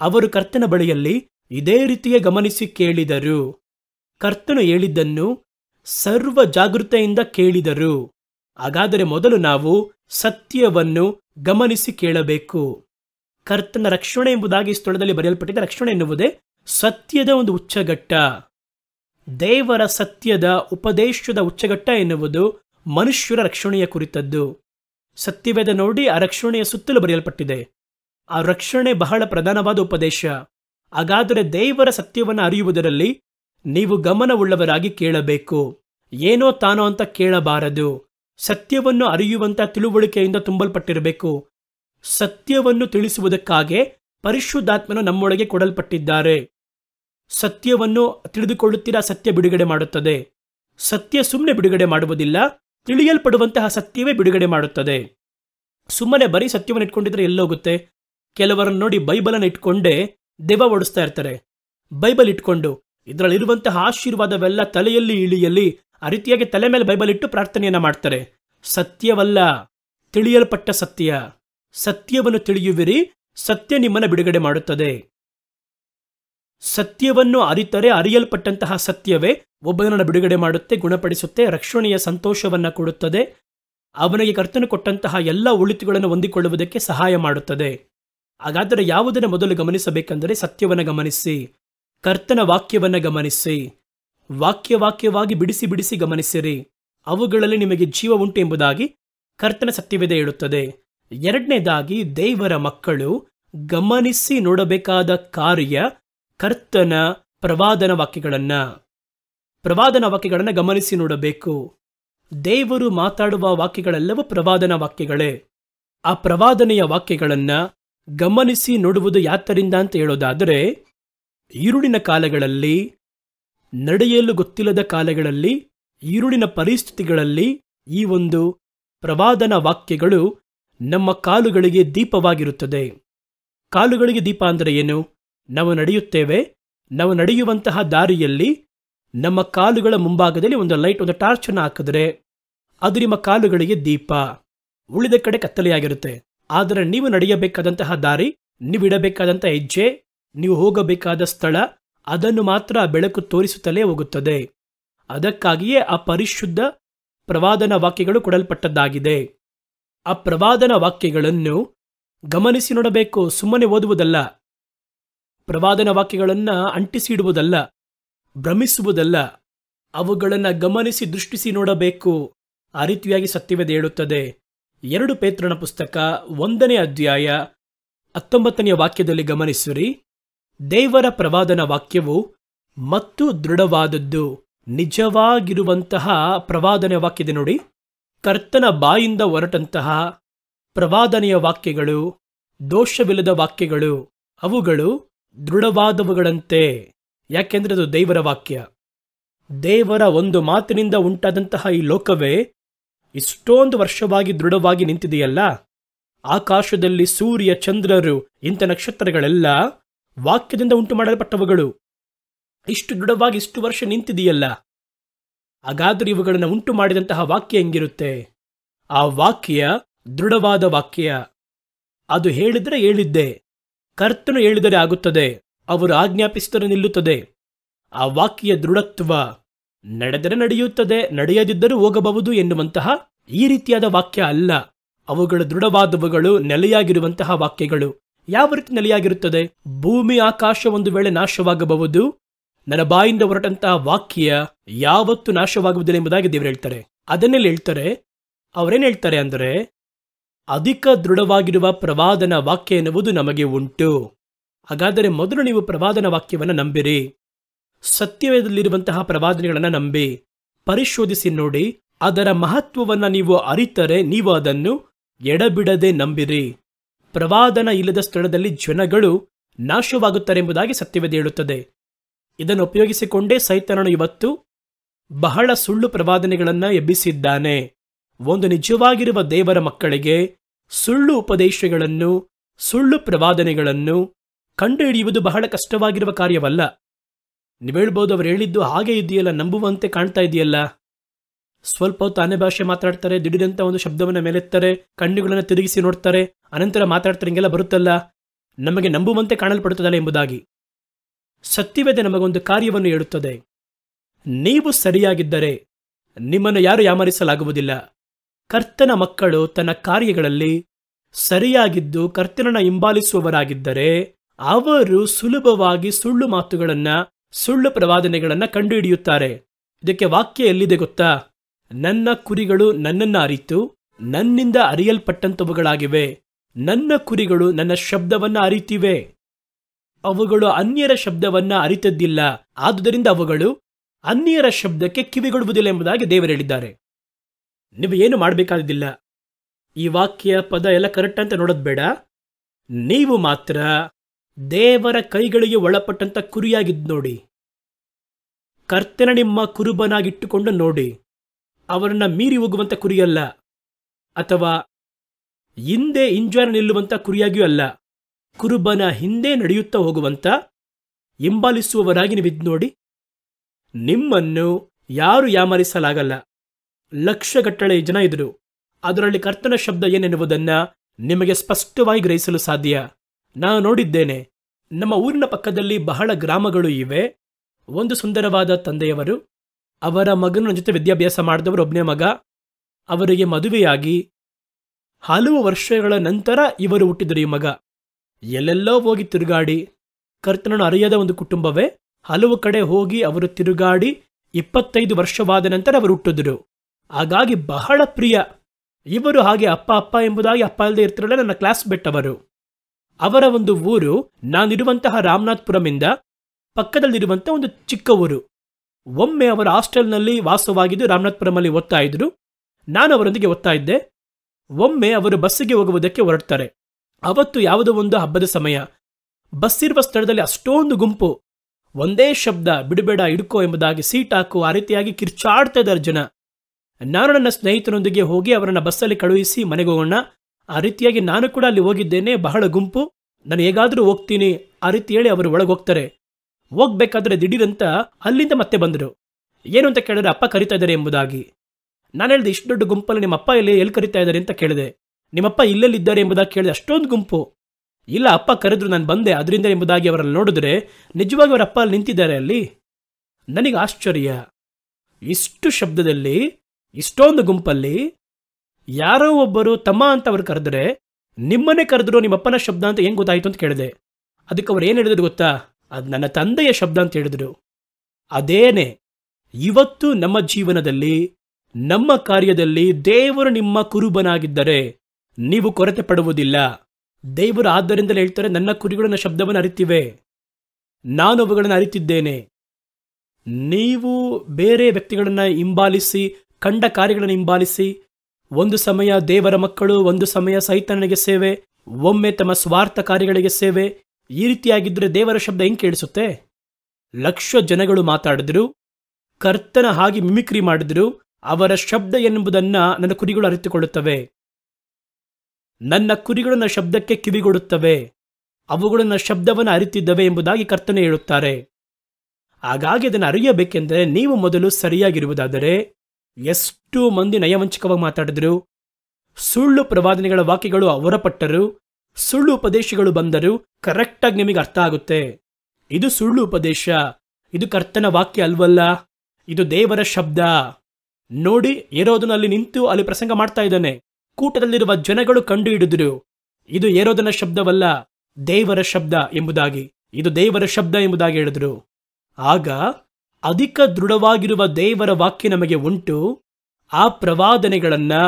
ಅವರು ಕರ್ತನ ಬಳಿಯಲ್ಲಿ ಇದೇ ರೀತಿಯೇ ಗಮನಿಸಿ ಕೇಳಿದರು ಕರ್ತನು ಹೇಳಿದ್ದನ್ನು ಸರ್ವ ಜಾಗೃತೆಯಿಂದ ಕೇಳಿದರು ಹಾಗಾದರೆ ಮೊದಲು ನಾವು ಸತ್ಯವನ್ನು ಗಮನಿಸಿ ಕೇಳಬೇಕು ಕರ್ತನ ರಕ್ಷಣೆ ಎಂಬುದಾಗಿ ಸ್ಥಳದಲ್ಲಿ ಬರೆಯಲ್ಪಟ್ಟಿದೆ ರಕ್ಷಣೆ ಎನ್ನುವುದೇ ಸತ್ಯದ ಒಂದು ಉಚ್ಚಘಟ್ಟ ದೇವರ ಸತ್ಯದ ಉಪದೇಶದ ಉಚ್ಚಘಟ್ಟ ಎನ್ನುವುದು ಮನುಷ್ಯರ ರಕ್ಷಣೆಯ ಕುರಿತದ್ದು ಸತ್ಯವೇದ ನೋಡಿ ಆ ರಕ್ಷಣೆಯ ಸುತ್ತಲೂ ಬರೆಯಲ್ಪಟ್ಟಿದೆ ಆ ರಕ್ಷಣೆ ಬಹಳ ಪ್ರಧಾನವಾದ ಉಪದೇಶ ಹಾಗಾದರೆ ದೇವರ ಸತ್ಯವನ್ನು ಅರಿಯುವುದರಲ್ಲಿ ನೀವು ಗಮನವುಳ್ಳವರಾಗಿ ಕೇಳಬೇಕು ಏನೋ ತಾನೋ ಅಂತ ಕೇಳಬಾರದು ಸತ್ಯವನ್ನು ಅರಿಯುವಂತ ತಿಳುವಳಿಕೆಯಿಂದ ತುಂಬಲ್ಪಟ್ಟಿರಬೇಕು ಸತ್ಯವನ್ನು ತಿಳಿಸುವುದಕ್ಕಾಗೆ ಪರಿಶುದ್ಧಾತ್ಮನು ನಮ್ಮೊಳಗೆ ಕೊಡಲ್ಪಟ್ಟಿದ್ದಾರೆ ಸತ್ಯವನ್ನು ತಿಳಿದುಕೊಳ್ಳುತ್ತೀರಾ ಸತ್ಯ ಬಿಡುಗಡೆ ಮಾಡುತ್ತದೆ ಸತ್ಯ ಸುಮ್ಮನೆ ಬಿಡುಗಡೆ ಮಾಡುವುದಿಲ್ಲ ತಿಳಿಯಲ್ಪಡುವಂತಹ ಸತ್ಯವೇ ಬಿಡುಗಡೆ ಮಾಡುತ್ತದೆ ಸುಮ್ಮನೆ ಬರೀ ಸತ್ಯವನ್ನು ಇಟ್ಕೊಂಡಿದ್ರೆ ಎಲ್ಲೋಗುತ್ತೆ ಕೆಲವರನ್ನು ನೋಡಿ ಬೈಬಲನ್ನು ಇಟ್ಕೊಂಡೇ ದೆವ್ವ ಓಡಿಸ್ತಾ ಇರ್ತಾರೆ ಬೈಬಲ್ ಇಟ್ಕೊಂಡು ಇದರಲ್ಲಿರುವಂತಹ ಆಶೀರ್ವಾದವೆಲ್ಲ ತಲೆಯಲ್ಲಿ ಇಳಿಯಲ್ಲಿ ಆ ರೀತಿಯಾಗಿ ತಲೆ ಮೇಲೆ ಬೈಬಲ್ ಇಟ್ಟು ಪ್ರಾರ್ಥನೆಯನ್ನು ಮಾಡ್ತಾರೆ ಸತ್ಯವಲ್ಲ ತಿಳಿಯಲ್ಪಟ್ಟ ಸತ್ಯ ಸತ್ಯವನ್ನು ತಿಳಿಯುವಿರಿ ಸತ್ಯ ನಿಮ್ಮನ್ನು ಬಿಡುಗಡೆ ಮಾಡುತ್ತದೆ ಸತ್ಯವನ್ನು ಅರಿತರೆ ಅರಿಯಲ್ಪಟ್ಟಂತಹ ಸತ್ಯವೇ ಒಬ್ಬನನ್ನು ಬಿಡುಗಡೆ ಮಾಡುತ್ತೆ ಗುಣಪಡಿಸುತ್ತೆ ರಕ್ಷಣೆಯ ಸಂತೋಷವನ್ನು ಕೊಡುತ್ತದೆ ಅವನಿಗೆ ಕರ್ತನು ಕೊಟ್ಟಂತಹ ಎಲ್ಲ ಉಳಿತುಗಳನ್ನು ಹೊಂದಿಕೊಳ್ಳುವುದಕ್ಕೆ ಸಹಾಯ ಮಾಡುತ್ತದೆ ಹಾಗಾದರೆ ಯಾವುದನ್ನು ಮೊದಲು ಗಮನಿಸಬೇಕೆಂದರೆ ಸತ್ಯವನ್ನು ಗಮನಿಸಿ ಕರ್ತನ ವಾಕ್ಯವನ್ನು ಗಮನಿಸಿ ವಾಕ್ಯ ವಾಕ್ಯವಾಗಿ ಬಿಡಿಸಿ ಬಿಡಿಸಿ ಗಮನಿಸಿರಿ ಅವುಗಳಲ್ಲಿ ನಿಮಗೆ ಜೀವ ಉಂಟು ಎಂಬುದಾಗಿ ಕರ್ತನ ಸತ್ಯವಿದೆ ಹೇಳುತ್ತದೆ ಎರಡನೇದಾಗಿ ದೇವರ ಮಕ್ಕಳು ಗಮನಿಸಿ ನೋಡಬೇಕಾದ ಕಾರ್ಯ ಕರ್ತನ ಪ್ರವಾದನ ವಾಕ್ಯಗಳನ್ನು ಪ್ರವಾದನ ವಾಕ್ಯಗಳನ್ನು ಗಮನಿಸಿ ನೋಡಬೇಕು ದೇವರು ಮಾತಾಡುವ ವಾಕ್ಯಗಳೆಲ್ಲವೂ ಪ್ರವಾದನ ವಾಕ್ಯಗಳೇ ಆ ಪ್ರವಾದನೆಯ ವಾಕ್ಯಗಳನ್ನು ಗಮನಿಸಿ ನೋಡುವುದು ಯಾತರಿಂದ ಅಂತ ಹೇಳೋದಾದರೆ ಈರುಳಿನ ಕಾಲಗಳಲ್ಲಿ ನಡೆಯಲು ಗೊತ್ತಿಲ್ಲದ ಕಾಲಗಳಲ್ಲಿ ಈರುಳಿನ ಪರಿಸ್ಥಿತಿಗಳಲ್ಲಿ ಈ ಒಂದು ಪ್ರವಾದನ ವಾಕ್ಯಗಳು ನಮ್ಮ ಕಾಲುಗಳಿಗೆ ದೀಪವಾಗಿರುತ್ತದೆ ಕಾಲುಗಳಿಗೆ ದೀಪ ಅಂದರೆ ಏನು ನಾವು ನಡೆಯುತ್ತೇವೆ ನಾವು ನಡೆಯುವಂತಹ ದಾರಿಯಲ್ಲಿ ನಮ್ಮ ಕಾಲುಗಳ ಮುಂಭಾಗದಲ್ಲಿ ಒಂದು ಲೈಟ್ ಒಂದು ಟಾರ್ಚನ್ನು ಹಾಕಿದ್ರೆ ಅದು ನಿಮ್ಮ ಕಾಲುಗಳಿಗೆ ದೀಪ ಉಳಿದ ಕಡೆ ಕತ್ತಲೆಯಾಗಿರುತ್ತೆ ಆದರೆ ನೀವು ನಡೆಯಬೇಕಾದಂತಹ ದಾರಿ ನೀವು ಇಡಬೇಕಾದಂತಹ ಹೆಜ್ಜೆ ನೀವು ಹೋಗಬೇಕಾದ ಸ್ಥಳ ಅದನ್ನು ಮಾತ್ರ ಬೆಳಕು ತೋರಿಸುತ್ತಲೇ ಹೋಗುತ್ತದೆ ಅದಕ್ಕಾಗಿಯೇ ಆ ಪರಿಶುದ್ಧ ಪ್ರವಾದನ ವಾಕ್ಯಗಳು ಕೊಡಲ್ಪಟ್ಟದ್ದಾಗಿದೆ ಆ ಪ್ರವಾದನ ವಾಕ್ಯಗಳನ್ನು ಗಮನಿಸಿ ನೋಡಬೇಕು ಸುಮ್ಮನೆ ಓದುವುದಲ್ಲ ಪ್ರವಾದನ ವಾಕ್ಯಗಳನ್ನು ಅಂಟಿಸಿಡುವುದಲ್ಲ ಭ್ರಮಿಸುವುದಲ್ಲ ಅವುಗಳನ್ನು ಗಮನಿಸಿ ದೃಷ್ಟಿಸಿ ನೋಡಬೇಕು ಆ ರೀತಿಯಾಗಿ ಸತ್ಯವೇದ ಹೇಳುತ್ತದೆ ಎರಡು ಪೇತ್ರನ ಪುಸ್ತಕ ಒಂದನೇ ಅಧ್ಯಾಯ ಹತ್ತೊಂಬತ್ತನೆಯ ವಾಕ್ಯದಲ್ಲಿ ಗಮನಿಸಿರಿ ದೇವರ ಪ್ರವಾದನ ವಾಕ್ಯವು ಮತ್ತು ದೃಢವಾದದ್ದು ನಿಜವಾಗಿರುವಂತಹ ಪ್ರವಾದನೆಯ ವಾಕ್ಯದ ನೋಡಿ ಕರ್ತನ ಬಾಯಿಂದ ಹೊರಟಂತಹ ಪ್ರವಾದನೆಯ ವಾಕ್ಯಗಳು ದೋಷವಿಲ್ಲದ ವಾಕ್ಯಗಳು ಅವುಗಳು ದೃಢವಾದವುಗಳಂತೆ ಯಾಕೆಂದರೆ ಅದು ದೇವರ ವಾಕ್ಯ ದೇವರ ಒಂದು ಮಾತಿನಿಂದ ಉಂಟಾದಂತಹ ಈ ಲೋಕವೇ ಇಷ್ಟೊಂದು ವರ್ಷವಾಗಿ ದೃಢವಾಗಿ ನಿಂತಿದೆಯಲ್ಲ ಆಕಾಶದಲ್ಲಿ ಸೂರ್ಯ ಚಂದ್ರರು ಇಂಥ ನಕ್ಷತ್ರಗಳೆಲ್ಲ ವಾಕ್ಯದಿಂದ ಉಂಟು ಮಾಡಲ್ಪಟ್ಟವುಗಳು ಇಷ್ಟು ದೃಢವಾಗಿ ಇಷ್ಟು ವರ್ಷ ನಿಂತಿದೆಯಲ್ಲ ಹಾಗಾದರೂ ಇವುಗಳನ್ನು ಉಂಟು ಮಾಡಿದಂತಹ ವಾಕ್ಯ ಹೆಂಗಿರುತ್ತೆ ಆ ವಾಕ್ಯ ದೃಢವಾದ ವಾಕ್ಯ ಅದು ಹೇಳಿದರೆ ಹೇಳಿದ್ದೆ ಕರ್ತನು ಹೇಳಿದರೆ ಆಗುತ್ತದೆ ಅವರು ಆಜ್ಞಾಪಿಸಿದರೆ ನಿಲ್ಲುತ್ತದೆ ಆ ವಾಕ್ಯ ದೃಢತ್ವ ನಡೆದರೆ ನಡೆಯುತ್ತದೆ ನಡೆಯದಿದ್ದರೂ ಹೋಗಬಹುದು ಎನ್ನುವಂತಹ ಈ ರೀತಿಯಾದ ವಾಕ್ಯ ಅಲ್ಲ ಅವುಗಳು ದೃಢವಾದವುಗಳು ನೆಲೆಯಾಗಿರುವಂತಹ ವಾಕ್ಯಗಳು ಯಾವ ರೀತಿ ನೆಲೆಯಾಗಿರುತ್ತದೆ ಭೂಮಿ ಆಕಾಶ ಒಂದು ವೇಳೆ ನಾಶವಾಗಬಹುದು ನನ್ನ ಬಾಯಿಂದ ಹೊರಟಂತಹ ವಾಕ್ಯ ಯಾವತ್ತು ನಾಶವಾಗುವುದಿಲ್ಲ ಎಂಬುದಾಗಿ ದೇವರು ಹೇಳ್ತಾರೆ ಅದನ್ನೆಲ್ಲ ಹೇಳ್ತಾರೆ ಅವರೇನು ಹೇಳ್ತಾರೆ ಅಂದರೆ ಅಧಿಕ ದೃಢವಾಗಿರುವ ಪ್ರವಾದನ ವಾಕ್ಯ ಎನ್ನುವುದು ನಮಗೆ ಉಂಟು ಹಾಗಾದರೆ ಮೊದಲು ನೀವು ಪ್ರವಾದನ ವಾಕ್ಯವನ್ನು ನಂಬಿರಿ ಸತ್ಯದಲ್ಲಿರುವಂತಹ ಪ್ರವಾದನೆಗಳನ್ನು ನಂಬಿ ಪರಿಶೋಧಿಸಿ ನೋಡಿ ಅದರ ಮಹತ್ವವನ್ನು ನೀವು ಅರಿತರೆ ನೀವು ಅದನ್ನು ಎಡಬಿಡದೆ ನಂಬಿರಿ ಪ್ರವಾದನ ಇಲ್ಲದ ಸ್ಥಳದಲ್ಲಿ ಜನಗಳು ನಾಶವಾಗುತ್ತಾರೆಂಬುದಾಗಿ ಸತ್ಯವೇದಿ ಹೇಳುತ್ತದೆ ಇದನ್ನು ಉಪಯೋಗಿಸಿಕೊಂಡೇ ಸೈತನನು ಇವತ್ತು ಬಹಳ ಸುಳ್ಳು ಪ್ರವಾದನೆಗಳನ್ನು ಎಬ್ಬಿಸಿದ್ದಾನೆ ಒಂದು ನಿಜವಾಗಿರುವ ದೇವರ ಮಕ್ಕಳಿಗೆ ಸುಳ್ಳು ಉಪದೇಶಗಳನ್ನು ಸುಳ್ಳು ಪ್ರವಾದನೆಗಳನ್ನು ಕಂಡುಹಿಡಿಯುವುದು ಬಹಳ ಕಷ್ಟವಾಗಿರುವ ಕಾರ್ಯವಲ್ಲ ನೀವು ಹೇಳ್ಬೋದು ಅವ್ರು ಹೇಳಿದ್ದು ಹಾಗೆ ಇದೆಯಲ್ಲ ನಂಬುವಂತೆ ಕಾಣ್ತಾ ಇದೆಯಲ್ಲ ಸ್ವಲ್ಪ ಹೊತ್ತು ಅನ್ಯ ಭಾಷೆ ಮಾತಾಡ್ತಾರೆ ದಿಢೀರಂತ ಒಂದು ಶಬ್ದವನ್ನು ಮೇಲೆತ್ತಾರೆ ಕಣ್ಣುಗಳನ್ನು ತಿರುಗಿಸಿ ನೋಡ್ತಾರೆ ಅನಂತರ ಮಾತಾಡ್ತಾರಂಗೆಲ್ಲ ಬರುತ್ತಲ್ಲ ನಮಗೆ ನಂಬುವಂತೆ ಕಾಣಲ್ಪಡುತ್ತದಲ್ಲ ಎಂಬುದಾಗಿ ಸತ್ಯವೇದೆ ನಮಗೊಂದು ಕಾರ್ಯವನ್ನು ಹೇಳುತ್ತದೆ ನೀವು ಸರಿಯಾಗಿದ್ದರೆ ನಿಮ್ಮನ್ನು ಯಾರು ಯಾಮರಿಸಲಾಗುವುದಿಲ್ಲ ಕರ್ತನ ಮಕ್ಕಳು ತನ್ನ ಕಾರ್ಯಗಳಲ್ಲಿ ಸರಿಯಾಗಿದ್ದು ಕರ್ತನನ್ನು ಹಿಂಬಾಲಿಸುವವರಾಗಿದ್ದರೆ ಅವರು ಸುಲಭವಾಗಿ ಸುಳ್ಳು ಮಾತುಗಳನ್ನು ಸುಳ್ಳು ಪ್ರವಾದನೆಗಳನ್ನು ಕಂಡುಹಿಡಿಯುತ್ತಾರೆ ಇದಕ್ಕೆ ವಾಕ್ಯ ಎಲ್ಲಿದೆ ಗೊತ್ತಾ ನನ್ನ ಕುರಿಗಳು ನನ್ನನ್ನು ಅರಿತು ನನ್ನಿಂದ ಅರಿಯಲ್ಪಟ್ಟಂಥವುಗಳಾಗಿವೆ ನನ್ನ ಕುರಿಗಳು ನನ್ನ ಶಬ್ದವನ್ನು ಅರಿತಿವೆ ಅವುಗಳು ಅನ್ಯರ ಶಬ್ದವನ್ನು ಅರಿತದ್ದಿಲ್ಲ ಆದುದರಿಂದ ಅವುಗಳು ಅನ್ಯರ ಶಬ್ದಕ್ಕೆ ಕಿವಿಗೊಡುವುದಿಲ್ಲ ಎಂಬುದಾಗಿ ದೇವರು ಹೇಳಿದ್ದಾರೆ ನೀವು ಏನು ಮಾಡಬೇಕಾದಿಲ್ಲ ಈ ವಾಕ್ಯ ಪದ ಎಲ್ಲ ಕರೆಕ್ಟ್ ಅಂತ ನೋಡೋದು ಬೇಡ ನೀವು ಮಾತ್ರ ದೇವರ ಕೈಗಳಿಗೆ ಒಳಪಟ್ಟಂತ ಕುರಿಯಾಗಿದ್ದು ನೋಡಿ ಕರ್ತನ ನಿಮ್ಮ ಕುರುಬನಾಗಿಟ್ಟುಕೊಂಡು ನೋಡಿ ಅವರನ್ನು ಮೀರಿ ಹೋಗುವಂಥ ಕುರಿಯಲ್ಲ ಅಥವಾ ಹಿಂದೆ ಇಂಜ್ವರ ನಿಲ್ಲುವಂಥ ಕುರಿಯಾಗಿಯೂ ಅಲ್ಲ ಕುರುಬನ ಹಿಂದೆ ನಡೆಯುತ್ತಾ ಹೋಗುವಂಥ ಹಿಂಬಾಲಿಸುವವರಾಗಿ ನಿವಿದ್ ನೋಡಿ ನಿಮ್ಮನ್ನು ಯಾರು ಯಾಮರಿಸಲಾಗಲ್ಲ ಲಕ್ಷಗಟ್ಟಳೆ ಜನ ಇದ್ರು ಅದರಲ್ಲಿ ಕರ್ತನ ಶಬ್ದ ಏನೆನ್ನುವುದನ್ನ ನಿಮಗೆ ಸ್ಪಷ್ಟವಾಗಿ ಗ್ರಹಿಸಲು ಸಾಧ್ಯ ನಾನು ನೋಡಿದ್ದೇನೆ ನಮ್ಮ ಊರಿನ ಪಕ್ಕದಲ್ಲಿ ಬಹಳ ಗ್ರಾಮಗಳು ಇವೆ ಒಂದು ಸುಂದರವಾದ ತಂದೆಯವರು ಅವರ ಮಗನ ಜೊತೆ ವಿದ್ಯಾಭ್ಯಾಸ ಮಾಡಿದವರು ಒಬ್ಬನೇ ಮಗ ಅವರಿಗೆ ಮದುವೆಯಾಗಿ ಹಲವು ವರ್ಷಗಳ ನಂತರ ಇವರು ಹುಟ್ಟಿದರು ಈ ಮಗ ಎಲ್ಲೆಲ್ಲೋ ಹೋಗಿ ತಿರುಗಾಡಿ ಕರ್ತನನ್ನು ಅರಿಯದ ಒಂದು ಕುಟುಂಬವೇ ಹಲವು ಕಡೆ ಹೋಗಿ ಅವರು ತಿರುಗಾಡಿ ಇಪ್ಪತ್ತೈದು ವರ್ಷವಾದ ನಂತರ ಅವರು ಹುಟ್ಟಿದ್ರು ಹಾಗಾಗಿ ಬಹಳ ಪ್ರಿಯ ಇವರು ಹಾಗೆ ಅಪ್ಪ ಅಪ್ಪ ಎಂಬುದಾಗಿ ಅಪ್ಪ ಇಲ್ಲದೆ ಇರ್ತಿರಲ್ಲ ನನ್ನ ಕ್ಲಾಸ್ ಬೆಟ್ಟವರು ಅವರ ಒಂದು ಊರು ನಾನಿರುವಂತಹ ರಾಮನಾಥ್ಪುರಮಿಂದ ಪಕ್ಕದಲ್ಲಿರುವಂಥ ಒಂದು ಚಿಕ್ಕ ಊರು ಒಮ್ಮೆ ಅವರ ಹಾಸ್ಟೆಲ್ನಲ್ಲಿ ವಾಸವಾಗಿದ್ದು ರಾಮನಾಥ್ಪುರಮಲ್ಲಿ ಓದ್ತಾ ಇದ್ರು ನಾನು ಅವರೊಂದಿಗೆ ಓದ್ತಾ ಇದ್ದೆ ಒಮ್ಮೆ ಅವರು ಬಸ್ಸಿಗೆ ಹೋಗುವುದಕ್ಕೆ ಹೊರಡ್ತಾರೆ ಅವತ್ತು ಯಾವುದೋ ಒಂದು ಹಬ್ಬದ ಸಮಯ ಬಸ್ಸಿರುವ ಸ್ಥಳದಲ್ಲಿ ಅಷ್ಟೊಂದು ಗುಂಪು ಒಂದೇ ಶಬ್ದ ಬಿಡಬೇಡ ಇಡ್ಕೋ ಎಂಬುದಾಗಿ ಸೀಟ್ ಹಾಕು ಆ ರೀತಿಯಾಗಿ ಕಿರ್ಚಾಡ್ತಾ ಇದ್ದಾರೆ ಜನ ನಾನು ನನ್ನ ಸ್ನೇಹಿತರೊಂದಿಗೆ ಹೋಗಿ ಅವರನ್ನ ಬಸ್ಸಲ್ಲಿ ಕಳುಹಿಸಿ ಮನೆಗೆ ಹೋಗೋಣ ಆ ರೀತಿಯಾಗಿ ನಾನು ಕೂಡ ಅಲ್ಲಿ ಹೋಗಿದ್ದೇನೆ ಬಹಳ ಗುಂಪು ನಾನು ಹೇಗಾದರೂ ಹೋಗ್ತೀನಿ ಆ ರೀತಿ ಹೇಳಿ ಅವರು ಒಳಗೆ ಹೋಗ್ತಾರೆ ಹೋಗ್ಬೇಕಾದ್ರೆ ದಿಢೀರಂತ ಅಲ್ಲಿಂದ ಮತ್ತೆ ಬಂದರು ಏನು ಅಂತ ಕೇಳಿದ್ರೆ ಅಪ್ಪ ಕರಿತಾ ಇದ್ದಾರೆ ಎಂಬುದಾಗಿ ನಾನು ಹೇಳಿದೆ ಇಷ್ಟು ದೊಡ್ಡ ಗುಂಪಲ್ಲಿ ನಿಮ್ಮಪ್ಪ ಇಲ್ಲಿ ಎಲ್ಲಿ ಕರಿತಾ ಇದ್ದಾರೆ ಅಂತ ಕೇಳಿದೆ ನಿಮ್ಮಪ್ಪ ಇಲ್ಲೆಲ್ಲಿದ್ದಾರೆ ಎಂಬುದಾಗಿ ಕೇಳಿದೆ ಅಷ್ಟೊಂದು ಗುಂಪು ಇಲ್ಲ ಅಪ್ಪ ಕರೆದ್ರು ನಾನು ಬಂದೆ ಅದರಿಂದ ಎಂಬುದಾಗಿ ಅವರಲ್ಲಿ ನೋಡಿದ್ರೆ ನಿಜವಾಗಿ ಅವರ ಅಪ್ಪ ಅಲ್ಲಿ ನಿಂತಿದ್ದಾರೆ ಅಲ್ಲಿ ನನಗೆ ಆಶ್ಚರ್ಯ ಇಷ್ಟು ಶಬ್ದದಲ್ಲಿ ಇಷ್ಟೊಂದು ಗುಂಪಲ್ಲಿ ಯಾರೋ ಒಬ್ಬರು ತಮ್ಮ ಅಂತ ಅವ್ರು ಕರೆದ್ರೆ ನಿಮ್ಮನ್ನೇ ಕರೆದ್ರು ನಿಮ್ಮಪ್ಪನ ಶಬ್ದ ಅಂತ ಏನು ಗೊತ್ತಾಯಿತು ಅಂತ ಕೇಳಿದೆ ಅದಕ್ಕೆ ಅವ್ರು ಏನು ಹೇಳಿದ್ರು ಗೊತ್ತಾ ಅದು ನನ್ನ ತಂದೆಯ ಶಬ್ದ ಅಂತ ಹೇಳಿದರು ಅದೇನೆ ಇವತ್ತು ನಮ್ಮ ಜೀವನದಲ್ಲಿ ನಮ್ಮ ಕಾರ್ಯದಲ್ಲಿ ದೇವರು ನಿಮ್ಮ ಕುರುಬನಾಗಿದ್ದರೆ ನೀವು ಕೊರತೆ ಪಡುವುದಿಲ್ಲ ದೇವರು ಆದ್ದರಿಂದಲೇ ಹೇಳ್ತಾರೆ ನನ್ನ ಕುರಿಗಳು ನನ್ನ ಶಬ್ದವನ್ನು ಅರಿತಿವೆ ನಾನು ಅವುಗಳನ್ನು ಅರಿತಿದ್ದೇನೆ ನೀವು ಬೇರೆ ವ್ಯಕ್ತಿಗಳನ್ನು ಹಿಂಬಾಲಿಸಿ ಕಂಡ ಕಾರ್ಯಗಳನ್ನು ಹಿಂಬಾಲಿಸಿ ಒಂದು ಸಮಯ ದೇವರ ಮಕ್ಕಳು ಒಂದು ಸಮಯ ಸೈತನಿಗೆ ಸೇವೆ ಒಮ್ಮೆ ತಮ್ಮ ಸ್ವಾರ್ಥ ಕಾರ್ಯಗಳಿಗೆ ಸೇವೆ ಈ ರೀತಿಯಾಗಿದ್ದರೆ ದೇವರ ಶಬ್ದ ಹೆಂಗೆ ಕೇಳಿಸುತ್ತೆ ಲಕ್ಷ ಜನಗಳು ಮಾತಾಡಿದ್ರು ಕರ್ತನ ಹಾಗೆ ಮಿಮಿಕ್ರಿ ಮಾಡಿದ್ರು ಅವರ ಶಬ್ದ ಎಂಬುದನ್ನು ನನ್ನ ಕುರಿಗಳು ಅರಿತುಕೊಳ್ಳುತ್ತವೆ ನನ್ನ ಕುರಿಗಳು ನನ್ನ ಶಬ್ದಕ್ಕೆ ಕಿವಿಗೊಡುತ್ತವೆ ಅವುಗಳು ನನ್ನ ಶಬ್ದವನ್ನು ಅರಿತಿದ್ದವೆ ಎಂಬುದಾಗಿ ಕರ್ತನೆ ಹೇಳುತ್ತಾರೆ ಹಾಗಾಗಿ ಅದನ್ನು ಅರಿಯಬೇಕೆಂದರೆ ನೀವು ಮೊದಲು ಸರಿಯಾಗಿರುವುದಾದರೆ ಎಷ್ಟು ಮಂದಿ ನಯವಂಚಕವಾಗಿ ಮಾತಾಡಿದರು ಸುಳ್ಳು ಪ್ರವಾದನೆಗಳ ವಾಕ್ಯಗಳು ಪಟ್ಟರು ಸುಳ್ಳು ಉಪದೇಶಗಳು ಬಂದರೂ ಕರೆಕ್ಟಾಗಿ ನಿಮಗೆ ಅರ್ಥ ಆಗುತ್ತೆ ಇದು ಸುಳ್ಳು ಉಪದೇಶ ಇದು ಕರ್ತನ ವಾಕ್ಯ ಅಲ್ವಲ್ಲ ಇದು ದೇವರ ಶಬ್ದ ನೋಡಿ ಏರೋದನಲ್ಲಿ ನಿಂತು ಅಲ್ಲಿ ಪ್ರಸಂಗ ಮಾಡ್ತಾ ಇದ್ದಾನೆ ಕೂಟದಲ್ಲಿರುವ ಜನಗಳು ಕಂಡು ಹಿಡಿದ್ರು ಇದು ಏರೋದನ ಶಬ್ದವಲ್ಲ ದೇವರ ಶಬ್ದ ಎಂಬುದಾಗಿ ಇದು ದೇವರ ಶಬ್ದ ಎಂಬುದಾಗಿ ಹೇಳಿದ್ರು ಆಗ ಅಧಿಕ ದೃಢವಾಗಿರುವ ದೇವರ ವಾಕ್ಯ ನಮಗೆ ಉಂಟು ಆ ಪ್ರವಾದನೆಗಳನ್ನು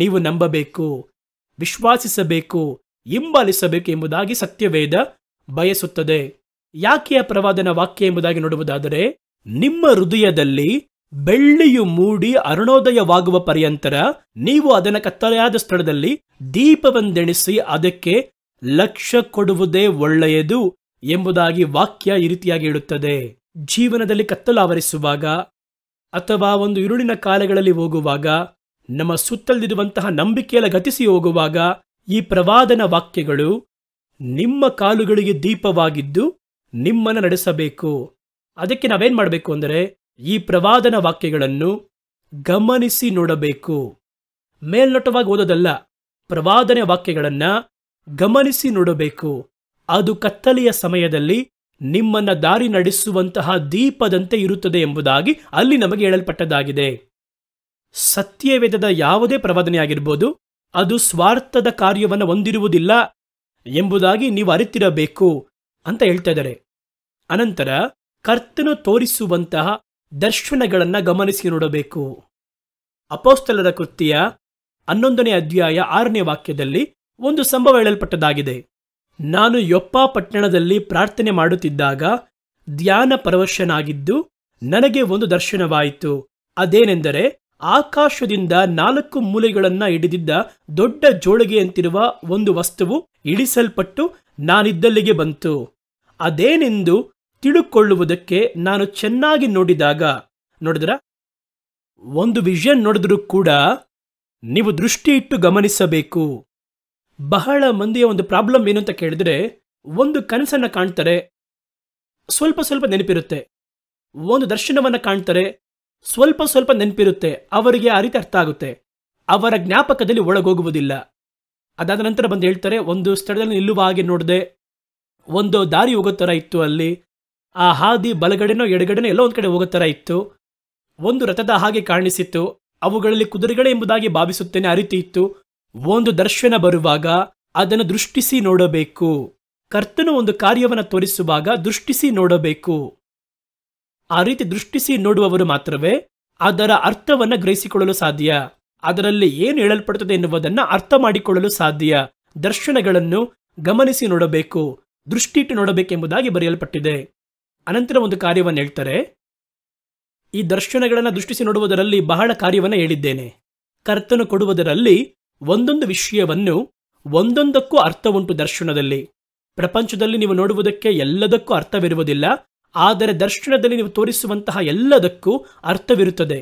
ನೀವು ನಂಬಬೇಕು ವಿಶ್ವಾಸಿಸಬೇಕು ಹಿಂಬಾಲಿಸಬೇಕು ಎಂಬುದಾಗಿ ಸತ್ಯವೇದ ಬಯಸುತ್ತದೆ ಯಾಕೆಯ ಪ್ರವಾದನ ವಾಕ್ಯ ಎಂಬುದಾಗಿ ನೋಡುವುದಾದರೆ ನಿಮ್ಮ ಹೃದಯದಲ್ಲಿ ಬೆಳ್ಳಿಯು ಮೂಡಿ ಅರುಣೋದಯವಾಗುವ ಪರ್ಯಂತರ ನೀವು ಅದನ್ನು ಕತ್ತಲೆಯಾದ ಸ್ಥಳದಲ್ಲಿ ದೀಪವೊಂದೆಣಿಸಿ ಅದಕ್ಕೆ ಲಕ್ಷ್ಯ ಕೊಡುವುದೇ ಒಳ್ಳೆಯದು ಎಂಬುದಾಗಿ ವಾಕ್ಯ ಈ ರೀತಿಯಾಗಿ ಹೇಳುತ್ತದೆ ಜೀವನದಲ್ಲಿ ಕತ್ತಲು ಆವರಿಸುವಾಗ ಅಥವಾ ಒಂದು ಇರುಳಿನ ಕಾಲಗಳಲ್ಲಿ ಹೋಗುವಾಗ ನಮ್ಮ ಸುತ್ತಲಿರುವಂತಹ ನಂಬಿಕೆಯಲ್ಲಿ ಗತಿಸಿ ಹೋಗುವಾಗ ಈ ಪ್ರವಾದನ ವಾಕ್ಯಗಳು ನಿಮ್ಮ ಕಾಲುಗಳಿಗೆ ದೀಪವಾಗಿದ್ದು ನಿಮ್ಮನ್ನು ನಡೆಸಬೇಕು ಅದಕ್ಕೆ ನಾವೇನು ಮಾಡಬೇಕು ಅಂದರೆ ಈ ಪ್ರವಾದನ ವಾಕ್ಯಗಳನ್ನು ಗಮನಿಸಿ ನೋಡಬೇಕು ಮೇಲ್ನೋಟವಾಗಿ ಓದೋದಲ್ಲ ಪ್ರವಾದನೆ ವಾಕ್ಯಗಳನ್ನು ಗಮನಿಸಿ ನೋಡಬೇಕು ಅದು ಕತ್ತಲೆಯ ಸಮಯದಲ್ಲಿ ನಿಮ್ಮನ್ನ ದಾರಿ ನಡೆಸುವಂತಹ ದೀಪದಂತೆ ಇರುತ್ತದೆ ಎಂಬುದಾಗಿ ಅಲ್ಲಿ ನಮಗೆ ಹೇಳಲ್ಪಟ್ಟದಾಗಿದೆ ಸತ್ಯವೇದದ ಯಾವುದೇ ಪ್ರವಾದನೆಯಾಗಿರ್ಬೋದು ಅದು ಸ್ವಾರ್ಥದ ಕಾರ್ಯವನ್ನು ಹೊಂದಿರುವುದಿಲ್ಲ ಎಂಬುದಾಗಿ ನೀವು ಅರಿತಿರಬೇಕು ಅಂತ ಹೇಳ್ತಾ ಇದ್ದಾರೆ ಅನಂತರ ಕರ್ತನು ತೋರಿಸುವಂತಹ ದರ್ಶನಗಳನ್ನು ಗಮನಿಸಿ ನೋಡಬೇಕು ಅಪೋಸ್ತಲರ ಕೃತ್ಯ ಹನ್ನೊಂದನೇ ಅಧ್ಯಾಯ ಆರನೇ ವಾಕ್ಯದಲ್ಲಿ ಒಂದು ಸಂಭವ ಹೇಳಲ್ಪಟ್ಟದಾಗಿದೆ ನಾನು ಯೊಪ್ಪ ಪಟ್ಟಣದಲ್ಲಿ ಪ್ರಾರ್ಥನೆ ಮಾಡುತ್ತಿದ್ದಾಗ ಧ್ಯಾನ ಪರವಶನಾಗಿದ್ದು ನನಗೆ ಒಂದು ದರ್ಶನವಾಯಿತು ಅದೇನೆಂದರೆ ಆಕಾಶದಿಂದ ನಾಲ್ಕು ಮೂಲೆಗಳನ್ನು ಹಿಡಿದಿದ್ದ ದೊಡ್ಡ ಜೋಳಿಗೆಯಂತಿರುವ ಒಂದು ವಸ್ತುವು ಇಳಿಸಲ್ಪಟ್ಟು ನಾನಿದ್ದಲ್ಲಿಗೆ ಬಂತು ಅದೇನೆಂದು ತಿಳುಕೊಳ್ಳುವುದಕ್ಕೆ ನಾನು ಚೆನ್ನಾಗಿ ನೋಡಿದಾಗ ನೋಡಿದ್ರ ಒಂದು ವಿಷನ್ ನೋಡಿದ್ರೂ ಕೂಡ ನೀವು ದೃಷ್ಟಿ ಇಟ್ಟು ಗಮನಿಸಬೇಕು ಬಹಳ ಮಂದಿಯ ಒಂದು ಪ್ರಾಬ್ಲಮ್ ಏನು ಅಂತ ಕೇಳಿದ್ರೆ ಒಂದು ಕನಸನ್ನು ಕಾಣ್ತಾರೆ ಸ್ವಲ್ಪ ಸ್ವಲ್ಪ ನೆನಪಿರುತ್ತೆ ಒಂದು ದರ್ಶನವನ್ನು ಕಾಣ್ತಾರೆ ಸ್ವಲ್ಪ ಸ್ವಲ್ಪ ನೆನಪಿರುತ್ತೆ ಅವರಿಗೆ ಆ ಅರ್ಥ ಆಗುತ್ತೆ ಅವರ ಜ್ಞಾಪಕದಲ್ಲಿ ಒಳಗೋಗುವುದಿಲ್ಲ ಅದಾದ ನಂತರ ಬಂದು ಹೇಳ್ತಾರೆ ಒಂದು ಸ್ಥಳದಲ್ಲಿ ನಿಲ್ಲುವ ಹಾಗೆ ನೋಡಿದೆ ಒಂದು ದಾರಿ ಹೋಗೋ ಥರ ಇತ್ತು ಅಲ್ಲಿ ಆ ಹಾದಿ ಬಲಗಡೆನೋ ಎಡಗಡೆನೋ ಎಲ್ಲೋ ಒಂದು ಕಡೆ ಹೋಗೋ ಇತ್ತು ಒಂದು ರಥದ ಹಾಗೆ ಕಾಣಿಸಿತ್ತು ಅವುಗಳಲ್ಲಿ ಕುದುರೆಗಳೇ ಎಂಬುದಾಗಿ ಭಾವಿಸುತ್ತೇನೆ ಆ ರೀತಿ ಇತ್ತು ಒಂದು ದರ್ಶನ ಬರುವಾಗ ಅದನ್ನು ದೃಷ್ಟಿಸಿ ನೋಡಬೇಕು ಕರ್ತನು ಒಂದು ಕಾರ್ಯವನ್ನು ತೋರಿಸುವಾಗ ದೃಷ್ಟಿಸಿ ನೋಡಬೇಕು ಆ ರೀತಿ ದೃಷ್ಟಿಸಿ ನೋಡುವವರು ಮಾತ್ರವೇ ಅದರ ಅರ್ಥವನ್ನು ಗ್ರಹಿಸಿಕೊಳ್ಳಲು ಸಾಧ್ಯ ಅದರಲ್ಲಿ ಏನು ಹೇಳಲ್ಪಡುತ್ತದೆ ಎನ್ನುವುದನ್ನು ಅರ್ಥ ಮಾಡಿಕೊಳ್ಳಲು ಸಾಧ್ಯ ದರ್ಶನಗಳನ್ನು ಗಮನಿಸಿ ನೋಡಬೇಕು ದೃಷ್ಟಿಟ್ಟು ನೋಡಬೇಕೆಂಬುದಾಗಿ ಬರೆಯಲ್ಪಟ್ಟಿದೆ ಅನಂತರ ಒಂದು ಕಾರ್ಯವನ್ನು ಹೇಳ್ತಾರೆ ಈ ದರ್ಶನಗಳನ್ನು ದೃಷ್ಟಿಸಿ ನೋಡುವುದರಲ್ಲಿ ಬಹಳ ಕಾರ್ಯವನ್ನು ಹೇಳಿದ್ದೇನೆ ಕರ್ತನು ಕೊಡುವುದರಲ್ಲಿ ಒಂದೊಂದು ವಿಷಯವನ್ನು ಒಂದೊಂದಕ್ಕೂ ಅರ್ಥವುಂಟು ದರ್ಶನದಲ್ಲಿ ಪ್ರಪಂಚದಲ್ಲಿ ನೀವು ನೋಡುವುದಕ್ಕೆ ಎಲ್ಲದಕ್ಕೂ ಅರ್ಥವಿರುವುದಿಲ್ಲ ಆದರೆ ದರ್ಶನದಲ್ಲಿ ನೀವು ತೋರಿಸುವಂತಹ ಎಲ್ಲದಕ್ಕೂ ಅರ್ಥವಿರುತ್ತದೆ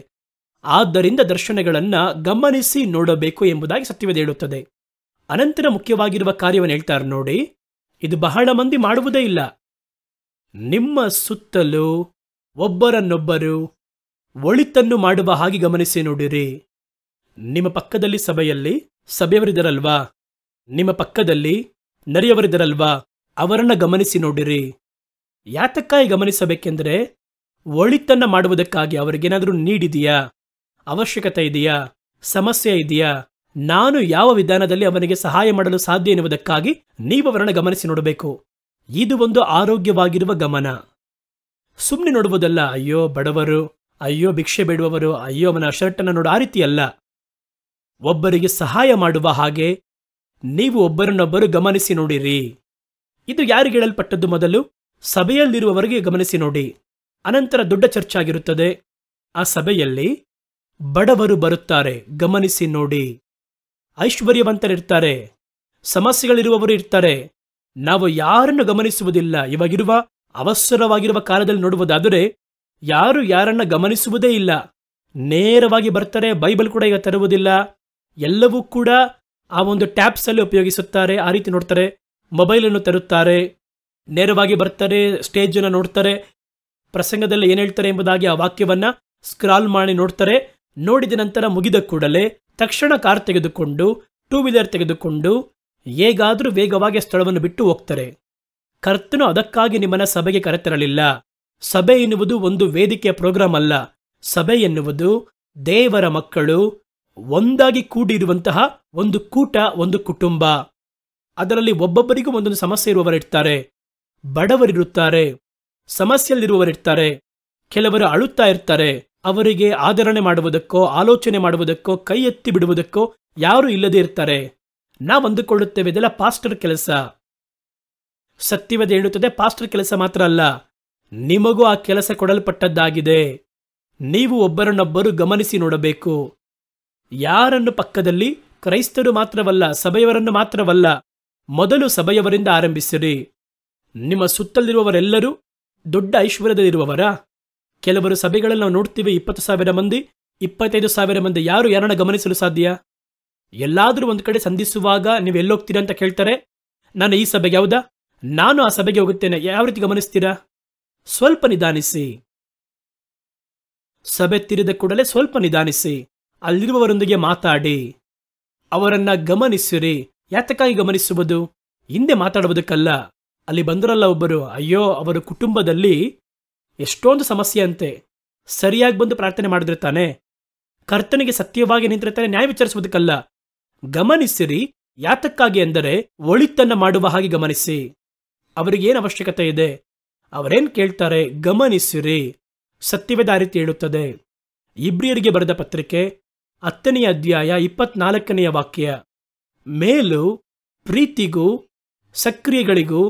ಆದ್ದರಿಂದ ದರ್ಶನಗಳನ್ನು ಗಮನಿಸಿ ನೋಡಬೇಕು ಎಂಬುದಾಗಿ ಸತ್ಯವೇದ ಹೇಳುತ್ತದೆ ಅನಂತರ ಮುಖ್ಯವಾಗಿರುವ ಕಾರ್ಯವನ್ನು ಹೇಳ್ತಾರೆ ನೋಡಿ ಇದು ಬಹಳ ಮಂದಿ ಮಾಡುವುದೇ ಇಲ್ಲ ನಿಮ್ಮ ಸುತ್ತಲೂ ಒಬ್ಬರನ್ನೊಬ್ಬರು ಒಳಿತನ್ನು ಮಾಡುವ ಹಾಗೆ ಗಮನಿಸಿ ನೋಡಿರಿ ನಿಮ್ಮ ಪಕ್ಕದಲ್ಲಿ ಸಭೆಯಲ್ಲಿ ಸಭೆಯವರಿದ್ದರಲ್ವಾ ನಿಮ್ಮ ಪಕ್ಕದಲ್ಲಿ ನರಿಯವರಿದ್ದರಲ್ವಾ ಅವರನ್ನ ಗಮನಿಸಿ ನೋಡಿರಿ ಯಾತಕ್ಕಾಗಿ ಗಮನಿಸಬೇಕೆಂದರೆ ಒಳಿತನ್ನು ಮಾಡುವುದಕ್ಕಾಗಿ ಅವರಿಗೇನಾದರೂ ನೀಡಿದೆಯಾ ಅವಶ್ಯಕತೆ ಇದೆಯಾ ಸಮಸ್ಯೆ ಇದೆಯಾ ನಾನು ಯಾವ ವಿಧಾನದಲ್ಲಿ ಅವನಿಗೆ ಸಹಾಯ ಮಾಡಲು ಸಾಧ್ಯ ಎನ್ನುವುದಕ್ಕಾಗಿ ಅವರನ್ನು ಗಮನಿಸಿ ನೋಡಬೇಕು ಇದು ಒಂದು ಆರೋಗ್ಯವಾಗಿರುವ ಗಮನ ಸುಮ್ಮನೆ ನೋಡುವುದಲ್ಲ ಅಯ್ಯೋ ಬಡವರು ಅಯ್ಯೋ ಭಿಕ್ಷೆ ಬೇಡುವವರು ಅಯ್ಯೋ ಅವನ ಶರ್ಟನ್ನು ನೋಡು ಆ ರೀತಿಯಲ್ಲ ಒಬ್ಬರಿಗೆ ಸಹಾಯ ಮಾಡುವ ಹಾಗೆ ನೀವು ಒಬ್ಬರನ್ನೊಬ್ಬರು ಗಮನಿಸಿ ನೋಡಿರಿ ಇದು ಯಾರಿಗೆ ಹೇಳಲ್ಪಟ್ಟದ್ದು ಮೊದಲು ಸಭೆಯಲ್ಲಿರುವವರಿಗೆ ಗಮನಿಸಿ ನೋಡಿ ಅನಂತರ ದೊಡ್ಡ ಚರ್ಚಾಗಿರುತ್ತದೆ ಆ ಸಭೆಯಲ್ಲಿ ಬಡವರು ಬರುತ್ತಾರೆ ಗಮನಿಸಿ ನೋಡಿ ಐಶ್ವರ್ಯವಂತರಿರ್ತಾರೆ ಸಮಸ್ಯೆಗಳಿರುವವರು ಇರ್ತಾರೆ ನಾವು ಯಾರನ್ನು ಗಮನಿಸುವುದಿಲ್ಲ ಇವಾಗಿರುವ ಅವಸರವಾಗಿರುವ ಕಾಲದಲ್ಲಿ ನೋಡುವುದಾದರೆ ಯಾರು ಯಾರನ್ನ ಗಮನಿಸುವುದೇ ಇಲ್ಲ ನೇರವಾಗಿ ಬರ್ತಾರೆ ಬೈಬಲ್ ಕೂಡ ಈಗ ತರುವುದಿಲ್ಲ ಎಲ್ಲವೂ ಕೂಡ ಆ ಒಂದು ಟ್ಯಾಪ್ಸಲ್ಲಿ ಉಪಯೋಗಿಸುತ್ತಾರೆ ಆ ರೀತಿ ನೋಡ್ತಾರೆ ಮೊಬೈಲನ್ನು ತರುತ್ತಾರೆ ನೇರವಾಗಿ ಬರ್ತಾರೆ ಸ್ಟೇಜನ್ನು ನೋಡ್ತಾರೆ ಪ್ರಸಂಗದಲ್ಲಿ ಏನು ಹೇಳ್ತಾರೆ ಎಂಬುದಾಗಿ ಆ ವಾಕ್ಯವನ್ನು ಸ್ಕ್ರಾಲ್ ಮಾಡಿ ನೋಡ್ತಾರೆ ನೋಡಿದ ನಂತರ ಮುಗಿದ ಕೂಡಲೇ ತಕ್ಷಣ ಕಾರ್ ತೆಗೆದುಕೊಂಡು ಟೂ ವೀಲರ್ ತೆಗೆದುಕೊಂಡು ಹೇಗಾದರೂ ವೇಗವಾಗಿ ಸ್ಥಳವನ್ನು ಬಿಟ್ಟು ಹೋಗ್ತಾರೆ ಕರ್ತನು ಅದಕ್ಕಾಗಿ ನಿಮ್ಮನ ಸಭೆಗೆ ಕರೆತರಲಿಲ್ಲ ಸಭೆ ಎನ್ನುವುದು ಒಂದು ವೇದಿಕೆಯ ಪ್ರೋಗ್ರಾಂ ಅಲ್ಲ ಸಭೆ ಎನ್ನುವುದು ದೇವರ ಮಕ್ಕಳು ಒಂದಾಗಿ ಕೂಡಿರುವಂತಹ ಒಂದು ಕೂಟ ಒಂದು ಕುಟುಂಬ ಅದರಲ್ಲಿ ಒಬ್ಬೊಬ್ಬರಿಗೂ ಒಂದೊಂದು ಸಮಸ್ಯೆ ಇರುವವರಿರ್ತಾರೆ ಬಡವರಿರುತ್ತಾರೆ ಸಮಸ್ಯೆಯಲ್ಲಿರುವವರಿರ್ತಾರೆ ಕೆಲವರು ಅಳುತ್ತಾ ಇರ್ತಾರೆ ಅವರಿಗೆ ಆಧರಣೆ ಮಾಡುವುದಕ್ಕೋ ಆಲೋಚನೆ ಮಾಡುವುದಕ್ಕೋ ಕೈ ಎತ್ತಿ ಬಿಡುವುದಕ್ಕೋ ಯಾರೂ ಇಲ್ಲದೇ ಇರ್ತಾರೆ ನಾವು ಅಂದುಕೊಳ್ಳುತ್ತೇವೆ ಇದೆಲ್ಲ ಪಾಸ್ಟರ್ ಕೆಲಸ ಸತ್ಯವದ ಹೇಳುತ್ತದೆ ಪಾಸ್ಟರ್ ಕೆಲಸ ಮಾತ್ರ ಅಲ್ಲ ನಿಮಗೂ ಆ ಕೆಲಸ ಕೊಡಲ್ಪಟ್ಟದ್ದಾಗಿದೆ ನೀವು ಒಬ್ಬರನ್ನೊಬ್ಬರು ಗಮನಿಸಿ ನೋಡಬೇಕು ಯಾರನ್ನು ಪಕ್ಕದಲ್ಲಿ ಕ್ರೈಸ್ತರು ಮಾತ್ರವಲ್ಲ ಸಭೆಯವರನ್ನು ಮಾತ್ರವಲ್ಲ ಮೊದಲು ಸಭೆಯವರಿಂದ ಆರಂಭಿಸಿರಿ ನಿಮ್ಮ ಸುತ್ತಲಿರುವವರೆಲ್ಲರೂ ದೊಡ್ಡ ಐಶ್ವರ್ಯದಲ್ಲಿರುವವರ ಕೆಲವರು ಸಭೆಗಳನ್ನು ನಾವು ನೋಡ್ತೀವಿ ಇಪ್ಪತ್ತು ಸಾವಿರ ಮಂದಿ ಇಪ್ಪತ್ತೈದು ಸಾವಿರ ಮಂದಿ ಯಾರು ಯಾರನ್ನ ಗಮನಿಸಲು ಸಾಧ್ಯ ಎಲ್ಲಾದರೂ ಒಂದು ಕಡೆ ಸಂಧಿಸುವಾಗ ನೀವು ಎಲ್ಲೋಗ್ತೀರಾ ಅಂತ ಕೇಳ್ತಾರೆ ನಾನು ಈ ಸಭೆಗೆ ಯಾವುದಾ ನಾನು ಆ ಸಭೆಗೆ ಹೋಗುತ್ತೇನೆ ಯಾವ ರೀತಿ ಗಮನಿಸ್ತೀರಾ ಸ್ವಲ್ಪ ನಿಧಾನಿಸಿ ಸಭೆ ತಿರಿದ ಕೂಡಲೇ ಸ್ವಲ್ಪ ನಿಧಾನಿಸಿ ಅಲ್ಲಿರುವವರೊಂದಿಗೆ ಮಾತಾಡಿ ಅವರನ್ನ ಗಮನಿಸಿರಿ ಯಾತಕ್ಕಾಗಿ ಗಮನಿಸುವುದು ಹಿಂದೆ ಮಾತಾಡುವುದಕ್ಕಲ್ಲ ಅಲ್ಲಿ ಬಂದರಲ್ಲ ಒಬ್ಬರು ಅಯ್ಯೋ ಅವರ ಕುಟುಂಬದಲ್ಲಿ ಎಷ್ಟೊಂದು ಸಮಸ್ಯೆ ಅಂತೆ ಸರಿಯಾಗಿ ಬಂದು ಪ್ರಾರ್ಥನೆ ಮಾಡಿದ್ರೆ ತಾನೆ ಕರ್ತನಿಗೆ ಸತ್ಯವಾಗಿ ನಿಂತಿರ್ತಾನೆ ನ್ಯಾಯ ವಿಚಾರಿಸುವುದಕ್ಕಲ್ಲ ಗಮನಿಸಿರಿ ಯಾತಕ್ಕಾಗಿ ಎಂದರೆ ಒಳಿತನ್ನ ಮಾಡುವ ಹಾಗೆ ಗಮನಿಸಿ ಅವರಿಗೇನು ಅವಶ್ಯಕತೆ ಇದೆ ಅವರೇನು ಕೇಳ್ತಾರೆ ಗಮನಿಸಿರಿ ಸತ್ಯವೇ ದಾರಿ ರೀತಿ ಹೇಳುತ್ತದೆ ಇಬ್ರಿಯರಿಗೆ ಬರೆದ ಪತ್ರಿಕೆ ಹತ್ತನೆಯ ಅಧ್ಯಾಯ ಇಪ್ಪತ್ನಾಲ್ಕನೆಯ ವಾಕ್ಯ ಮೇಲೂ ಪ್ರೀತಿಗೂ ಸಕ್ರಿಯಗಳಿಗೂ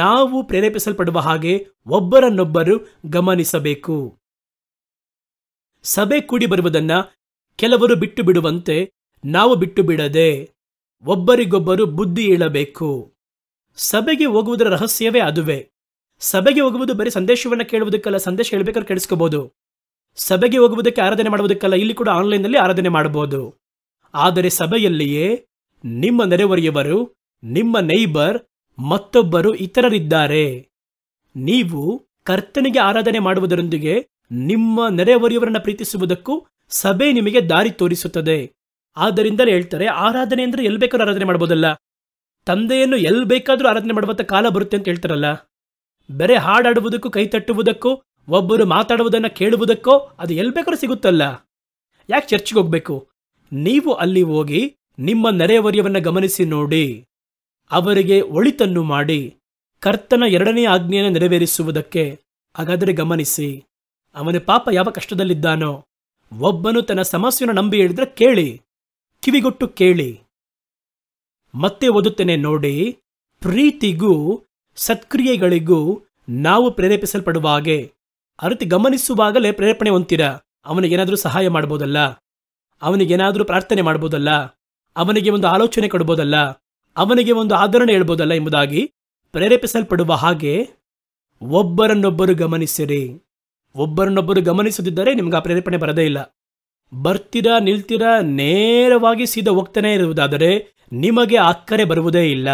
ನಾವು ಪ್ರೇರೇಪಿಸಲ್ಪಡುವ ಹಾಗೆ ಒಬ್ಬರನ್ನೊಬ್ಬರು ಗಮನಿಸಬೇಕು ಸಭೆ ಕೂಡಿ ಬರುವುದನ್ನು ಕೆಲವರು ಬಿಟ್ಟು ಬಿಡುವಂತೆ ನಾವು ಬಿಟ್ಟು ಬಿಡದೆ ಒಬ್ಬರಿಗೊಬ್ಬರು ಬುದ್ಧಿ ಇಳಬೇಕು ಸಭೆಗೆ ಹೋಗುವುದರ ರಹಸ್ಯವೇ ಅದುವೇ ಸಭೆಗೆ ಹೋಗುವುದು ಬರೀ ಸಂದೇಶವನ್ನು ಕೇಳುವುದಕ್ಕಲ್ಲ ಸಂದೇಶ ಹೇಳಬೇಕಾದ್ರೆ ಕೇಳಿಸ್ಕೋಬಹುದು ಸಭೆಗೆ ಹೋಗುವುದಕ್ಕೆ ಆರಾಧನೆ ಮಾಡುವುದಕ್ಕಲ್ಲ ಇಲ್ಲಿ ಕೂಡ ಆನ್ಲೈನ್ನಲ್ಲಿ ಆರಾಧನೆ ಮಾಡಬಹುದು ಆದರೆ ಸಭೆಯಲ್ಲಿಯೇ ನಿಮ್ಮ ನೆರೆಹೊರೆಯವರು ನಿಮ್ಮ ನೈಬರ್ ಮತ್ತೊಬ್ಬರು ಇತರರಿದ್ದಾರೆ ನೀವು ಕರ್ತನಿಗೆ ಆರಾಧನೆ ಮಾಡುವುದರೊಂದಿಗೆ ನಿಮ್ಮ ನೆರೆಹೊರೆಯವರನ್ನು ಪ್ರೀತಿಸುವುದಕ್ಕೂ ಸಭೆ ನಿಮಗೆ ದಾರಿ ತೋರಿಸುತ್ತದೆ ಆದ್ದರಿಂದಲೇ ಹೇಳ್ತಾರೆ ಆರಾಧನೆ ಅಂದರೆ ಎಲ್ಲಿ ಬೇಕಾದ್ರೂ ಆರಾಧನೆ ಮಾಡ್ಬೋದಲ್ಲ ತಂದೆಯನ್ನು ಎಲ್ಲಿ ಬೇಕಾದರೂ ಆರಾಧನೆ ಮಾಡುವಂಥ ಕಾಲ ಬರುತ್ತೆ ಅಂತ ಹೇಳ್ತಾರಲ್ಲ ಬೇರೆ ಹಾಡಾಡುವುದಕ್ಕೂ ಕೈ ತಟ್ಟುವುದಕ್ಕೂ ಒಬ್ಬರು ಮಾತಾಡುವುದನ್ನು ಕೇಳುವುದಕ್ಕೋ ಅದು ಎಲ್ಲಿ ಬೇಕಾದ್ರೂ ಸಿಗುತ್ತಲ್ಲ ಯಾಕೆ ಚರ್ಚ್ಗೆ ಹೋಗಬೇಕು ನೀವು ಅಲ್ಲಿ ಹೋಗಿ ನಿಮ್ಮ ನೆರೆಯವರ್ಯವನ್ನು ಗಮನಿಸಿ ನೋಡಿ ಅವರಿಗೆ ಒಳಿತನ್ನು ಮಾಡಿ ಕರ್ತನ ಎರಡನೇ ಆಜ್ಞೆಯನ್ನು ನೆರವೇರಿಸುವುದಕ್ಕೆ ಹಾಗಾದರೆ ಗಮನಿಸಿ ಅವನ ಪಾಪ ಯಾವ ಕಷ್ಟದಲ್ಲಿದ್ದಾನೋ ಒಬ್ಬನು ತನ್ನ ಸಮಸ್ಯೆಯನ್ನು ನಂಬಿ ಹೇಳಿದ್ರೆ ಕೇಳಿ ಕಿವಿಗೊಟ್ಟು ಕೇಳಿ ಮತ್ತೆ ಓದುತ್ತೇನೆ ನೋಡಿ ಪ್ರೀತಿಗೂ ಸತ್ಕ್ರಿಯೆಗಳಿಗೂ ನಾವು ಪ್ರೇರೇಪಿಸಲ್ಪಡುವ ಹಾಗೆ ಅರಿತಿ ಗಮನಿಸುವಾಗಲೇ ಪ್ರೇರೇಪಣೆ ಹೊಂತೀರ ಅವನಿಗೇನಾದರೂ ಸಹಾಯ ಮಾಡ್ಬೋದಲ್ಲ ಅವನಿಗೇನಾದರೂ ಪ್ರಾರ್ಥನೆ ಮಾಡ್ಬೋದಲ್ಲ ಅವನಿಗೆ ಒಂದು ಆಲೋಚನೆ ಕೊಡ್ಬೋದಲ್ಲ ಅವನಿಗೆ ಒಂದು ಆಧರಣೆ ಹೇಳ್ಬೋದಲ್ಲ ಎಂಬುದಾಗಿ ಪ್ರೇರೇಪಿಸಲ್ಪಡುವ ಹಾಗೆ ಒಬ್ಬರನ್ನೊಬ್ಬರು ಗಮನಿಸಿರಿ ಒಬ್ಬರನ್ನೊಬ್ಬರು ಗಮನಿಸದಿದ್ದರೆ ನಿಮ್ಗೆ ಆ ಪ್ರೇರೇಪಣೆ ಬರದೇ ಇಲ್ಲ ಬರ್ತೀರಾ ನಿಲ್ತಿರ ನೇರವಾಗಿ ಸೀದ ಹೋಗ್ತಾನೆ ಇರುವುದಾದರೆ ನಿಮಗೆ ಅಕ್ಕರೆ ಬರುವುದೇ ಇಲ್ಲ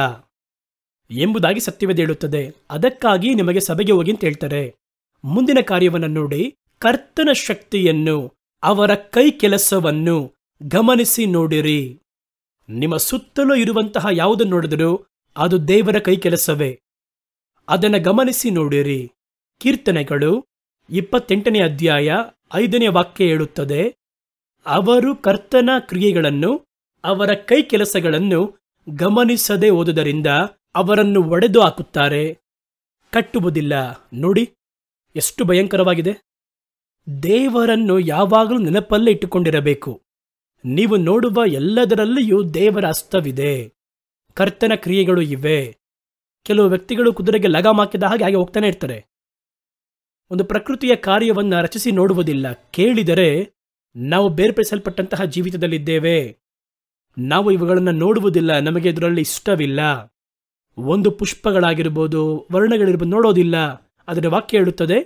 ಎಂಬುದಾಗಿ ಸತ್ಯವೇದ ಹೇಳುತ್ತದೆ ಅದಕ್ಕಾಗಿ ನಿಮಗೆ ಸಭೆಗೆ ಹೋಗಿ ಅಂತ ಹೇಳ್ತಾರೆ ಮುಂದಿನ ಕಾರ್ಯವನ್ನು ನೋಡಿ ಕರ್ತನ ಶಕ್ತಿಯನ್ನು ಅವರ ಕೈ ಕೆಲಸವನ್ನು ಗಮನಿಸಿ ನೋಡಿರಿ ನಿಮ್ಮ ಸುತ್ತಲೂ ಇರುವಂತಹ ಯಾವುದನ್ನು ನೋಡಿದರೂ ಅದು ದೇವರ ಕೈ ಕೆಲಸವೇ ಅದನ್ನು ಗಮನಿಸಿ ನೋಡಿರಿ ಕೀರ್ತನೆಗಳು ಇಪ್ಪತ್ತೆಂಟನೇ ಅಧ್ಯಾಯ ಐದನೇ ವಾಕ್ಯ ಹೇಳುತ್ತದೆ ಅವರು ಕರ್ತನ ಕ್ರಿಯೆಗಳನ್ನು ಅವರ ಕೈ ಕೆಲಸಗಳನ್ನು ಗಮನಿಸದೆ ಓದುವುದರಿಂದ ಅವರನ್ನು ಒಡೆದು ಹಾಕುತ್ತಾರೆ ಕಟ್ಟುವುದಿಲ್ಲ ನೋಡಿ ಎಷ್ಟು ಭಯಂಕರವಾಗಿದೆ ದೇವರನ್ನು ಯಾವಾಗಲೂ ನೆನಪಲ್ಲೇ ಇಟ್ಟುಕೊಂಡಿರಬೇಕು ನೀವು ನೋಡುವ ಎಲ್ಲದರಲ್ಲಿಯೂ ದೇವರ ಅಸ್ತವಿದೆ ಕರ್ತನ ಕ್ರಿಯೆಗಳು ಇವೆ ಕೆಲವು ವ್ಯಕ್ತಿಗಳು ಕುದುರೆಗೆ ಲಗಾಮ್ ಹಾಕಿದ ಹಾಗೆ ಹಾಗೆ ಹೋಗ್ತಾನೆ ಇರ್ತಾರೆ ಒಂದು ಪ್ರಕೃತಿಯ ಕಾರ್ಯವನ್ನು ರಚಿಸಿ ನೋಡುವುದಿಲ್ಲ ಕೇಳಿದರೆ ನಾವು ಬೇರ್ಪಡಿಸಲ್ಪಟ್ಟಂತಹ ಜೀವಿತದಲ್ಲಿದ್ದೇವೆ ನಾವು ಇವುಗಳನ್ನು ನೋಡುವುದಿಲ್ಲ ನಮಗೆ ಇದರಲ್ಲಿ ಇಷ್ಟವಿಲ್ಲ ಒಂದು ಪುಷ್ಪಗಳಾಗಿರ್ಬೋದು ವರ್ಣಗಳಿರ್ಬೋದು ನೋಡೋದಿಲ್ಲ ಅದರ ವಾಕ್ಯ ಹೇಳುತ್ತದೆ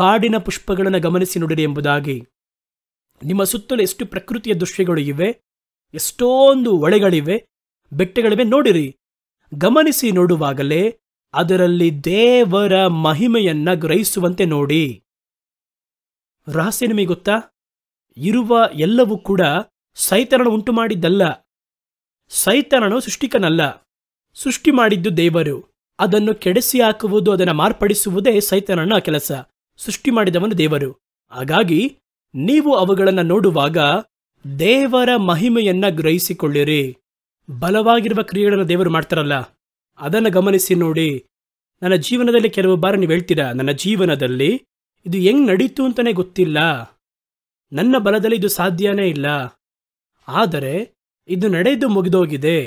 ಕಾಡಿನ ಪುಷ್ಪಗಳನ್ನು ಗಮನಿಸಿ ನೋಡಿರಿ ಎಂಬುದಾಗಿ ನಿಮ್ಮ ಸುತ್ತಲೂ ಎಷ್ಟು ಪ್ರಕೃತಿಯ ದೃಶ್ಯಗಳು ಇವೆ ಎಷ್ಟೊಂದು ಒಳೆಗಳಿವೆ ಬೆಟ್ಟಗಳಿವೆ ನೋಡಿರಿ ಗಮನಿಸಿ ನೋಡುವಾಗಲೇ ಅದರಲ್ಲಿ ದೇವರ ಮಹಿಮೆಯನ್ನ ಗ್ರಹಿಸುವಂತೆ ನೋಡಿ ರಹಸ್ಯ ನಿಮಗೆ ಗೊತ್ತಾ ಇರುವ ಎಲ್ಲವೂ ಕೂಡ ಸೈತನನು ಉಂಟು ಮಾಡಿದ್ದಲ್ಲ ಸೈತನನು ಸೃಷ್ಟಿಕನಲ್ಲ ಸೃಷ್ಟಿ ಮಾಡಿದ್ದು ದೇವರು ಅದನ್ನು ಕೆಡಿಸಿ ಹಾಕುವುದು ಅದನ್ನು ಮಾರ್ಪಡಿಸುವುದೇ ಸೈತನನ ಕೆಲಸ ಸೃಷ್ಟಿ ಮಾಡಿದವನು ದೇವರು ಹಾಗಾಗಿ ನೀವು ಅವುಗಳನ್ನು ನೋಡುವಾಗ ದೇವರ ಮಹಿಮೆಯನ್ನ ಗ್ರಹಿಸಿಕೊಳ್ಳಿರಿ ಬಲವಾಗಿರುವ ಕ್ರಿಯೆಗಳನ್ನು ದೇವರು ಮಾಡ್ತಾರಲ್ಲ ಅದನ್ನು ಗಮನಿಸಿ ನೋಡಿ ನನ್ನ ಜೀವನದಲ್ಲಿ ಕೆಲವು ಬಾರಿ ನೀವು ಹೇಳ್ತೀರಾ ನನ್ನ ಜೀವನದಲ್ಲಿ ಇದು ಹೆಂಗ್ ನಡೀತು ಅಂತಲೇ ಗೊತ್ತಿಲ್ಲ ನನ್ನ ಬಲದಲ್ಲಿ ಇದು ಸಾಧ್ಯನೇ ಇಲ್ಲ ಆದರೆ ಇದು ನಡೆದು ಮುಗಿದೋಗಿದೆ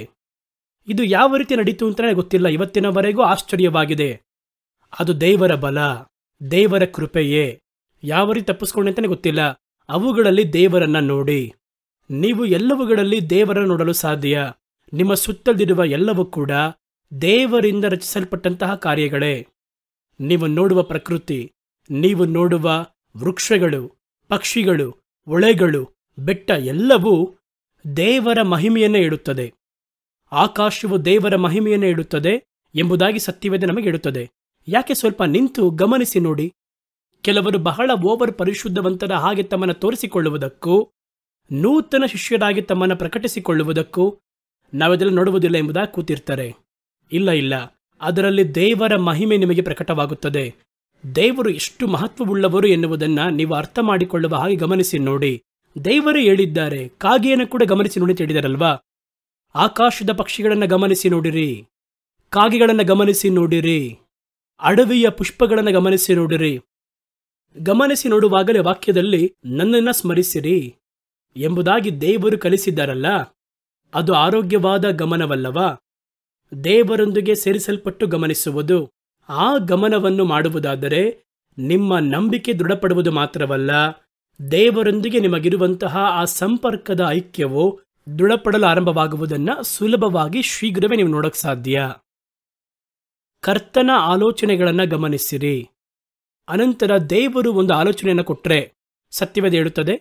ಇದು ಯಾವ ರೀತಿ ನಡೀತು ಅಂತಲೇ ಗೊತ್ತಿಲ್ಲ ಇವತ್ತಿನವರೆಗೂ ಆಶ್ಚರ್ಯವಾಗಿದೆ ಅದು ದೇವರ ಬಲ ದೇವರ ಕೃಪೆಯೇ ಯಾವ ರೀತಿ ತಪ್ಪಿಸ್ಕೊಂಡಂತಲೇ ಗೊತ್ತಿಲ್ಲ ಅವುಗಳಲ್ಲಿ ದೇವರನ್ನ ನೋಡಿ ನೀವು ಎಲ್ಲವುಗಳಲ್ಲಿ ದೇವರನ್ನು ನೋಡಲು ಸಾಧ್ಯ ನಿಮ್ಮ ಸುತ್ತಲಿರುವ ಎಲ್ಲವೂ ಕೂಡ ದೇವರಿಂದ ರಚಿಸಲ್ಪಟ್ಟಂತಹ ಕಾರ್ಯಗಳೇ ನೀವು ನೋಡುವ ಪ್ರಕೃತಿ ನೀವು ನೋಡುವ ವೃಕ್ಷಗಳು ಪಕ್ಷಿಗಳು ಒಳೆಗಳು ಬೆಟ್ಟ ಎಲ್ಲವೂ ದೇವರ ಮಹಿಮೆಯನ್ನು ಇಡುತ್ತದೆ ಆಕಾಶವು ದೇವರ ಮಹಿಮೆಯನ್ನು ಇಡುತ್ತದೆ ಎಂಬುದಾಗಿ ಸತ್ಯವೇದ ನಮಗೆ ಇಡುತ್ತದೆ ಯಾಕೆ ಸ್ವಲ್ಪ ನಿಂತು ಗಮನಿಸಿ ನೋಡಿ ಕೆಲವರು ಬಹಳ ಓವರ್ ಪರಿಶುದ್ಧವಂತರ ಹಾಗೆ ತಮ್ಮನ್ನು ತೋರಿಸಿಕೊಳ್ಳುವುದಕ್ಕೂ ನೂತನ ಶಿಷ್ಯರಾಗಿ ತಮ್ಮನ್ನು ಪ್ರಕಟಿಸಿಕೊಳ್ಳುವುದಕ್ಕೂ ನಾವೆಲ್ಲ ನೋಡುವುದಿಲ್ಲ ಎಂಬುದಾಗಿ ಕೂತಿರ್ತಾರೆ ಇಲ್ಲ ಇಲ್ಲ ಅದರಲ್ಲಿ ದೇವರ ಮಹಿಮೆ ನಿಮಗೆ ಪ್ರಕಟವಾಗುತ್ತದೆ ದೇವರು ಎಷ್ಟು ಮಹತ್ವವುಳ್ಳವರು ಎನ್ನುವುದನ್ನು ನೀವು ಅರ್ಥ ಮಾಡಿಕೊಳ್ಳುವ ಹಾಗೆ ಗಮನಿಸಿ ನೋಡಿ ದೇವರು ಹೇಳಿದ್ದಾರೆ ಕಾಗೆಯನ್ನು ಕೂಡ ಗಮನಿಸಿ ನೋಡಿ ತಿಳಿದರಲ್ವಾ ಆಕಾಶದ ಪಕ್ಷಿಗಳನ್ನು ಗಮನಿಸಿ ನೋಡಿರಿ ಕಾಗೆಗಳನ್ನು ಗಮನಿಸಿ ನೋಡಿರಿ ಅಡವಿಯ ಪುಷ್ಪಗಳನ್ನು ಗಮನಿಸಿ ನೋಡಿರಿ ಗಮನಿಸಿ ನೋಡುವಾಗಲೇ ವಾಕ್ಯದಲ್ಲಿ ನನ್ನನ್ನು ಸ್ಮರಿಸಿರಿ ಎಂಬುದಾಗಿ ದೇವರು ಕಲಿಸಿದ್ದಾರಲ್ಲ ಅದು ಆರೋಗ್ಯವಾದ ಗಮನವಲ್ಲವಾ ದೇವರೊಂದಿಗೆ ಸೇರಿಸಲ್ಪಟ್ಟು ಗಮನಿಸುವುದು ಆ ಗಮನವನ್ನು ಮಾಡುವುದಾದರೆ ನಿಮ್ಮ ನಂಬಿಕೆ ದೃಢಪಡುವುದು ಮಾತ್ರವಲ್ಲ ದೇವರೊಂದಿಗೆ ನಿಮಗಿರುವಂತಹ ಆ ಸಂಪರ್ಕದ ಐಕ್ಯವು ದೃಢಪಡಲು ಆರಂಭವಾಗುವುದನ್ನು ಸುಲಭವಾಗಿ ಶೀಘ್ರವೇ ನೀವು ನೋಡೋಕ್ಕೆ ಸಾಧ್ಯ ಕರ್ತನ ಆಲೋಚನೆಗಳನ್ನು ಗಮನಿಸಿರಿ ಅನಂತರ ದೇವರು ಒಂದು ಆಲೋಚನೆಯನ್ನು ಕೊಟ್ಟರೆ ಸತ್ಯವೇದ ಹೇಳುತ್ತದೆ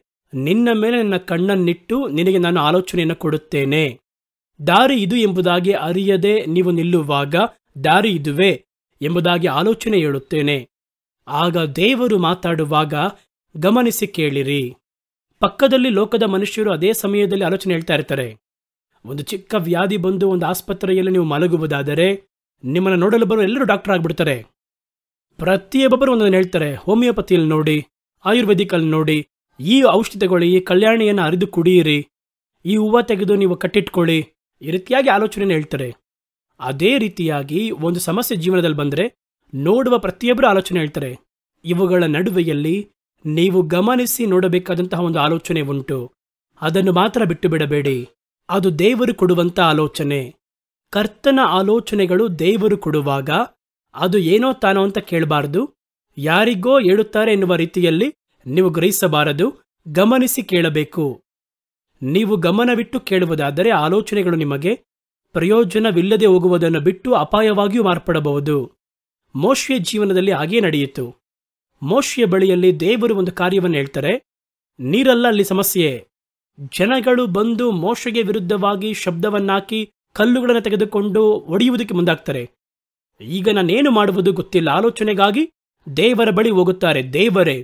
ನಿನ್ನ ಮೇಲೆ ನನ್ನ ಕಣ್ಣನ್ನಿಟ್ಟು ನಿನಗೆ ನಾನು ಆಲೋಚನೆಯನ್ನು ಕೊಡುತ್ತೇನೆ ದಾರಿ ಇದು ಎಂಬುದಾಗಿ ಅರಿಯದೆ ನೀವು ನಿಲ್ಲುವಾಗ ದಾರಿ ಇದುವೆ ಎಂಬುದಾಗಿ ಆಲೋಚನೆ ಹೇಳುತ್ತೇನೆ ಆಗ ದೇವರು ಮಾತಾಡುವಾಗ ಗಮನಿಸಿ ಕೇಳಿರಿ ಪಕ್ಕದಲ್ಲಿ ಲೋಕದ ಮನುಷ್ಯರು ಅದೇ ಸಮಯದಲ್ಲಿ ಆಲೋಚನೆ ಹೇಳ್ತಾ ಇರ್ತಾರೆ ಒಂದು ಚಿಕ್ಕ ವ್ಯಾಧಿ ಬಂದು ಒಂದು ಆಸ್ಪತ್ರೆಯಲ್ಲಿ ನೀವು ಮಲಗುವುದಾದರೆ ನಿಮ್ಮನ್ನು ನೋಡಲು ಬರೋ ಎಲ್ಲರೂ ಡಾಕ್ಟರ್ ಆಗಿಬಿಡ್ತಾರೆ ಪ್ರತಿಯೊಬ್ಬರು ಒಂದನ್ನು ಹೇಳ್ತಾರೆ ಹೋಮಿಯೋಪತಿಯಲ್ಲಿ ನೋಡಿ ಆಯುರ್ವೇದಿಕಲ್ಲಿ ನೋಡಿ ಈ ಔಷಧಿಗಳು ಈ ಕಲ್ಯಾಣಿಯನ್ನು ಅರಿದು ಕುಡಿಯಿರಿ ಈ ಹೂವು ತೆಗೆದು ನೀವು ಕಟ್ಟಿಟ್ಕೊಳ್ಳಿ ಈ ರೀತಿಯಾಗಿ ಆಲೋಚನೆಯನ್ನು ಹೇಳ್ತಾರೆ ಅದೇ ರೀತಿಯಾಗಿ ಒಂದು ಸಮಸ್ಯೆ ಜೀವನದಲ್ಲಿ ಬಂದರೆ ನೋಡುವ ಪ್ರತಿಯೊಬ್ಬರು ಆಲೋಚನೆ ಹೇಳ್ತಾರೆ ಇವುಗಳ ನಡುವೆಯಲ್ಲಿ ನೀವು ಗಮನಿಸಿ ನೋಡಬೇಕಾದಂತಹ ಒಂದು ಆಲೋಚನೆ ಉಂಟು ಅದನ್ನು ಮಾತ್ರ ಬಿಟ್ಟು ಬಿಡಬೇಡಿ ಅದು ದೇವರು ಕೊಡುವಂಥ ಆಲೋಚನೆ ಕರ್ತನ ಆಲೋಚನೆಗಳು ದೇವರು ಕೊಡುವಾಗ ಅದು ಏನೋ ತಾನೋ ಅಂತ ಕೇಳಬಾರದು ಯಾರಿಗೋ ಹೇಳುತ್ತಾರೆ ಎನ್ನುವ ರೀತಿಯಲ್ಲಿ ನೀವು ಗ್ರಹಿಸಬಾರದು ಗಮನಿಸಿ ಕೇಳಬೇಕು ನೀವು ಗಮನವಿಟ್ಟು ಕೇಳುವುದಾದರೆ ಆಲೋಚನೆಗಳು ನಿಮಗೆ ಪ್ರಯೋಜನವಿಲ್ಲದೆ ಹೋಗುವುದನ್ನು ಬಿಟ್ಟು ಅಪಾಯವಾಗಿಯೂ ಮಾರ್ಪಡಬಹುದು ಮೋಶ್ಯ ಜೀವನದಲ್ಲಿ ಹಾಗೇ ನಡೆಯಿತು ಮೋಶ್ಯ ಬಳಿಯಲ್ಲಿ ದೇವರು ಒಂದು ಕಾರ್ಯವನ್ನು ಹೇಳ್ತಾರೆ ನೀರಲ್ಲ ಅಲ್ಲಿ ಸಮಸ್ಯೆ ಜನಗಳು ಬಂದು ಮೋಶೆಗೆ ವಿರುದ್ಧವಾಗಿ ಶಬ್ದವನ್ನಾಕಿ ಕಲ್ಲುಗಳನ್ನು ತೆಗೆದುಕೊಂಡು ಒಡೆಯುವುದಕ್ಕೆ ಮುಂದಾಗ್ತಾರೆ ಈಗ ನಾನೇನು ಮಾಡುವುದು ಗೊತ್ತಿಲ್ಲ ಆಲೋಚನೆಗಾಗಿ ದೇವರ ಬಳಿ ಹೋಗುತ್ತಾರೆ ದೇವರೇ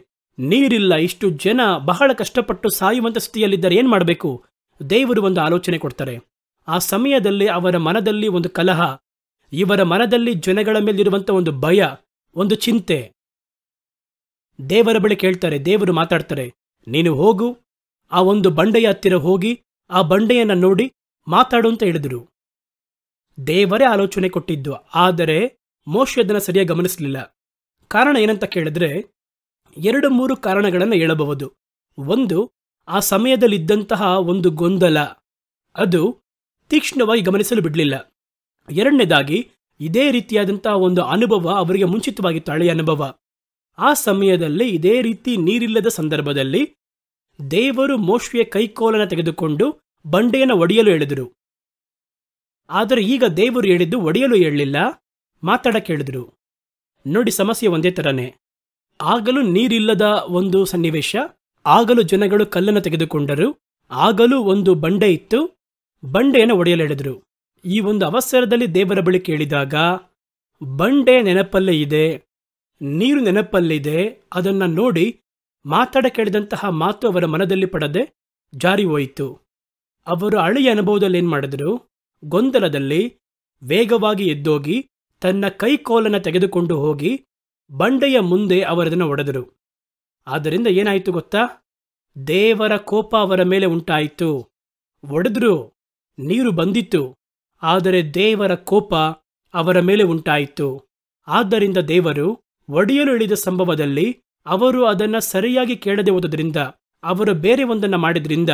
ನೀರಿಲ್ಲ ಇಷ್ಟು ಜನ ಬಹಳ ಕಷ್ಟಪಟ್ಟು ಸಾಯುವಂತ ಸ್ಥಿತಿಯಲ್ಲಿದ್ದರೆ ಏನು ಮಾಡಬೇಕು ದೇವರು ಒಂದು ಆಲೋಚನೆ ಕೊಡ್ತಾರೆ ಆ ಸಮಯದಲ್ಲಿ ಅವರ ಮನದಲ್ಲಿ ಒಂದು ಕಲಹ ಇವರ ಮನದಲ್ಲಿ ಜನಗಳ ಮೇಲಿರುವಂಥ ಒಂದು ಭಯ ಒಂದು ಚಿಂತೆ ದೇವರ ಬಳಿ ಕೇಳ್ತಾರೆ ದೇವರು ಮಾತಾಡ್ತಾರೆ ನೀನು ಹೋಗು ಆ ಒಂದು ಬಂಡೆಯ ಹತ್ತಿರ ಹೋಗಿ ಆ ಬಂಡೆಯನ್ನು ನೋಡಿ ಮಾತಾಡು ಅಂತ ಹೇಳಿದರು ದೇವರೇ ಆಲೋಚನೆ ಕೊಟ್ಟಿದ್ದು ಆದರೆ ಮೋಶೆ ಅದನ್ನು ಸರಿಯಾಗಿ ಗಮನಿಸಲಿಲ್ಲ ಕಾರಣ ಏನಂತ ಕೇಳಿದ್ರೆ ಎರಡು ಮೂರು ಕಾರಣಗಳನ್ನು ಹೇಳಬಹುದು ಒಂದು ಆ ಸಮಯದಲ್ಲಿದ್ದಂತಹ ಒಂದು ಗೊಂದಲ ಅದು ತೀಕ್ಷ್ಣವಾಗಿ ಗಮನಿಸಲು ಬಿಡಲಿಲ್ಲ ಎರಡನೇದಾಗಿ ಇದೇ ರೀತಿಯಾದಂತಹ ಒಂದು ಅನುಭವ ಅವರಿಗೆ ಮುಂಚಿತವಾಗಿತ್ತು ಹಳೆಯ ಅನುಭವ ಆ ಸಮಯದಲ್ಲಿ ಇದೇ ರೀತಿ ನೀರಿಲ್ಲದ ಸಂದರ್ಭದಲ್ಲಿ ದೇವರು ಮೋಶೆಯ ಕೈಕೋಲನ ತೆಗೆದುಕೊಂಡು ಬಂಡೆಯನ್ನು ಒಡೆಯಲು ಹೇಳಿದರು ಆದರೆ ಈಗ ದೇವರು ಹೇಳಿದ್ದು ಒಡೆಯಲು ಹೇಳಲಿಲ್ಲ ಮಾತಾಡಕ್ಕೆ ಕೇಳಿದರು ನೋಡಿ ಸಮಸ್ಯೆ ಒಂದೇ ಥರನೇ ಆಗಲೂ ನೀರಿಲ್ಲದ ಒಂದು ಸನ್ನಿವೇಶ ಆಗಲೂ ಜನಗಳು ಕಲ್ಲನ್ನು ತೆಗೆದುಕೊಂಡರು ಆಗಲೂ ಒಂದು ಬಂಡೆ ಇತ್ತು ಬಂಡೆಯನ್ನು ಒಡೆಯಲೆಳೆದರು ಈ ಒಂದು ಅವಸರದಲ್ಲಿ ದೇವರ ಬಳಿ ಕೇಳಿದಾಗ ಬಂಡೆ ನೆನಪಲ್ಲೇ ಇದೆ ನೀರು ನೆನಪಲ್ಲಿದೆ ಅದನ್ನು ನೋಡಿ ಮಾತಾಡ ಕೇಳಿದಂತಹ ಮಾತು ಅವರ ಮನದಲ್ಲಿ ಪಡದೆ ಜಾರಿ ಹೋಯಿತು ಅವರು ಅಳಿಯ ಅನುಭವದಲ್ಲಿ ಏನು ಮಾಡಿದರು ಗೊಂದಲದಲ್ಲಿ ವೇಗವಾಗಿ ಎದ್ದೋಗಿ ತನ್ನ ಕೈಕೋಲನ್ನು ತೆಗೆದುಕೊಂಡು ಹೋಗಿ ಬಂಡೆಯ ಮುಂದೆ ಅವರದನ್ನು ಒಡೆದರು ಆದ್ದರಿಂದ ಏನಾಯಿತು ಗೊತ್ತಾ ದೇವರ ಕೋಪ ಅವರ ಮೇಲೆ ಉಂಟಾಯಿತು ಒಡೆದ್ರು ನೀರು ಬಂದಿತ್ತು ಆದರೆ ದೇವರ ಕೋಪ ಅವರ ಮೇಲೆ ಉಂಟಾಯಿತು ಆದ್ದರಿಂದ ದೇವರು ಒಡೆಯಲು ಇಳಿದ ಸಂಭವದಲ್ಲಿ ಅವರು ಅದನ್ನು ಸರಿಯಾಗಿ ಕೇಳದೆ ಹೋದದ್ರಿಂದ ಅವರು ಬೇರೆ ಒಂದನ್ನು ಮಾಡಿದ್ರಿಂದ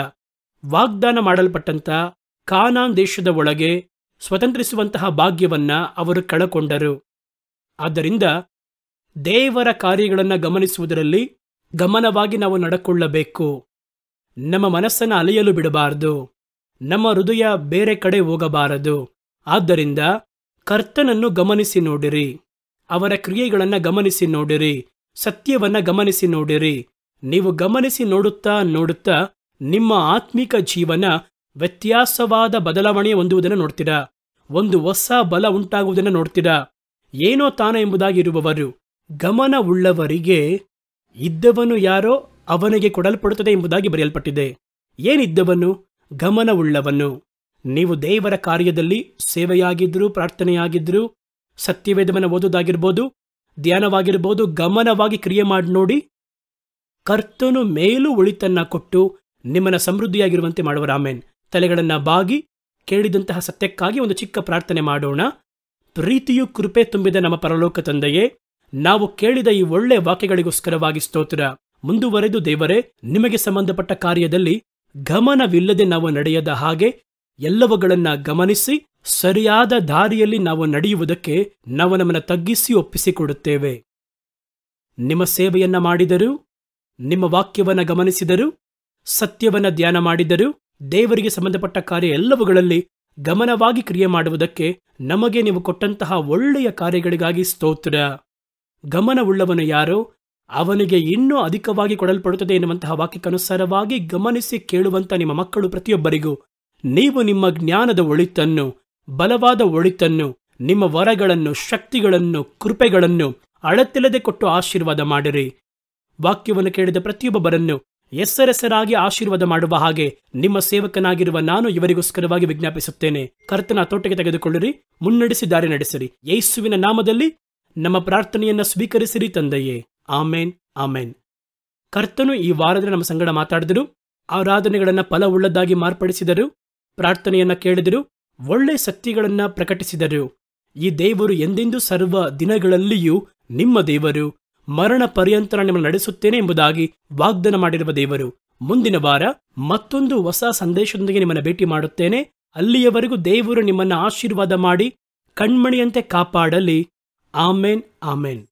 ವಾಗ್ದಾನ ಮಾಡಲ್ಪಟ್ಟಂತ ಕಾನಾನ್ ದೇಶದ ಒಳಗೆ ಸ್ವತಂತ್ರಿಸುವಂತಹ ಭಾಗ್ಯವನ್ನ ಅವರು ಕಳಕೊಂಡರು ಆದ್ದರಿಂದ ದೇವರ ಕಾರ್ಯಗಳನ್ನು ಗಮನಿಸುವುದರಲ್ಲಿ ಗಮನವಾಗಿ ನಾವು ನಡಕೊಳ್ಳಬೇಕು ನಮ್ಮ ಮನಸ್ಸನ್ನು ಅಲೆಯಲು ಬಿಡಬಾರದು ನಮ್ಮ ಹೃದಯ ಬೇರೆ ಕಡೆ ಹೋಗಬಾರದು ಆದ್ದರಿಂದ ಕರ್ತನನ್ನು ಗಮನಿಸಿ ನೋಡಿರಿ ಅವರ ಕ್ರಿಯೆಗಳನ್ನು ಗಮನಿಸಿ ನೋಡಿರಿ ಸತ್ಯವನ್ನು ಗಮನಿಸಿ ನೋಡಿರಿ ನೀವು ಗಮನಿಸಿ ನೋಡುತ್ತಾ ನೋಡುತ್ತಾ ನಿಮ್ಮ ಆತ್ಮಿಕ ಜೀವನ ವ್ಯತ್ಯಾಸವಾದ ಬದಲಾವಣೆ ಹೊಂದುವುದನ್ನು ನೋಡ್ತೀರಾ ಒಂದು ಹೊಸ ಬಲ ಉಂಟಾಗುವುದನ್ನು ನೋಡ್ತೀರಾ ಏನೋ ತಾನ ಇರುವವರು ಗಮನವುಳ್ಳವರಿಗೆ ಇದ್ದವನು ಯಾರೋ ಅವನಿಗೆ ಕೊಡಲ್ಪಡುತ್ತದೆ ಎಂಬುದಾಗಿ ಬರೆಯಲ್ಪಟ್ಟಿದೆ ಏನಿದ್ದವನು ಗಮನವುಳ್ಳವನು ನೀವು ದೇವರ ಕಾರ್ಯದಲ್ಲಿ ಸೇವೆಯಾಗಿದ್ದರೂ ಪ್ರಾರ್ಥನೆಯಾಗಿದ್ದರೂ ಸತ್ಯವೇದವನ್ನು ಓದೋದಾಗಿರ್ಬೋದು ಧ್ಯಾನವಾಗಿರ್ಬೋದು ಗಮನವಾಗಿ ಕ್ರಿಯೆ ಮಾಡಿ ನೋಡಿ ಕರ್ತನು ಮೇಲೂ ಉಳಿತನ್ನ ಕೊಟ್ಟು ನಿಮ್ಮನ್ನು ಸಮೃದ್ಧಿಯಾಗಿರುವಂತೆ ಮಾಡುವ ರಾಮೇನ್ ತಲೆಗಳನ್ನು ಬಾಗಿ ಕೇಳಿದಂತಹ ಸತ್ಯಕ್ಕಾಗಿ ಒಂದು ಚಿಕ್ಕ ಪ್ರಾರ್ಥನೆ ಮಾಡೋಣ ಪ್ರೀತಿಯು ಕೃಪೆ ತುಂಬಿದ ನಮ್ಮ ಪರಲೋಕ ತಂದೆಯೇ ನಾವು ಕೇಳಿದ ಈ ಒಳ್ಳೆ ವಾಕ್ಯಗಳಿಗೋಸ್ಕರವಾಗಿ ಸ್ತೋತ್ರ ಮುಂದುವರೆದು ದೇವರೇ ನಿಮಗೆ ಸಂಬಂಧಪಟ್ಟ ಕಾರ್ಯದಲ್ಲಿ ಗಮನವಿಲ್ಲದೆ ನಾವು ನಡೆಯದ ಹಾಗೆ ಎಲ್ಲವುಗಳನ್ನು ಗಮನಿಸಿ ಸರಿಯಾದ ದಾರಿಯಲ್ಲಿ ನಾವು ನಡೆಯುವುದಕ್ಕೆ ನಾವು ನಮ್ಮನ್ನು ತಗ್ಗಿಸಿ ಒಪ್ಪಿಸಿಕೊಡುತ್ತೇವೆ ನಿಮ್ಮ ಸೇವೆಯನ್ನ ಮಾಡಿದರು ನಿಮ್ಮ ವಾಕ್ಯವನ್ನು ಗಮನಿಸಿದರು ಸತ್ಯವನ್ನು ಧ್ಯಾನ ಮಾಡಿದರು ದೇವರಿಗೆ ಸಂಬಂಧಪಟ್ಟ ಕಾರ್ಯ ಎಲ್ಲವುಗಳಲ್ಲಿ ಗಮನವಾಗಿ ಕ್ರಿಯೆ ಮಾಡುವುದಕ್ಕೆ ನಮಗೆ ನೀವು ಕೊಟ್ಟಂತಹ ಒಳ್ಳೆಯ ಕಾರ್ಯಗಳಿಗಾಗಿ ಸ್ತೋತ್ರ ಗಮನವುಳ್ಳವನು ಯಾರೋ ಅವನಿಗೆ ಇನ್ನೂ ಅಧಿಕವಾಗಿ ಕೊಡಲ್ಪಡುತ್ತದೆ ಎನ್ನುವಂತಹ ವಾಕ್ಯಕ್ಕನುಸಾರವಾಗಿ ಗಮನಿಸಿ ಕೇಳುವಂಥ ನಿಮ್ಮ ಮಕ್ಕಳು ಪ್ರತಿಯೊಬ್ಬರಿಗೂ ನೀವು ನಿಮ್ಮ ಜ್ಞಾನದ ಒಳಿತನ್ನು ಬಲವಾದ ಒಳಿತನ್ನು ನಿಮ್ಮ ವರಗಳನ್ನು ಶಕ್ತಿಗಳನ್ನು ಕೃಪೆಗಳನ್ನು ಅಳತಿಲ್ಲದೆ ಕೊಟ್ಟು ಆಶೀರ್ವಾದ ಮಾಡಿರಿ ವಾಕ್ಯವನ್ನು ಕೇಳಿದ ಪ್ರತಿಯೊಬ್ಬರನ್ನು ಹೆಸರೆಸರಾಗಿ ಆಶೀರ್ವಾದ ಮಾಡುವ ಹಾಗೆ ನಿಮ್ಮ ಸೇವಕನಾಗಿರುವ ನಾನು ಇವರಿಗೋಸ್ಕರವಾಗಿ ವಿಜ್ಞಾಪಿಸುತ್ತೇನೆ ಕರ್ತನ ತೋಟಕ್ಕೆ ತೆಗೆದುಕೊಳ್ಳಿರಿ ಮುನ್ನಡೆಸಿ ದಾರಿ ನಡೆಸಿರಿ ಯೇಸುವಿನ ನಾಮದಲ್ಲಿ ನಮ್ಮ ಪ್ರಾರ್ಥನೆಯನ್ನು ಸ್ವೀಕರಿಸಿರಿ ತಂದೆಯೇ ಆಮೇನ್ ಆಮೇನ್ ಕರ್ತನು ಈ ವಾರದಲ್ಲಿ ನಮ್ಮ ಸಂಗಡ ಮಾತಾಡಿದರು ಆರಾಧನೆಗಳನ್ನು ಫಲವುಳ್ಳದ್ದಾಗಿ ಮಾರ್ಪಡಿಸಿದರು ಪ್ರಾರ್ಥನೆಯನ್ನು ಕೇಳಿದರು ಒಳ್ಳೆ ಸತ್ಯಗಳನ್ನು ಪ್ರಕಟಿಸಿದರು ಈ ದೇವರು ಎಂದೆಂದೂ ಸರ್ವ ದಿನಗಳಲ್ಲಿಯೂ ನಿಮ್ಮ ದೇವರು ಮರಣ ಪರ್ಯಂತರ ನಿಮ್ಮನ್ನು ನಡೆಸುತ್ತೇನೆ ಎಂಬುದಾಗಿ ವಾಗ್ದಾನ ಮಾಡಿರುವ ದೇವರು ಮುಂದಿನ ವಾರ ಮತ್ತೊಂದು ಹೊಸ ಸಂದೇಶದೊಂದಿಗೆ ನಿಮ್ಮನ್ನು ಭೇಟಿ ಮಾಡುತ್ತೇನೆ ಅಲ್ಲಿಯವರೆಗೂ ದೇವರು ನಿಮ್ಮನ್ನು ಆಶೀರ್ವಾದ ಮಾಡಿ ಕಣ್ಮಣಿಯಂತೆ ಕಾಪಾಡಲಿ ಆಮೇನ್ ಆಮೇನ್